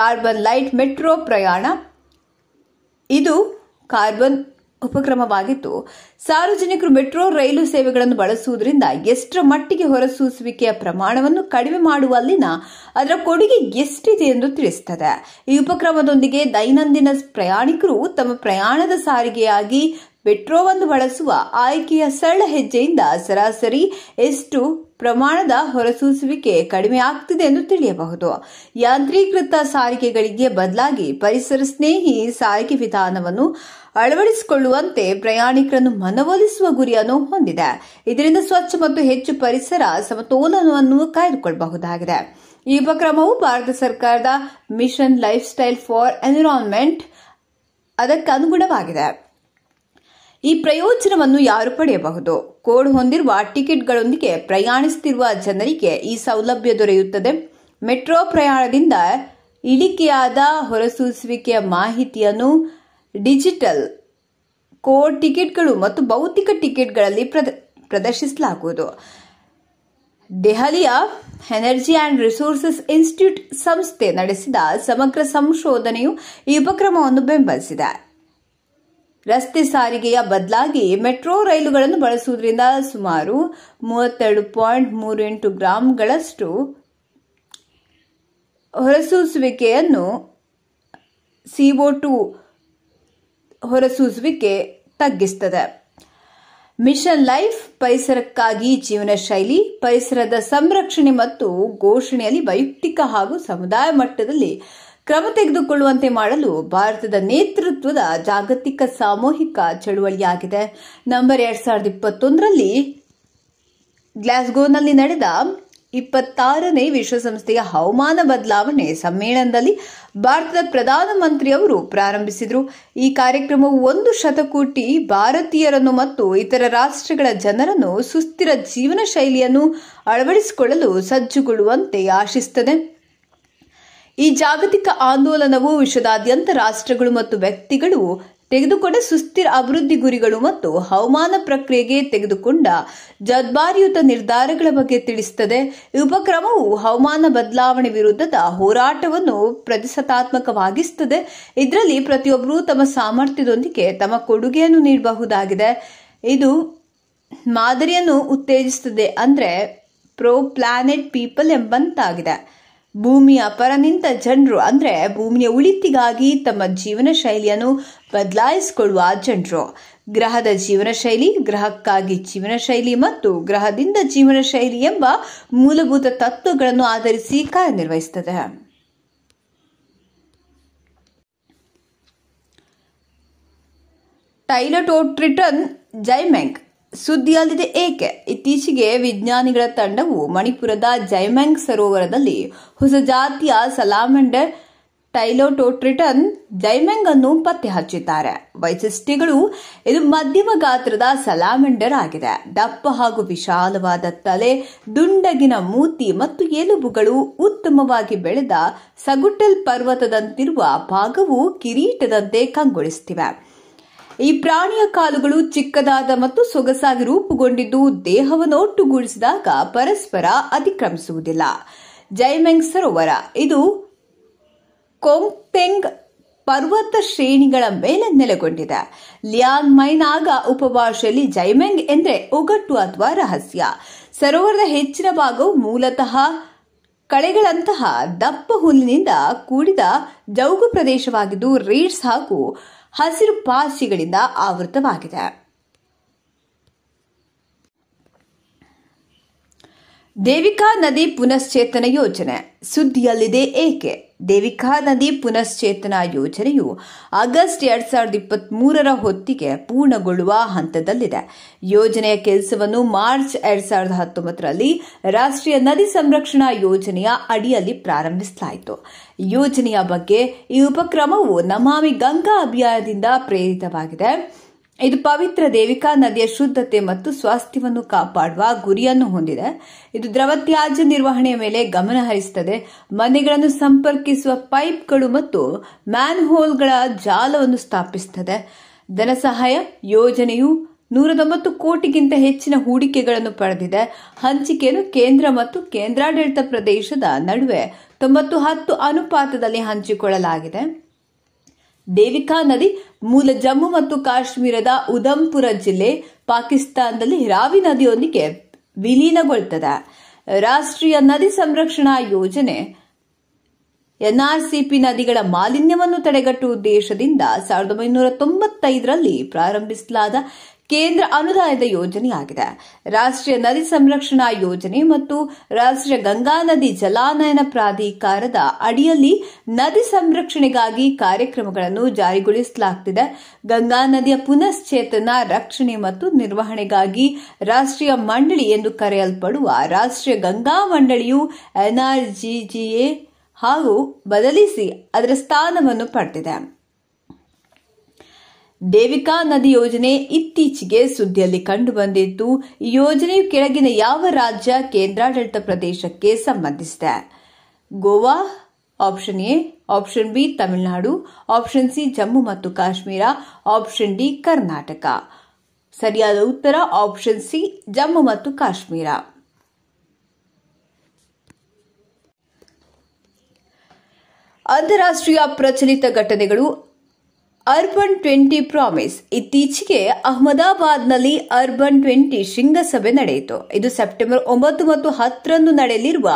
ಕಾರ್ಬನ್ ಲೈಟ್ ಮೆಟ್ರೋ ಪ್ರಯಾಣ ಇದು ಕಾರ್ಬನ್ ಉಪಕ್ರಮವಾಗಿತ್ತು ಸಾರ್ವಜನಿಕರು ಮೆಟ್ರೋ ರೈಲು ಸೇವೆಗಳನ್ನು ಬಳಸುವುದರಿಂದ ಎಷ್ಟರ ಮಟ್ಟಿಗೆ ಹೊರಸೂಸುವಿಕೆಯ ಪ್ರಮಾಣವನ್ನು ಕಡಿಮೆ ಮಾಡುವಲ್ಲಿನ ಅದರ ಕೊಡುಗೆ ಎಷ್ಟಿದೆ ಎಂದು ತಿಳಿಸುತ್ತದೆ ಈ ಉಪಕ್ರಮದೊಂದಿಗೆ ದೈನಂದಿನ ಪ್ರಯಾಣಿಕರು ತಮ್ಮ ಪ್ರಯಾಣದ ಸಾರಿಗೆಯಾಗಿ ಮೆಟ್ರೋವನ್ನು ಬಳಸುವ ಆಯ್ಕೆಯ ಸರಳ ಹೆಜ್ಜೆಯಿಂದ ಸರಾಸರಿ ಎಷ್ಟು ಪ್ರಮಾಣದ ಹೊರಸೂಸುವಿಕೆ ಕಡಿಮೆ ಆಗ್ತಿದೆ ಎಂದು ತಿಳಿಯಬಹುದು ಯಾಂತ್ರೀಕೃತ ಸಾರಿಗೆಗಳಿಗೆ ಬದಲಾಗಿ ಪರಿಸರ ಸ್ನೇಹಿ ಸಾರಿಗೆ ವಿಧಾನವನ್ನು ಅಳವಡಿಸಿಕೊಳ್ಳುವಂತೆ ಪ್ರಯಾಣಿಕರನ್ನು ಮನವೊಲಿಸುವ ಗುರಿಯನ್ನು ಹೊಂದಿದೆ ಇದರಿಂದ ಸ್ವಚ್ಛ ಮತ್ತು ಹೆಚ್ಚು ಪರಿಸರ ಸಮತೋಲನವನ್ನು ಕಾಯ್ದುಕೊಳ್ಳಬಹುದಾಗಿದೆ ಈ ಉಪಕ್ರಮವು ಭಾರತ ಸರ್ಕಾರದ mission life style for environment ಅನುಗುಣವಾಗಿದೆ ಈ ಪ್ರಯೋಜನವನ್ನು ಯಾರು ಪಡೆಯಬಹುದು ಕೋಡ್ ಹೊಂದಿರುವ ಟಿಕೆಟ್ಗಳೊಂದಿಗೆ ಪ್ರಯಾಣಿಸುತ್ತಿರುವ ಜನರಿಗೆ ಈ ಸೌಲಭ್ಯ ದೊರೆಯುತ್ತದೆ ಮೆಟ್ರೋ ಪ್ರಯಾಣದಿಂದ ಇಳಿಕೆಯಾದ ಹೊರಸೂಸುವಿಕೆಯ ಮಾಹಿತಿಯನ್ನು ಡಿಜಿಟಲ್ ಕೋ ಟಿಕೆಟ್ಗಳು ಮತ್ತು ಭೌತಿಕ ಟಿಕೆಟ್ಗಳಲ್ಲಿ ಪ್ರದ ಪ್ರದರ್ಶಿಸಲಾಗುವುದು ದೆಹಲಿಯ ಎನರ್ಜಿ ಆ್ಯಂಡ್ ರಿಸೋರ್ಸಸ್ ಇನ್ಸ್ಟಿಟ್ಯೂಟ್ ಸಂಸ್ಥೆ ನಡೆಸಿದ ಸಮಗ್ರ ಸಂಶೋಧನೆಯು ಈ ಉಪಕ್ರಮವನ್ನು ಬೆಂಬಲಿಸಿದೆ ರಸ್ತೆ ಸಾರಿಗೆಯ ಬದಲಾಗಿ ಮೆಟ್ರೋ ರೈಲುಗಳನ್ನು ಬಳಸುವುದರಿಂದ ಸುಮಾರು ಮೂವತ್ತೆರಡು ಪಾಯಿಂಟ್ ಮೂರು ಎಂಟು ಗ್ರಾಂಗಳಷ್ಟು ಹೊರಸೂಸುವಿಕೆಯನ್ನು ಸಿಒ ಟು ಹೊರಸೂಸುವಿಕೆ ತಗ್ಗಿಸ್ತದೆ ಮಿಷನ್ ಲೈಫ್ ಪರಿಸರಕ್ಕಾಗಿ ಜೀವನ ಶೈಲಿ ಪರಿಸರದ ಸಂರಕ್ಷಣೆ ಮತ್ತು ಘೋಷಣೆಯಲ್ಲಿ ವೈಯಕ್ತಿಕ ಹಾಗೂ ಸಮುದಾಯ ಮಟ್ಟದಲ್ಲಿ ಕ್ರಮ ತೆಗೆದುಕೊಳ್ಳುವಂತೆ ಮಾಡಲು ಭಾರತದ ನೇತೃತ್ವದ ಜಾಗತಿಕ ಸಾಮೂಹಿಕ ಚಳುವಳಿಯಾಗಿದೆ ನಂಬರ್ ಎರಡ್ ಸಾವಿರದ ಇಪ್ಪತ್ತೊಂದರಲ್ಲಿ ಗ್ಲಾಸ್ಗೋನಲ್ಲಿ ನಡೆದ ಇಪ್ಪತ್ತಾರನೇ ವಿಶ್ವಸಂಸ್ಥೆಯ ಹವಾಮಾನ ಬದಲಾವಣೆ ಸಮ್ಮೇಳನದಲ್ಲಿ ಭಾರತದ ಪ್ರಧಾನಮಂತ್ರಿಯವರು ಪ್ರಾರಂಭಿಸಿದರು ಈ ಕಾರ್ಯಕ್ರಮವು ಒಂದು ಶತಕೋಟಿ ಭಾರತೀಯರನ್ನು ಮತ್ತು ಇತರ ರಾಷ್ಟ್ರಗಳ ಜನರನ್ನು ಸುಸ್ಥಿರ ಜೀವನ ಶೈಲಿಯನ್ನು ಅಳವಡಿಸಿಕೊಳ್ಳಲು ಸಜ್ಜುಗೊಳ್ಳುವಂತೆ ಆಶಿಸುತ್ತದೆ ಈ ಜಾಗತಿಕ ಆಂದೋಲನವು ವಿಶ್ವದಾದ್ಯಂತ ರಾಷ್ಟ್ರಗಳು ಮತ್ತು ವ್ಯಕ್ತಿಗಳು ತೆಗೆದುಕೊಂಡ ಸುಸ್ಥಿರ ಅಭಿವೃದ್ಧಿ ಗುರಿಗಳು ಮತ್ತು ಹವಾಮಾನ ಪ್ರಕ್ರಿಯೆಗೆ ತೆಗೆದುಕೊಂಡ ಜದ್ಬಾರಿಯುತ ನಿರ್ಧಾರಗಳ ಬಗ್ಗೆ ತಿಳಿಸುತ್ತದೆ ಈ ಉಪಕ್ರಮವು ಹವಾಮಾನ ಬದಲಾವಣೆ ವಿರುದ್ಧದ ಹೋರಾಟವನ್ನು ಪ್ರತಿಸತಾತ್ಮಕವಾಗಿಸುತ್ತದೆ ಇದರಲ್ಲಿ ಪ್ರತಿಯೊಬ್ಬರೂ ತಮ್ಮ ಸಾಮರ್ಥ್ಯದೊಂದಿಗೆ ತಮ್ಮ ಕೊಡುಗೆಯನ್ನು ನೀಡಬಹುದಾಗಿದೆ ಇದು ಮಾದರಿಯನ್ನು ಉತ್ತೇಜಿಸುತ್ತದೆ ಅಂದರೆ ಪ್ರೋ ಪ್ಲಾನೆಟ್ ಪೀಪಲ್ ಎಂಬಂತಾಗಿದೆ ಭೂಮಿಯ ಪರನಿಂತ ಜನರು ಅಂದರೆ ಭೂಮಿಯ ಉಳಿತಿಗಾಗಿ ತಮ್ಮ ಜೀವನ ಶೈಲಿಯನ್ನು ಬದಲಾಯಿಸಿಕೊಳ್ಳುವ ಜನರು ಗ್ರಹದ ಜೀವನ ಶೈಲಿ ಗ್ರಹಕ್ಕಾಗಿ ಜೀವನ ಶೈಲಿ ಮತ್ತು ಗ್ರಹದಿಂದ ಜೀವನ ಶೈಲಿ ಎಂಬ ಮೂಲಭೂತ ತತ್ವಗಳನ್ನು ಆಧರಿಸಿ ಕಾರ್ಯನಿರ್ವಹಿಸುತ್ತದೆ ಟೈಲಟೋಟ್ರಿಟನ್ ಜೈಮೆಂಗ್ ಸುದ್ದಿ ಅಲ್ಲದೆ ಏಕೆ ಇತ್ತೀಚೆಗೆ ವಿಜ್ಞಾನಿಗಳ ತಂಡವು ಮಣಿಪುರದ ಜೈಮ್ಯಾಂಗ್ ಸರೋವರದಲ್ಲಿ ಹೊಸ ಜಾತಿಯ ಸಲಾಮಂಡರ್ ಟೈಲೋಟೋಟ್ರಿಟನ್ ಜೈಮೆಂಗ್ ಅನ್ನು ಪತ್ತೆ ಹಚ್ಚಿದ್ದಾರೆ ವೈಶಿಷ್ಟ್ಯಗಳು ಇದು ಮಧ್ಯಮ ಗಾತ್ರದ ಸಲಾಮೆಂಡರ್ ಆಗಿದೆ ದಪ್ಪ ಹಾಗೂ ವಿಶಾಲವಾದ ತಲೆ ದುಂಡಗಿನ ಮೂತಿ ಮತ್ತು ಎಲುಬುಗಳು ಉತ್ತಮವಾಗಿ ಬೆಳೆದ ಸಗುಟಲ್ ಪರ್ವತದಂತಿರುವ ಭಾಗವು ಕಿರೀಟದಂತೆ ಕಂಗೊಳಿಸುತ್ತಿವೆ ಈ ಪ್ರಾಣಿಯ ಕಾಲುಗಳು ಚಿಕ್ಕದಾದ ಮತ್ತು ಸೊಗಸಾಗಿ ರೂಪುಗೊಂಡಿದ್ದು ದೇಹವನ್ನು ಒಟ್ಟುಗೂಡಿಸಿದಾಗ ಪರಸ್ಪರ ಅತಿಕ್ರಮಿಸುವುದಿಲ್ಲ ಜೈಮೆಂಗ್ ಸರೋವರ ಇದು ಕೊಂಪೆಂಗ್ ಪರ್ವತ ಶ್ರೇಣಿಗಳ ಮೇಲೆ ನೆಲೆಗೊಂಡಿದೆ ಲಿಯಾಂಗ್ ಮೈನಾಗ ಉಪಭಾಷೆಯಲ್ಲಿ ಜೈಮೆಂಗ್ ಎಂದರೆ ಒಗಟ್ಟು ಅಥವಾ ರಹಸ್ಯ ಸರೋವರದ ಹೆಚ್ಚಿನ ಭಾಗವು ಮೂಲತಃ ಕಳೆಗಳಂತಹ ದಪ್ಪ ಹುಲ್ಲಿನಿಂದ ಕೂಡಿದ ಜೌಗು ಪ್ರದೇಶವಾಗಿದ್ದು ರೀಡ್ಸ್ ಹಾಗೂ ಹಸಿರು ಪಾಸಿಗಳಿಂದ ಆವೃತವಾಗಿದೆ ದೇವಿಕಾ ನದಿ ಪುನಶ್ಚೇತನ ಯೋಜನೆ ಸುದ್ದಿಯಲ್ಲಿದೆ ಏಕೆ ದೇವಿಕಾ ನದಿ ಪುನಶ್ಚೇತನ ಯೋಜನೆಯು ಆಗಸ್ಟ್ ಎರಡ್ ಸಾವಿರದ ಇಪ್ಪತ್ತ್ ಮೂರರ ಹೊತ್ತಿಗೆ ಪೂರ್ಣಗೊಳ್ಳುವ ಹಂತದಲ್ಲಿದೆ ಯೋಜನೆಯ ಕೆಲಸವನ್ನು ಮಾರ್ಚ್ ಎರಡ್ ಸಾವಿರದ ಹತ್ತೊಂಬತ್ತರಲ್ಲಿ ರಾಷ್ಟ್ರೀಯ ನದಿ ಸಂರಕ್ಷಣಾ ಯೋಜನೆಯ ಅಡಿಯಲ್ಲಿ ಪ್ರಾರಂಭಿಸಲಾಯಿತು ಯೋಜನೆಯ ಬಗ್ಗೆ ಈ ಉಪಕ್ರಮವು ನಮಾಮಿ ಗಂಗಾ ಅಭಿಯಾನದಿಂದ ಪ್ರೇರಿತವಾಗಿದೆ ಇದು ಪವಿತ್ರ ದೇವಿಕಾ ನದಿಯ ಶುದ್ಧತೆ ಮತ್ತು ಸ್ವಾಸ್ಥ್ಯವನ್ನು ಕಾಪಾಡುವ ಗುರಿಯನ್ನು ಹೊಂದಿದೆ ಇದು ದ್ರವ ತ್ಯಾಜ್ಯ ನಿರ್ವಹಣೆಯ ಮೇಲೆ ಗಮನ ಹರಿಸುತ್ತದೆ ಮನೆಗಳನ್ನು ಸಂಪರ್ಕಿಸುವ ಪೈಪ್ಗಳು ಮತ್ತು ಮ್ಯಾನ್ ಹೋಲ್ಗಳ ಜಾಲವನ್ನು ಸ್ಥಾಪಿಸುತ್ತದೆ ಸಹಾಯ ಯೋಜನೆಯು ನೂರ ತೊಂಬತ್ತು ಕೋಟಿಗಿಂತ ಹೆಚ್ಚಿನ ಹೂಡಿಕೆಗಳನ್ನು ಪಡೆದಿದೆ ಹಂಚಿಕೆಯನ್ನು ಕೇಂದ್ರ ಮತ್ತು ಕೇಂದ್ರಾಡಳಿತ ಪ್ರದೇಶದ ನಡುವೆ ತೊಂಬತ್ತು ಹತ್ತು ಅನುಪಾತದಲ್ಲಿ ಹಂಚಿಕೊಳ್ಳಲಾಗಿದೆ ದೇವಿಕಾ ನದಿ ಮೂಲ ಜಮ್ಮು ಮತ್ತು ಕಾಶ್ಮೀರದ ಉಧಂಪುರ ಜಿಲ್ಲೆ ಪಾಕಿಸ್ತಾನದಲ್ಲಿ ರಾವಿ ನದಿಯೊಂದಿಗೆ ವಿಲೀನಗೊಳ್ತದೆ ರಾಷ್ಟ್ರೀಯ ನದಿ ಸಂರಕ್ಷಣಾ ಯೋಜನೆ ಎನ್ಆರ್ಸಿಪಿ ನದಿಗಳ ಮಾಲಿನ್ಯವನ್ನು ತಡೆಗಟ್ಟುವ ಉದ್ದೇಶದಿಂದ ಸಾವಿರದ ಒಂಬೈನೂರ ತೊಂಬತ್ತೈದರಲ್ಲಿ ಪ್ರಾರಂಭಿಸಲಾದ ಕೇಂದ್ರ ಅನುದಾನದ ಯೋಜನೆಯಾಗಿದೆ ರಾಷ್ಟ್ರೀಯ ನದಿ ಸಂರಕ್ಷಣಾ ಯೋಜನೆ ಮತ್ತು ರಾಷ್ಟ್ರೀಯ ಗಂಗಾ ನದಿ ಜಲಾನಯನ ಪ್ರಾಧಿಕಾರದ ಅಡಿಯಲ್ಲಿ ನದಿ ಸಂರಕ್ಷಣೆಗಾಗಿ ಕಾರ್ಯಕ್ರಮಗಳನ್ನು ಜಾರಿಗೊಳಿಸಲಾಗುತ್ತಿದೆ ಗಂಗಾ ನದಿಯ ಪುನಶ್ಚೇತನ ರಕ್ಷಣೆ ಮತ್ತು ನಿರ್ವಹಣೆಗಾಗಿ ರಾಷ್ಟ್ರೀಯ ಮಂಡಳಿ ಎಂದು ಕರೆಯಲ್ಪಡುವ ರಾಷ್ಟ್ರೀಯ ಗಂಗಾ ಮಂಡಳಿಯು ಎನ್ಆರ್ಜಿಜಿಎ ಹಾಗೂ ಬದಲಿಸಿ ಅದರ ಸ್ಥಾನವನ್ನು ಪಡೆದಿದೆ ದೇವಿಕಾ ನದಿ ಯೋಜನೆ ಇತ್ತೀಚೆಗೆ ಸುದ್ದಿಯಲ್ಲಿ ಕಂಡುಬಂದಿದ್ದು ಈ ಯೋಜನೆಯು ಕೆಳಗಿನ ಯಾವ ರಾಜ್ಯ ಕೇಂದ್ರಾಡಳಿತ ಪ್ರದೇಶಕ್ಕೆ ಸಂಬಂಧಿಸಿದೆ Goa option A option B Tamil Nadu option C Jammu ಮತ್ತು ಕಾಶ್ಮೀರ ಆಪ್ಷನ್ ಡಿ ಕರ್ನಾಟಕ ಸರಿಯಾದ ಉತ್ತರ ಆಪ್ಷನ್ ಸಿ ಜಮ್ಮು ಮತ್ತು ಕಾಶ್ಮೀರ ಅಂತಾರಾಷ್ಟ್ರೀಯ ಪ್ರಚಲಿತ ಘಟನೆಗಳು ಅರ್ಬನ್ ಟ್ವೆಂಟಿ ಪ್ರಾಮಿಸ್ ಇತ್ತೀಚೆಗೆ ಅಹಮದಾಬಾದ್ನಲ್ಲಿ ಅರ್ಬನ್ ಟ್ವೆಂಟಿ ಶೃಂಗಸಭೆ ನಡೆಯಿತು ಇದು ಸೆಪ್ಟೆಂಬರ್ ಒಂಬತ್ತು ಮತ್ತು ಹತ್ತರಂದು ನಡೆಯಲಿರುವ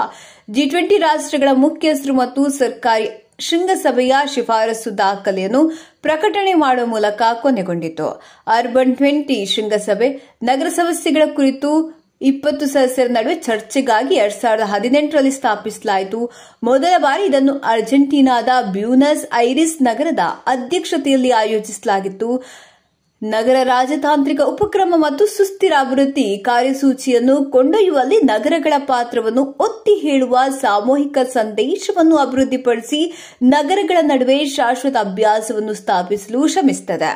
ಜಿ ಟ್ವೆಂಟಿ ರಾಷ್ಟ್ರಗಳ ಮುಖ್ಯಸ್ಥರು ಮತ್ತು ಸರ್ಕಾರಿ ಶೃಂಗಸಭೆಯ ಶಿಫಾರಸು ದಾಖಲೆಯನ್ನು ಪ್ರಕಟಣೆ ಮಾಡುವ ಮೂಲಕ ಕೊನೆಗೊಂಡಿತು ಅರ್ಬನ್ ಟ್ವೆಂಟಿ ಶೃಂಗಸಭೆ ನಗರ ಸಮಸ್ಯೆಗಳ ಕುರಿತು ಇಪ್ಪತ್ತು ಸದಸ್ಯರ ನಡುವೆ ಚರ್ಚೆಗಾಗಿ ಎರಡ್ ಸಾವಿರದ ಹದಿನೆಂಟರಲ್ಲಿ ಸ್ಥಾಪಿಸಲಾಯಿತು ಮೊದಲ ಬಾರಿ ಇದನ್ನು ಅರ್ಜೆಂಟೀನಾದ ಬ್ಯೂನಸ್ ಐರಿಸ್ ನಗರದ ಅಧ್ಯಕ್ಷತೆಯಲ್ಲಿ ಆಯೋಜಿಸಲಾಗಿತ್ತು ನಗರ ರಾಜತಾಂತ್ರಿಕ ಉಪಕ್ರಮ ಮತ್ತು ಸುಸ್ಥಿರ ಅಭಿವೃದ್ಧಿ ಕಾರ್ಯಸೂಚಿಯನ್ನು ಕೊಂಡೊಯ್ಯುವಲ್ಲಿ ನಗರಗಳ ಪಾತ್ರವನ್ನು ಒತ್ತಿ ಹೇಳುವ ಸಾಮೂಹಿಕ ಸಂದೇಶವನ್ನು ಅಭಿವೃದ್ಧಿಪಡಿಸಿ ನಗರಗಳ ನಡುವೆ ಶಾಶ್ವತ ಅಭ್ಯಾಸವನ್ನು ಸ್ಥಾಪಿಸಲು ಶ್ರಮಿಸುತ್ತದೆ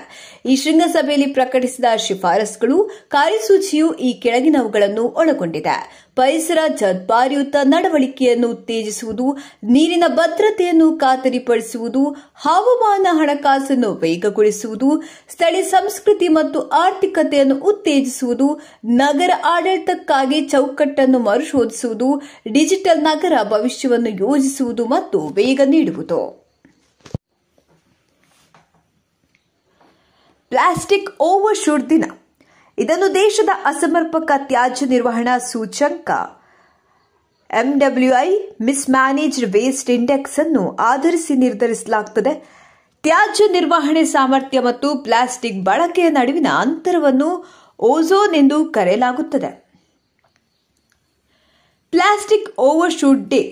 ಈ ಶೃಂಗಸಭೆಯಲ್ಲಿ ಪ್ರಕಟಿಸಿದ ಶಿಫಾರಸುಗಳು ಕಾರ್ಯಸೂಚಿಯು ಈ ಕೆಳಗಿನವುಗಳನ್ನು ಒಳಗೊಂಡಿದೆ ಪರಿಸರ ಜದ್ಬಾರಿಯುತ ನಡವಳಿಕೆಯನ್ನು ಉತ್ತೇಜಿಸುವುದು ನೀರಿನ ಭದ್ರತೆಯನ್ನು ಖಾತರಿಪಡಿಸುವುದು ಹವಾಮಾನ ಹಣಕಾಸನ್ನು ವೇಗಗೊಳಿಸುವುದು ಸ್ಥಳೀಯ ಸಂಸ್ಕೃತಿ ಮತ್ತು ಆರ್ಥಿಕತೆಯನ್ನು ಉತ್ತೇಜಿಸುವುದು ನಗರ ಆಡಳಿತಕ್ಕಾಗಿ ಚೌಕಟ್ಟನ್ನು ಮರುಶೋಧಿಸುವುದು ಡಿಜಿಟಲ್ ನಗರ ಭವಿಷ್ಯವನ್ನು ಯೋಜಿಸುವುದು ಮತ್ತು ವೇಗ ನೀಡುವುದು ಪ್ಲಾಸ್ಟಿಕ್ ಓವರ್ಶೂಟ್ ದಿನ ಇದನ್ನು ದೇಶದ ಅಸಮರ್ಪಕ ತ್ಯಾಜ್ಯ ನಿರ್ವಹಣಾ ಸೂಚಂಕ MWI mismanaged waste index ಅನ್ನು ಆಧರಿಸಿ ನಿರ್ಧರಿಸಲಾಗುತ್ತದೆ ತ್ಯಾಜ್ಯ ನಿರ್ವಹಣೆ ಸಾಮರ್ಥ್ಯ ಮತ್ತು ಪ್ಲಾಸ್ಟಿಕ್ ಬಳಕೆಯ ನಡುವಿನ ಅಂತರವನ್ನು ಓಝೋನ್ ಎಂದು ಕರೆಯಲಾಗುತ್ತದೆ ಪ್ಲಾಸ್ಟಿಕ್ ಓವರ್ಶೂಟ್ ಡೇ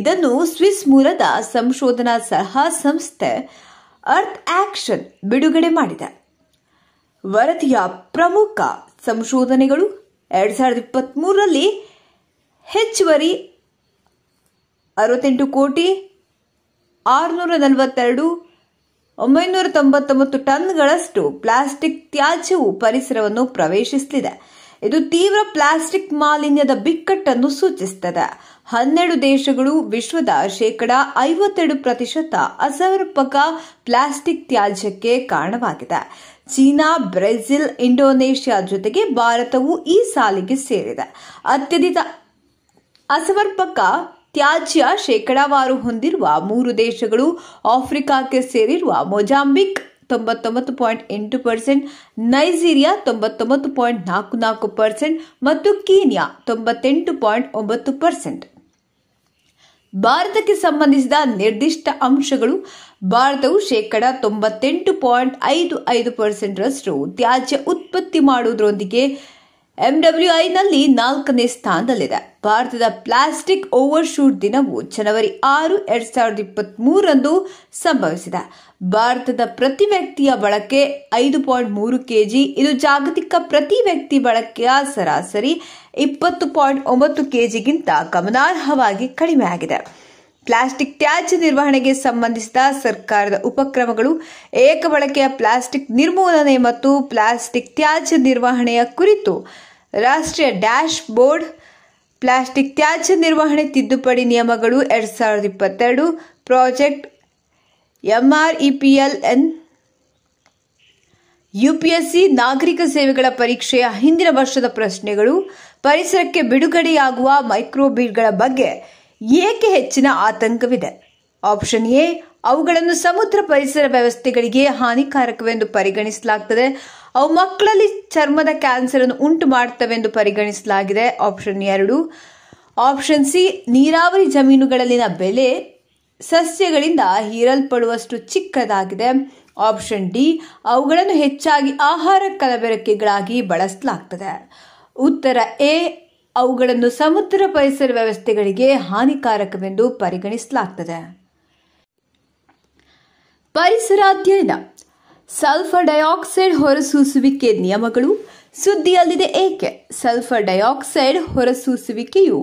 ಇದನ್ನು ಸ್ವಿಸ್ ಮೂಲದ ಸಂಶೋಧನಾ ಸಲಹಾ ಸಂಸ್ಥೆ ಅರ್ಥ್ ಆಕ್ಷನ್ ಬಿಡುಗಡೆ ಮಾಡಿದೆ ವರದಿಯ ಪ್ರಮುಖ ಸಂಶೋಧನೆಗಳು ಎರಡ್ ಸಾವಿರದ ಇಪ್ಪತ್ತ್ ಮೂರರಲ್ಲಿ ಹೆಚ್ಚುವರಿ ಅರವತ್ತೆಂಟು ಕೋಟಿ ಆರುನೂರ ನಲವತ್ತೆರಡು ಒಂಬೈನೂರ ತೊಂಬತ್ತೊಂಬತ್ತು ಟನ್ಗಳಷ್ಟು ಪ್ಲಾಸ್ಟಿಕ್ ತ್ಯಾಜ್ಯವು ಪರಿಸರವನ್ನು ಪ್ರವೇಶಿಸಲಿದೆ ಇದು ತೀವ್ರ ಪ್ಲಾಸ್ಟಿಕ್ ಮಾಲಿನ್ಯದ ಬಿಕ್ಕಟ್ಟನ್ನು ಸೂಚಿಸುತ್ತದೆ ಹನ್ನೆರಡು ದೇಶಗಳು ವಿಶ್ವದ ಶೇಕಡ ಐವತ್ತೆರಡು ಪ್ರತಿಶತ ಅಸಮರ್ಪಕ ಪ್ಲಾಸ್ಟಿಕ್ ತ್ಯಾಜ್ಯಕ್ಕೆ ಕಾರಣವಾಗಿದೆ ಚೀನಾ ಬ್ರೆಜಿಲ್ ಇಂಡೋನೇಷ್ಯಾ ಜೊತೆಗೆ ಭಾರತವು ಈ ಸಾಲಿಗೆ ಸೇರಿದೆ ಅತ್ಯಧಿಕ ಅಸಮರ್ಪಕ ತ್ಯಾಜ್ಯ ಶೇಕಡಾವಾರು ಹೊಂದಿರುವ ಮೂರು ದೇಶಗಳು ಆಫ್ರಿಕಾಕ್ಕೆ ಸೇರಿರುವ ಮೊಜಾಂಬಿಕ್ ತೊಂಬತ್ತೊಂಬತ್ತು ಪಾಯಿಂಟ್ ಎಂಟು ಪರ್ಸೆಂಟ್ ನೈಜೀರಿಯಾ ತೊಂಬತ್ತೊಂಬತ್ತು ಪಾಯಿಂಟ್ ನಾಲ್ಕು ನಾಲ್ಕು ಪರ್ಸೆಂಟ್ ಮತ್ತು ಕೀನ್ಯಾ ತೊಂಬತ್ತೆಂಟು ಪಾಯಿಂಟ್ ಒಂಬತ್ತು ಪರ್ಸೆಂಟ್ ಭಾರತಕ್ಕೆ ಸಂಬಂಧಿಸಿದ ನಿರ್ದಿಷ್ಟ ಅಂಶಗಳು ಭಾರತವು ಶೇಕಡ ತೊಂಬತ್ತೆಂಟು ಪಾಯಿಂಟ್ ಐದು ಐದು ಪರ್ಸೆಂಟ್ರಷ್ಟು ತ್ಯಾಜ್ಯ ಉತ್ಪತ್ತಿ ಮಾಡುವುದರೊಂದಿಗೆ ಎಂಡಬ್ಲ್ಯೂಐನಲ್ಲಿ ನಾಲ್ಕನೇ ಸ್ಥಾನದಲ್ಲಿದೆ ಭಾರತದ ಪ್ಲಾಸ್ಟಿಕ್ ಓವರ್ಶೂಟ್ ದಿನವು ಜನವರಿ ಆರು ಎರಡ್ ಸಾವಿರದ ಇಪ್ಪತ್ತ್ ಸಂಭವಿಸಿದೆ ಭಾರತದ ಪ್ರತಿ ವ್ಯಕ್ತಿಯ ಬಳಕೆ ಐದು ಪಾಯಿಂಟ್ ಮೂರು ಕೆಜಿ ಇದು ಜಾಗತಿಕ ಪ್ರತಿ ವ್ಯಕ್ತಿ ಬಳಕೆಯ ಸರಾಸರಿ ಇಪ್ಪತ್ತು ಪಾಯಿಂಟ್ ಒಂಬತ್ತು ಕೆಜಿಗಿಂತ ಗಮನಾರ್ಹವಾಗಿ ಕಡಿಮೆಯಾಗಿದೆ ಪ್ಲಾಸ್ಟಿಕ್ ತ್ಯಾಜ್ಯ ನಿರ್ವಹಣೆಗೆ ಸಂಬಂಧಿಸಿದ ಸರ್ಕಾರದ ಉಪಕ್ರಮಗಳು ಏಕಬಳಕೆಯ ಪ್ಲಾಸ್ಟಿಕ್ ನಿರ್ಮೂಲನೆ ಮತ್ತು ಪ್ಲಾಸ್ಟಿಕ್ ತ್ಯಾಜ್ಯ ನಿರ್ವಹಣೆಯ ಕುರಿತು ರಾಷ್ಟ್ರೀಯ ಡ್ಯಾಶ್ ಬೋರ್ಡ್ ಪ್ಲಾಸ್ಟಿಕ್ ತ್ಯಾಜ್ಯ ನಿರ್ವಹಣೆ ತಿದ್ದುಪಡಿ ನಿಯಮಗಳು ಎರಡ್ ಸಾವಿರದ ಇಪ್ಪತ್ತೆರಡು ಪ್ರಾಜೆಕ್ಟ್ ಎಂಆರ್ಇಪಿಎಲ್ಎನ್ ಎನ್ ಯುಪಿಎಸ್ಸಿ ನಾಗರಿಕ ಸೇವೆಗಳ ಪರೀಕ್ಷೆಯ ಹಿಂದಿನ ವರ್ಷದ ಪ್ರಶ್ನೆಗಳು ಪರಿಸರಕ್ಕೆ ಬಿಡುಗಡೆಯಾಗುವ ಮೈಕ್ರೋಬೀಡ್ಗಳ ಬಗ್ಗೆ ಏಕೆ ಹೆಚ್ಚಿನ ಆತಂಕವಿದೆ ಆಪ್ಷನ್ ಎ ಅವುಗಳನ್ನು ಸಮುದ್ರ ಪರಿಸರ ವ್ಯವಸ್ಥೆಗಳಿಗೆ ಹಾನಿಕಾರಕವೆಂದು ಪರಿಗಣಿಸಲಾಗ್ತದೆ ಅವು ಮಕ್ಕಳಲ್ಲಿ ಚರ್ಮದ ಕ್ಯಾನ್ಸರ್ ಅನ್ನು ಉಂಟು ಮಾಡ್ತವೆಂದು ಪರಿಗಣಿಸಲಾಗಿದೆ ಆಪ್ಷನ್ ಎರಡು ಆಪ್ಷನ್ ಸಿ ನೀರಾವರಿ ಜಮೀನುಗಳಲ್ಲಿನ ಬೆಲೆ ಸಸ್ಯಗಳಿಂದ ಹೀರಲ್ಪಡುವಷ್ಟು ಚಿಕ್ಕದಾಗಿದೆ ಆಪ್ಷನ್ ಡಿ ಅವುಗಳನ್ನು ಹೆಚ್ಚಾಗಿ ಆಹಾರ ಕಲಬೆರಕೆಗಳಾಗಿ ಬಳಸಲಾಗ್ತದೆ ಉತ್ತರ ಎ ಅವುಗಳನ್ನು ಸಮುದ್ರ ಪರಿಸರ ವ್ಯವಸ್ಥೆಗಳಿಗೆ ಹಾನಿಕಾರಕವೆಂದು ಪರಿಗಣಿಸಲಾಗ್ತದೆ ಪರಿಸರ ಅಧ್ಯಯನ ಸಲ್ಫರ್ ಡೈಆಕ್ಸೈಡ್ ಹೊರಸೂಸುವಿಕೆ ನಿಯಮಗಳು ಸುದ್ದಿಯಲ್ಲಿದೆ ಏಕೆ ಸಲ್ಫರ್ ಡೈಆಕ್ಸೈಡ್ ಹೊರಸೂಸುವಿಕೆಯು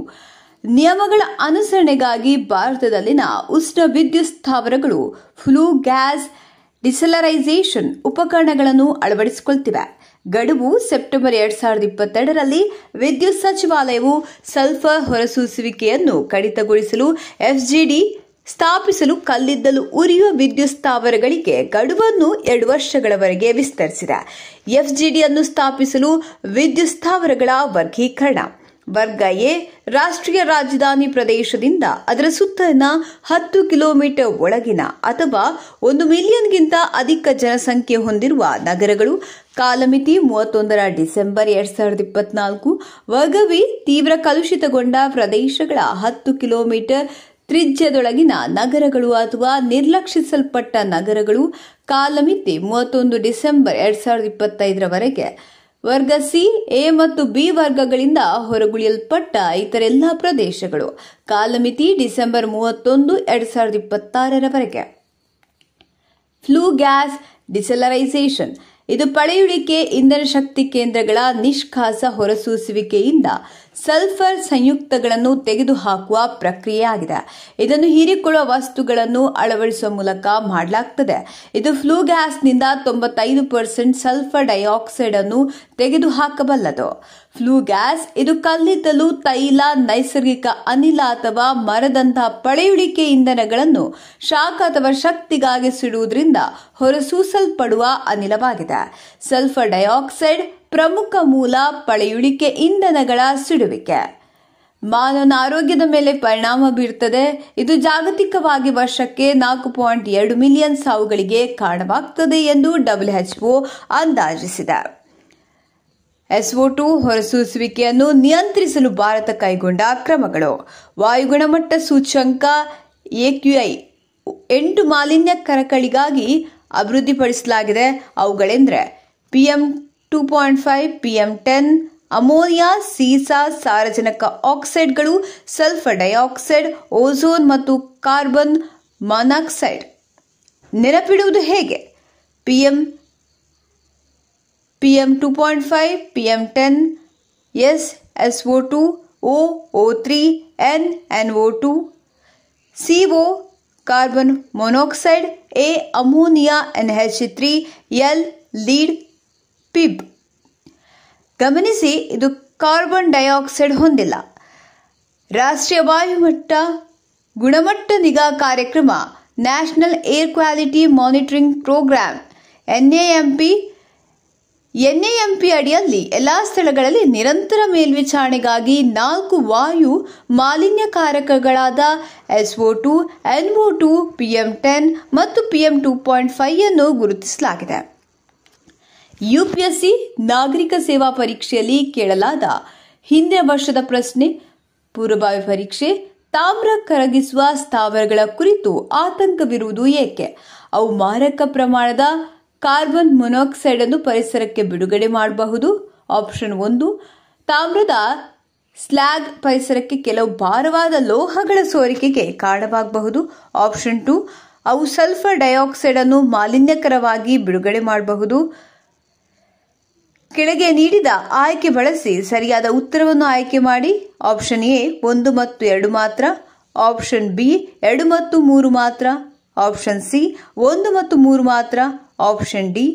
ನಿಯಮಗಳ ಅನುಸರಣೆಗಾಗಿ ಭಾರತದಲ್ಲಿನ ಉಷ್ಣ ವಿದ್ಯುತ್ ಸ್ಥಾವರಗಳು ಫ್ಲೂ ಗ್ಯಾಸ್ ಡಿಸಲರೈಸೇಷನ್ ಉಪಕರಣಗಳನ್ನು ಅಳವಡಿಸಿಕೊಳ್ತಿವೆ ಗಡುವು ಸೆಪ್ಟೆಂಬರ್ ಎರಡ್ ಸಾವಿರದ ಇಪ್ಪತ್ತೆರಡರಲ್ಲಿ ವಿದ್ಯುತ್ ಸಚಿವಾಲಯವು ಸಲ್ಫರ್ ಹೊರಸೂಸುವಿಕೆಯನ್ನು ಕಡಿತಗೊಳಿಸಲು ಎಫ್ಜಿಡಿ ಸ್ಥಾಪಿಸಲು ಕಲ್ಲಿದ್ದಲು ಉರಿಯುವ ವಿದ್ಯುತ್ ಸ್ಥಾವರಗಳಿಗೆ ಗಡುವನ್ನು ಎರಡು ವರ್ಷಗಳವರೆಗೆ ವಿಸ್ತರಿಸಿದೆ ಎಫ್ಜಿಡಿಯನ್ನು ಸ್ಥಾಪಿಸಲು ವಿದ್ಯುತ್ ಸ್ಥಾವರಗಳ ವರ್ಗೀಕರಣ ವರ್ಗ ಎ ರಾಷ್ಟ್ರೀಯ ರಾಜಧಾನಿ ಪ್ರದೇಶದಿಂದ ಅದರ ಸುತ್ತಲಿನ ಹತ್ತು ಕಿಲೋಮೀಟರ್ ಒಳಗಿನ ಅಥವಾ ಒಂದು ಮಿಲಿಯನ್ಗಿಂತ ಅಧಿಕ ಜನಸಂಖ್ಯೆ ಹೊಂದಿರುವ ನಗರಗಳು ಕಾಲಮಿತಿ ಮೂವತ್ತೊಂದರ ಡಿಸೆಂಬರ್ ಎರಡ್ ಸಾವಿರದ ಇಪ್ಪತ್ನಾಲ್ಕು ವರ್ಗವಿ ತೀವ್ರ ಕಲುಷಿತಗೊಂಡ ಪ್ರದೇಶಗಳ ಹತ್ತು ಕಿಲೋಮೀಟರ್ ತ್ರಿಜ್ಯದೊಳಗಿನ ನಗರಗಳು ಅಥವಾ ನಿರ್ಲಕ್ಷಿಸಲ್ಪಟ್ಟ ನಗರಗಳು ಕಾಲಮಿತಿ ಮೂವತ್ತೊಂದು ಡಿಸೆಂಬರ್ ಎರಡ್ ಸಾವಿರದ ಇಪ್ಪತ್ತೈದರವರೆಗೆ ವರ್ಗ ಸಿ ಎ ಮತ್ತು ಬಿ ವರ್ಗಗಳಿಂದ ಹೊರಗುಳಿಯಲ್ಪಟ್ಟ ಇತರೆಲ್ಲ ಪ್ರದೇಶಗಳು ಕಾಲಮಿತಿ ಡಿಸೆಂಬರ್ ಮೂವತ್ತೊಂದು ಎರಡು ಸಾವಿರದ ಇಪ್ಪತ್ತಾರರವರೆಗೆ ಫ್ಲೂ ಗ್ಯಾಸ್ ಡಿಸೆಲರೈಸೇಷನ್ ಇದು ಪಳೆಯುಳಿಕೆ ಇಂಧನ ಶಕ್ತಿ ಕೇಂದ್ರಗಳ ನಿಷ್ಕಾಸ ಹೊರಸೂಸುವಿಕೆಯಿಂದ ಸಲ್ಫರ್ ಸಂಯುಕ್ತಗಳನ್ನು ತೆಗೆದುಹಾಕುವ ಪ್ರಕ್ರಿಯೆ ಆಗಿದೆ ಇದನ್ನು ಹೀರಿಕೊಳ್ಳುವ ವಸ್ತುಗಳನ್ನು ಅಳವಡಿಸುವ ಮೂಲಕ ಮಾಡಲಾಗ್ತದೆ ಇದು ಫ್ಲೂ ಗ್ಯಾಸ್ನಿಂದ ತೊಂಬತ್ತೈದು ಪರ್ಸೆಂಟ್ ಸಲ್ಫರ್ ಡೈಆಕ್ಸೈಡ್ ಅನ್ನು ತೆಗೆದುಹಾಕಬಲ್ಲದು ಫ್ಲೂ ಗ್ಯಾಸ್ ಇದು ಕಲ್ಲಿದ್ದಲು ತೈಲ ನೈಸರ್ಗಿಕ ಅನಿಲ ಅಥವಾ ಮರದಂತಹ ಪಳೆಯುಳಿಕೆ ಇಂಧನಗಳನ್ನು ಶಾಖ ಅಥವಾ ಶಕ್ತಿಗಾಗಿ ಸಿಡುವುದರಿಂದ ಹೊರಸೂಸಲ್ಪಡುವ ಅನಿಲವಾಗಿದೆ ಸಲ್ಫರ್ ಡೈಆಕ್ಸೈಡ್ ಪ್ರಮುಖ ಮೂಲ ಪಳೆಯುಳಿಕೆ ಇಂಧನಗಳ ಸಿಡುವಿಕೆ ಮಾನವನ ಆರೋಗ್ಯದ ಮೇಲೆ ಪರಿಣಾಮ ಬೀರುತ್ತದೆ ಇದು ಜಾಗತಿಕವಾಗಿ ವರ್ಷಕ್ಕೆ ನಾಲ್ಕು ಪಾಯಿಂಟ್ ಎರಡು ಮಿಲಿಯನ್ ಸಾವುಗಳಿಗೆ ಕಾರಣವಾಗುತ್ತದೆ ಎಂದು ಡಬ್ಲ್ಯುಎಚ್ಒ ಅಂದಾಜಿಸಿದೆ ಎಸ್ಒ ಟು ಹೊರಸೂಸುವಿಕೆಯನ್ನು ನಿಯಂತ್ರಿಸಲು ಭಾರತ ಕೈಗೊಂಡ ಕ್ರಮಗಳು ವಾಯುಗುಣಮಟ್ಟ ಸೂಚ್ಯಂಕ ಎಕ್ಯುಐ ಎಂಟು ಮಾಲಿನ್ಯ ಕರಕಳಿಗಾಗಿ ಅಭಿವೃದ್ಧಿಪಡಿಸಲಾಗಿದೆ ಅವುಗಳೆಂದರೆ PM two two point five P ten ammonia ಸೀಸಾ ಸಾರಜನಕ ಆಕ್ಸೈಡ್ಗಳು ಸಲ್ಫರ್ ಡೈಆಕ್ಸೈಡ್ ಓಝೋನ್ ಮತ್ತು ಕಾರ್ಬನ್ ಮಾನಾಕ್ಸೈಡ್ ನೆನಪಿಡುವುದು ಹೇಗೆ P PM 2.5 PM 10 S S O two O O three N N O two C O carbon monoxide A ammonia N H three L lead पिब गमन इबन dioxide राष्ट्रीय वायुम गुणम निगा कार्यक्रम national air quality monitoring programme N M P NAMP ಅಡಿಯಲ್ಲಿ ಎಲ್ಲಾ ಸ್ಥಳಗಳಲ್ಲಿ ನಿರಂತರ ಮೇಲ್ವಿಚಾರಣೆಗಾಗಿ ನಾಲ್ಕು ವಾಯು ಮಾಲಿನ್ಯಕಾರಕಗಳಾದ SO two NO two PM ten ಮತ್ತು ಪಿಎಂ ಟು ಪಾಯಿಂಟ್ ಫೈವ್ ಅನ್ನು ಗುರುತಿಸಲಾಗಿದೆ ಯುಪಿಎಸ್ಸಿ ನಾಗರಿಕ ಸೇವಾ ಪರೀಕ್ಷೆಯಲ್ಲಿ ಕೇಳಲಾದ ಹಿಂದಿನ ವರ್ಷದ ಪ್ರಶ್ನೆ ಪೂರ್ವಭಾವಿ ಪರೀಕ್ಷೆ ತಾಮ್ರ ಕರಗಿಸುವ ಸ್ಥಾವರಗಳ ಕುರಿತು ಆತಂಕವಿರುವುದು ಏಕೆ ಅವು ಮಾರಕ ಪ್ರಮಾಣದ ಕಾರ್ಬನ್ ಮೊನಾಕ್ಸೈಡ್ ಅನ್ನು ಪರಿಸರಕ್ಕೆ ಬಿಡುಗಡೆ ಮಾಡಬಹುದು ಆಪ್ಷನ್ ಒಂದು ತಾಮ್ರದ ಸ್ಲ್ಯಾಗ್ ಪರಿಸರಕ್ಕೆ ಕೆಲವು ಭಾರವಾದ ಲೋಹಗಳ ಸೋರಿಕೆಗೆ ಕಾರಣವಾಗಬಹುದು ಆಪ್ಷನ್ ಟು ಅವು ಸಲ್ಫರ್ ಡೈಆಕ್ಸೈಡ್ ಅನ್ನು ಮಾಲಿನ್ಯಕರವಾಗಿ ಬಿಡುಗಡೆ ಮಾಡಬಹುದು ಕೆಳಗೆ ನೀಡಿದ ಆಯ್ಕೆ ಬಳಸಿ ಸರಿಯಾದ ಉತ್ತರವನ್ನು ಆಯ್ಕೆ ಮಾಡಿ ಆಪ್ಷನ್ ಎ ಒಂದು ಮತ್ತು ಎರಡು ಮಾತ್ರ ಆಪ್ಷನ್ ಬಿ ಎರಡು ಮತ್ತು ಮೂರು ಮಾತ್ರ ಆಪ್ಷನ್ ಸಿ ಒಂದು ಮತ್ತು ಮೂರು ಮಾತ್ರ ಆಪ್ಷನ್ ಡಿ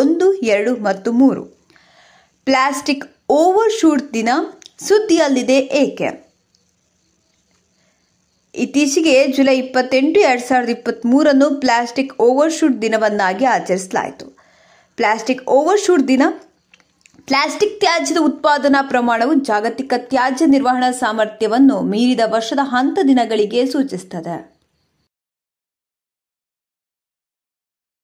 ಒಂದು ಎರಡು ಮತ್ತು ಮೂರು ಪ್ಲಾಸ್ಟಿಕ್ ಓವರ್ ಶೂಟ್ ದಿನ ಸುದ್ದಿಯಲ್ಲಿದೆ ಏಕೆ ಇತ್ತೀಚೆಗೆ ಜುಲೈ ಇಪ್ಪತ್ತೆಂಟು ಎರಡು ಸಾವಿರದ ಇಪ್ಪತ್ತ್ಮೂರನ್ನು ಪ್ಲಾಸ್ಟಿಕ್ ಓವರ್ ಶೂಟ್ ದಿನವನ್ನಾಗಿ ಆಚರಿಸಲಾಯಿತು ಪ್ಲಾಸ್ಟಿಕ್ ಓವರ್ ಶೂಟ್ ದಿನ ಪ್ಲಾಸ್ಟಿಕ್ ತ್ಯಾಜ್ಯದ ಉತ್ಪಾದನಾ ಪ್ರಮಾಣವು ಜಾಗತಿಕ ತ್ಯಾಜ್ಯ ನಿರ್ವಹಣಾ ಸಾಮರ್ಥ್ಯವನ್ನು ಮೀರಿದ ವರ್ಷದ ಹಂತ ದಿನಗಳಿಗೆ ಸೂಚಿಸುತ್ತದೆ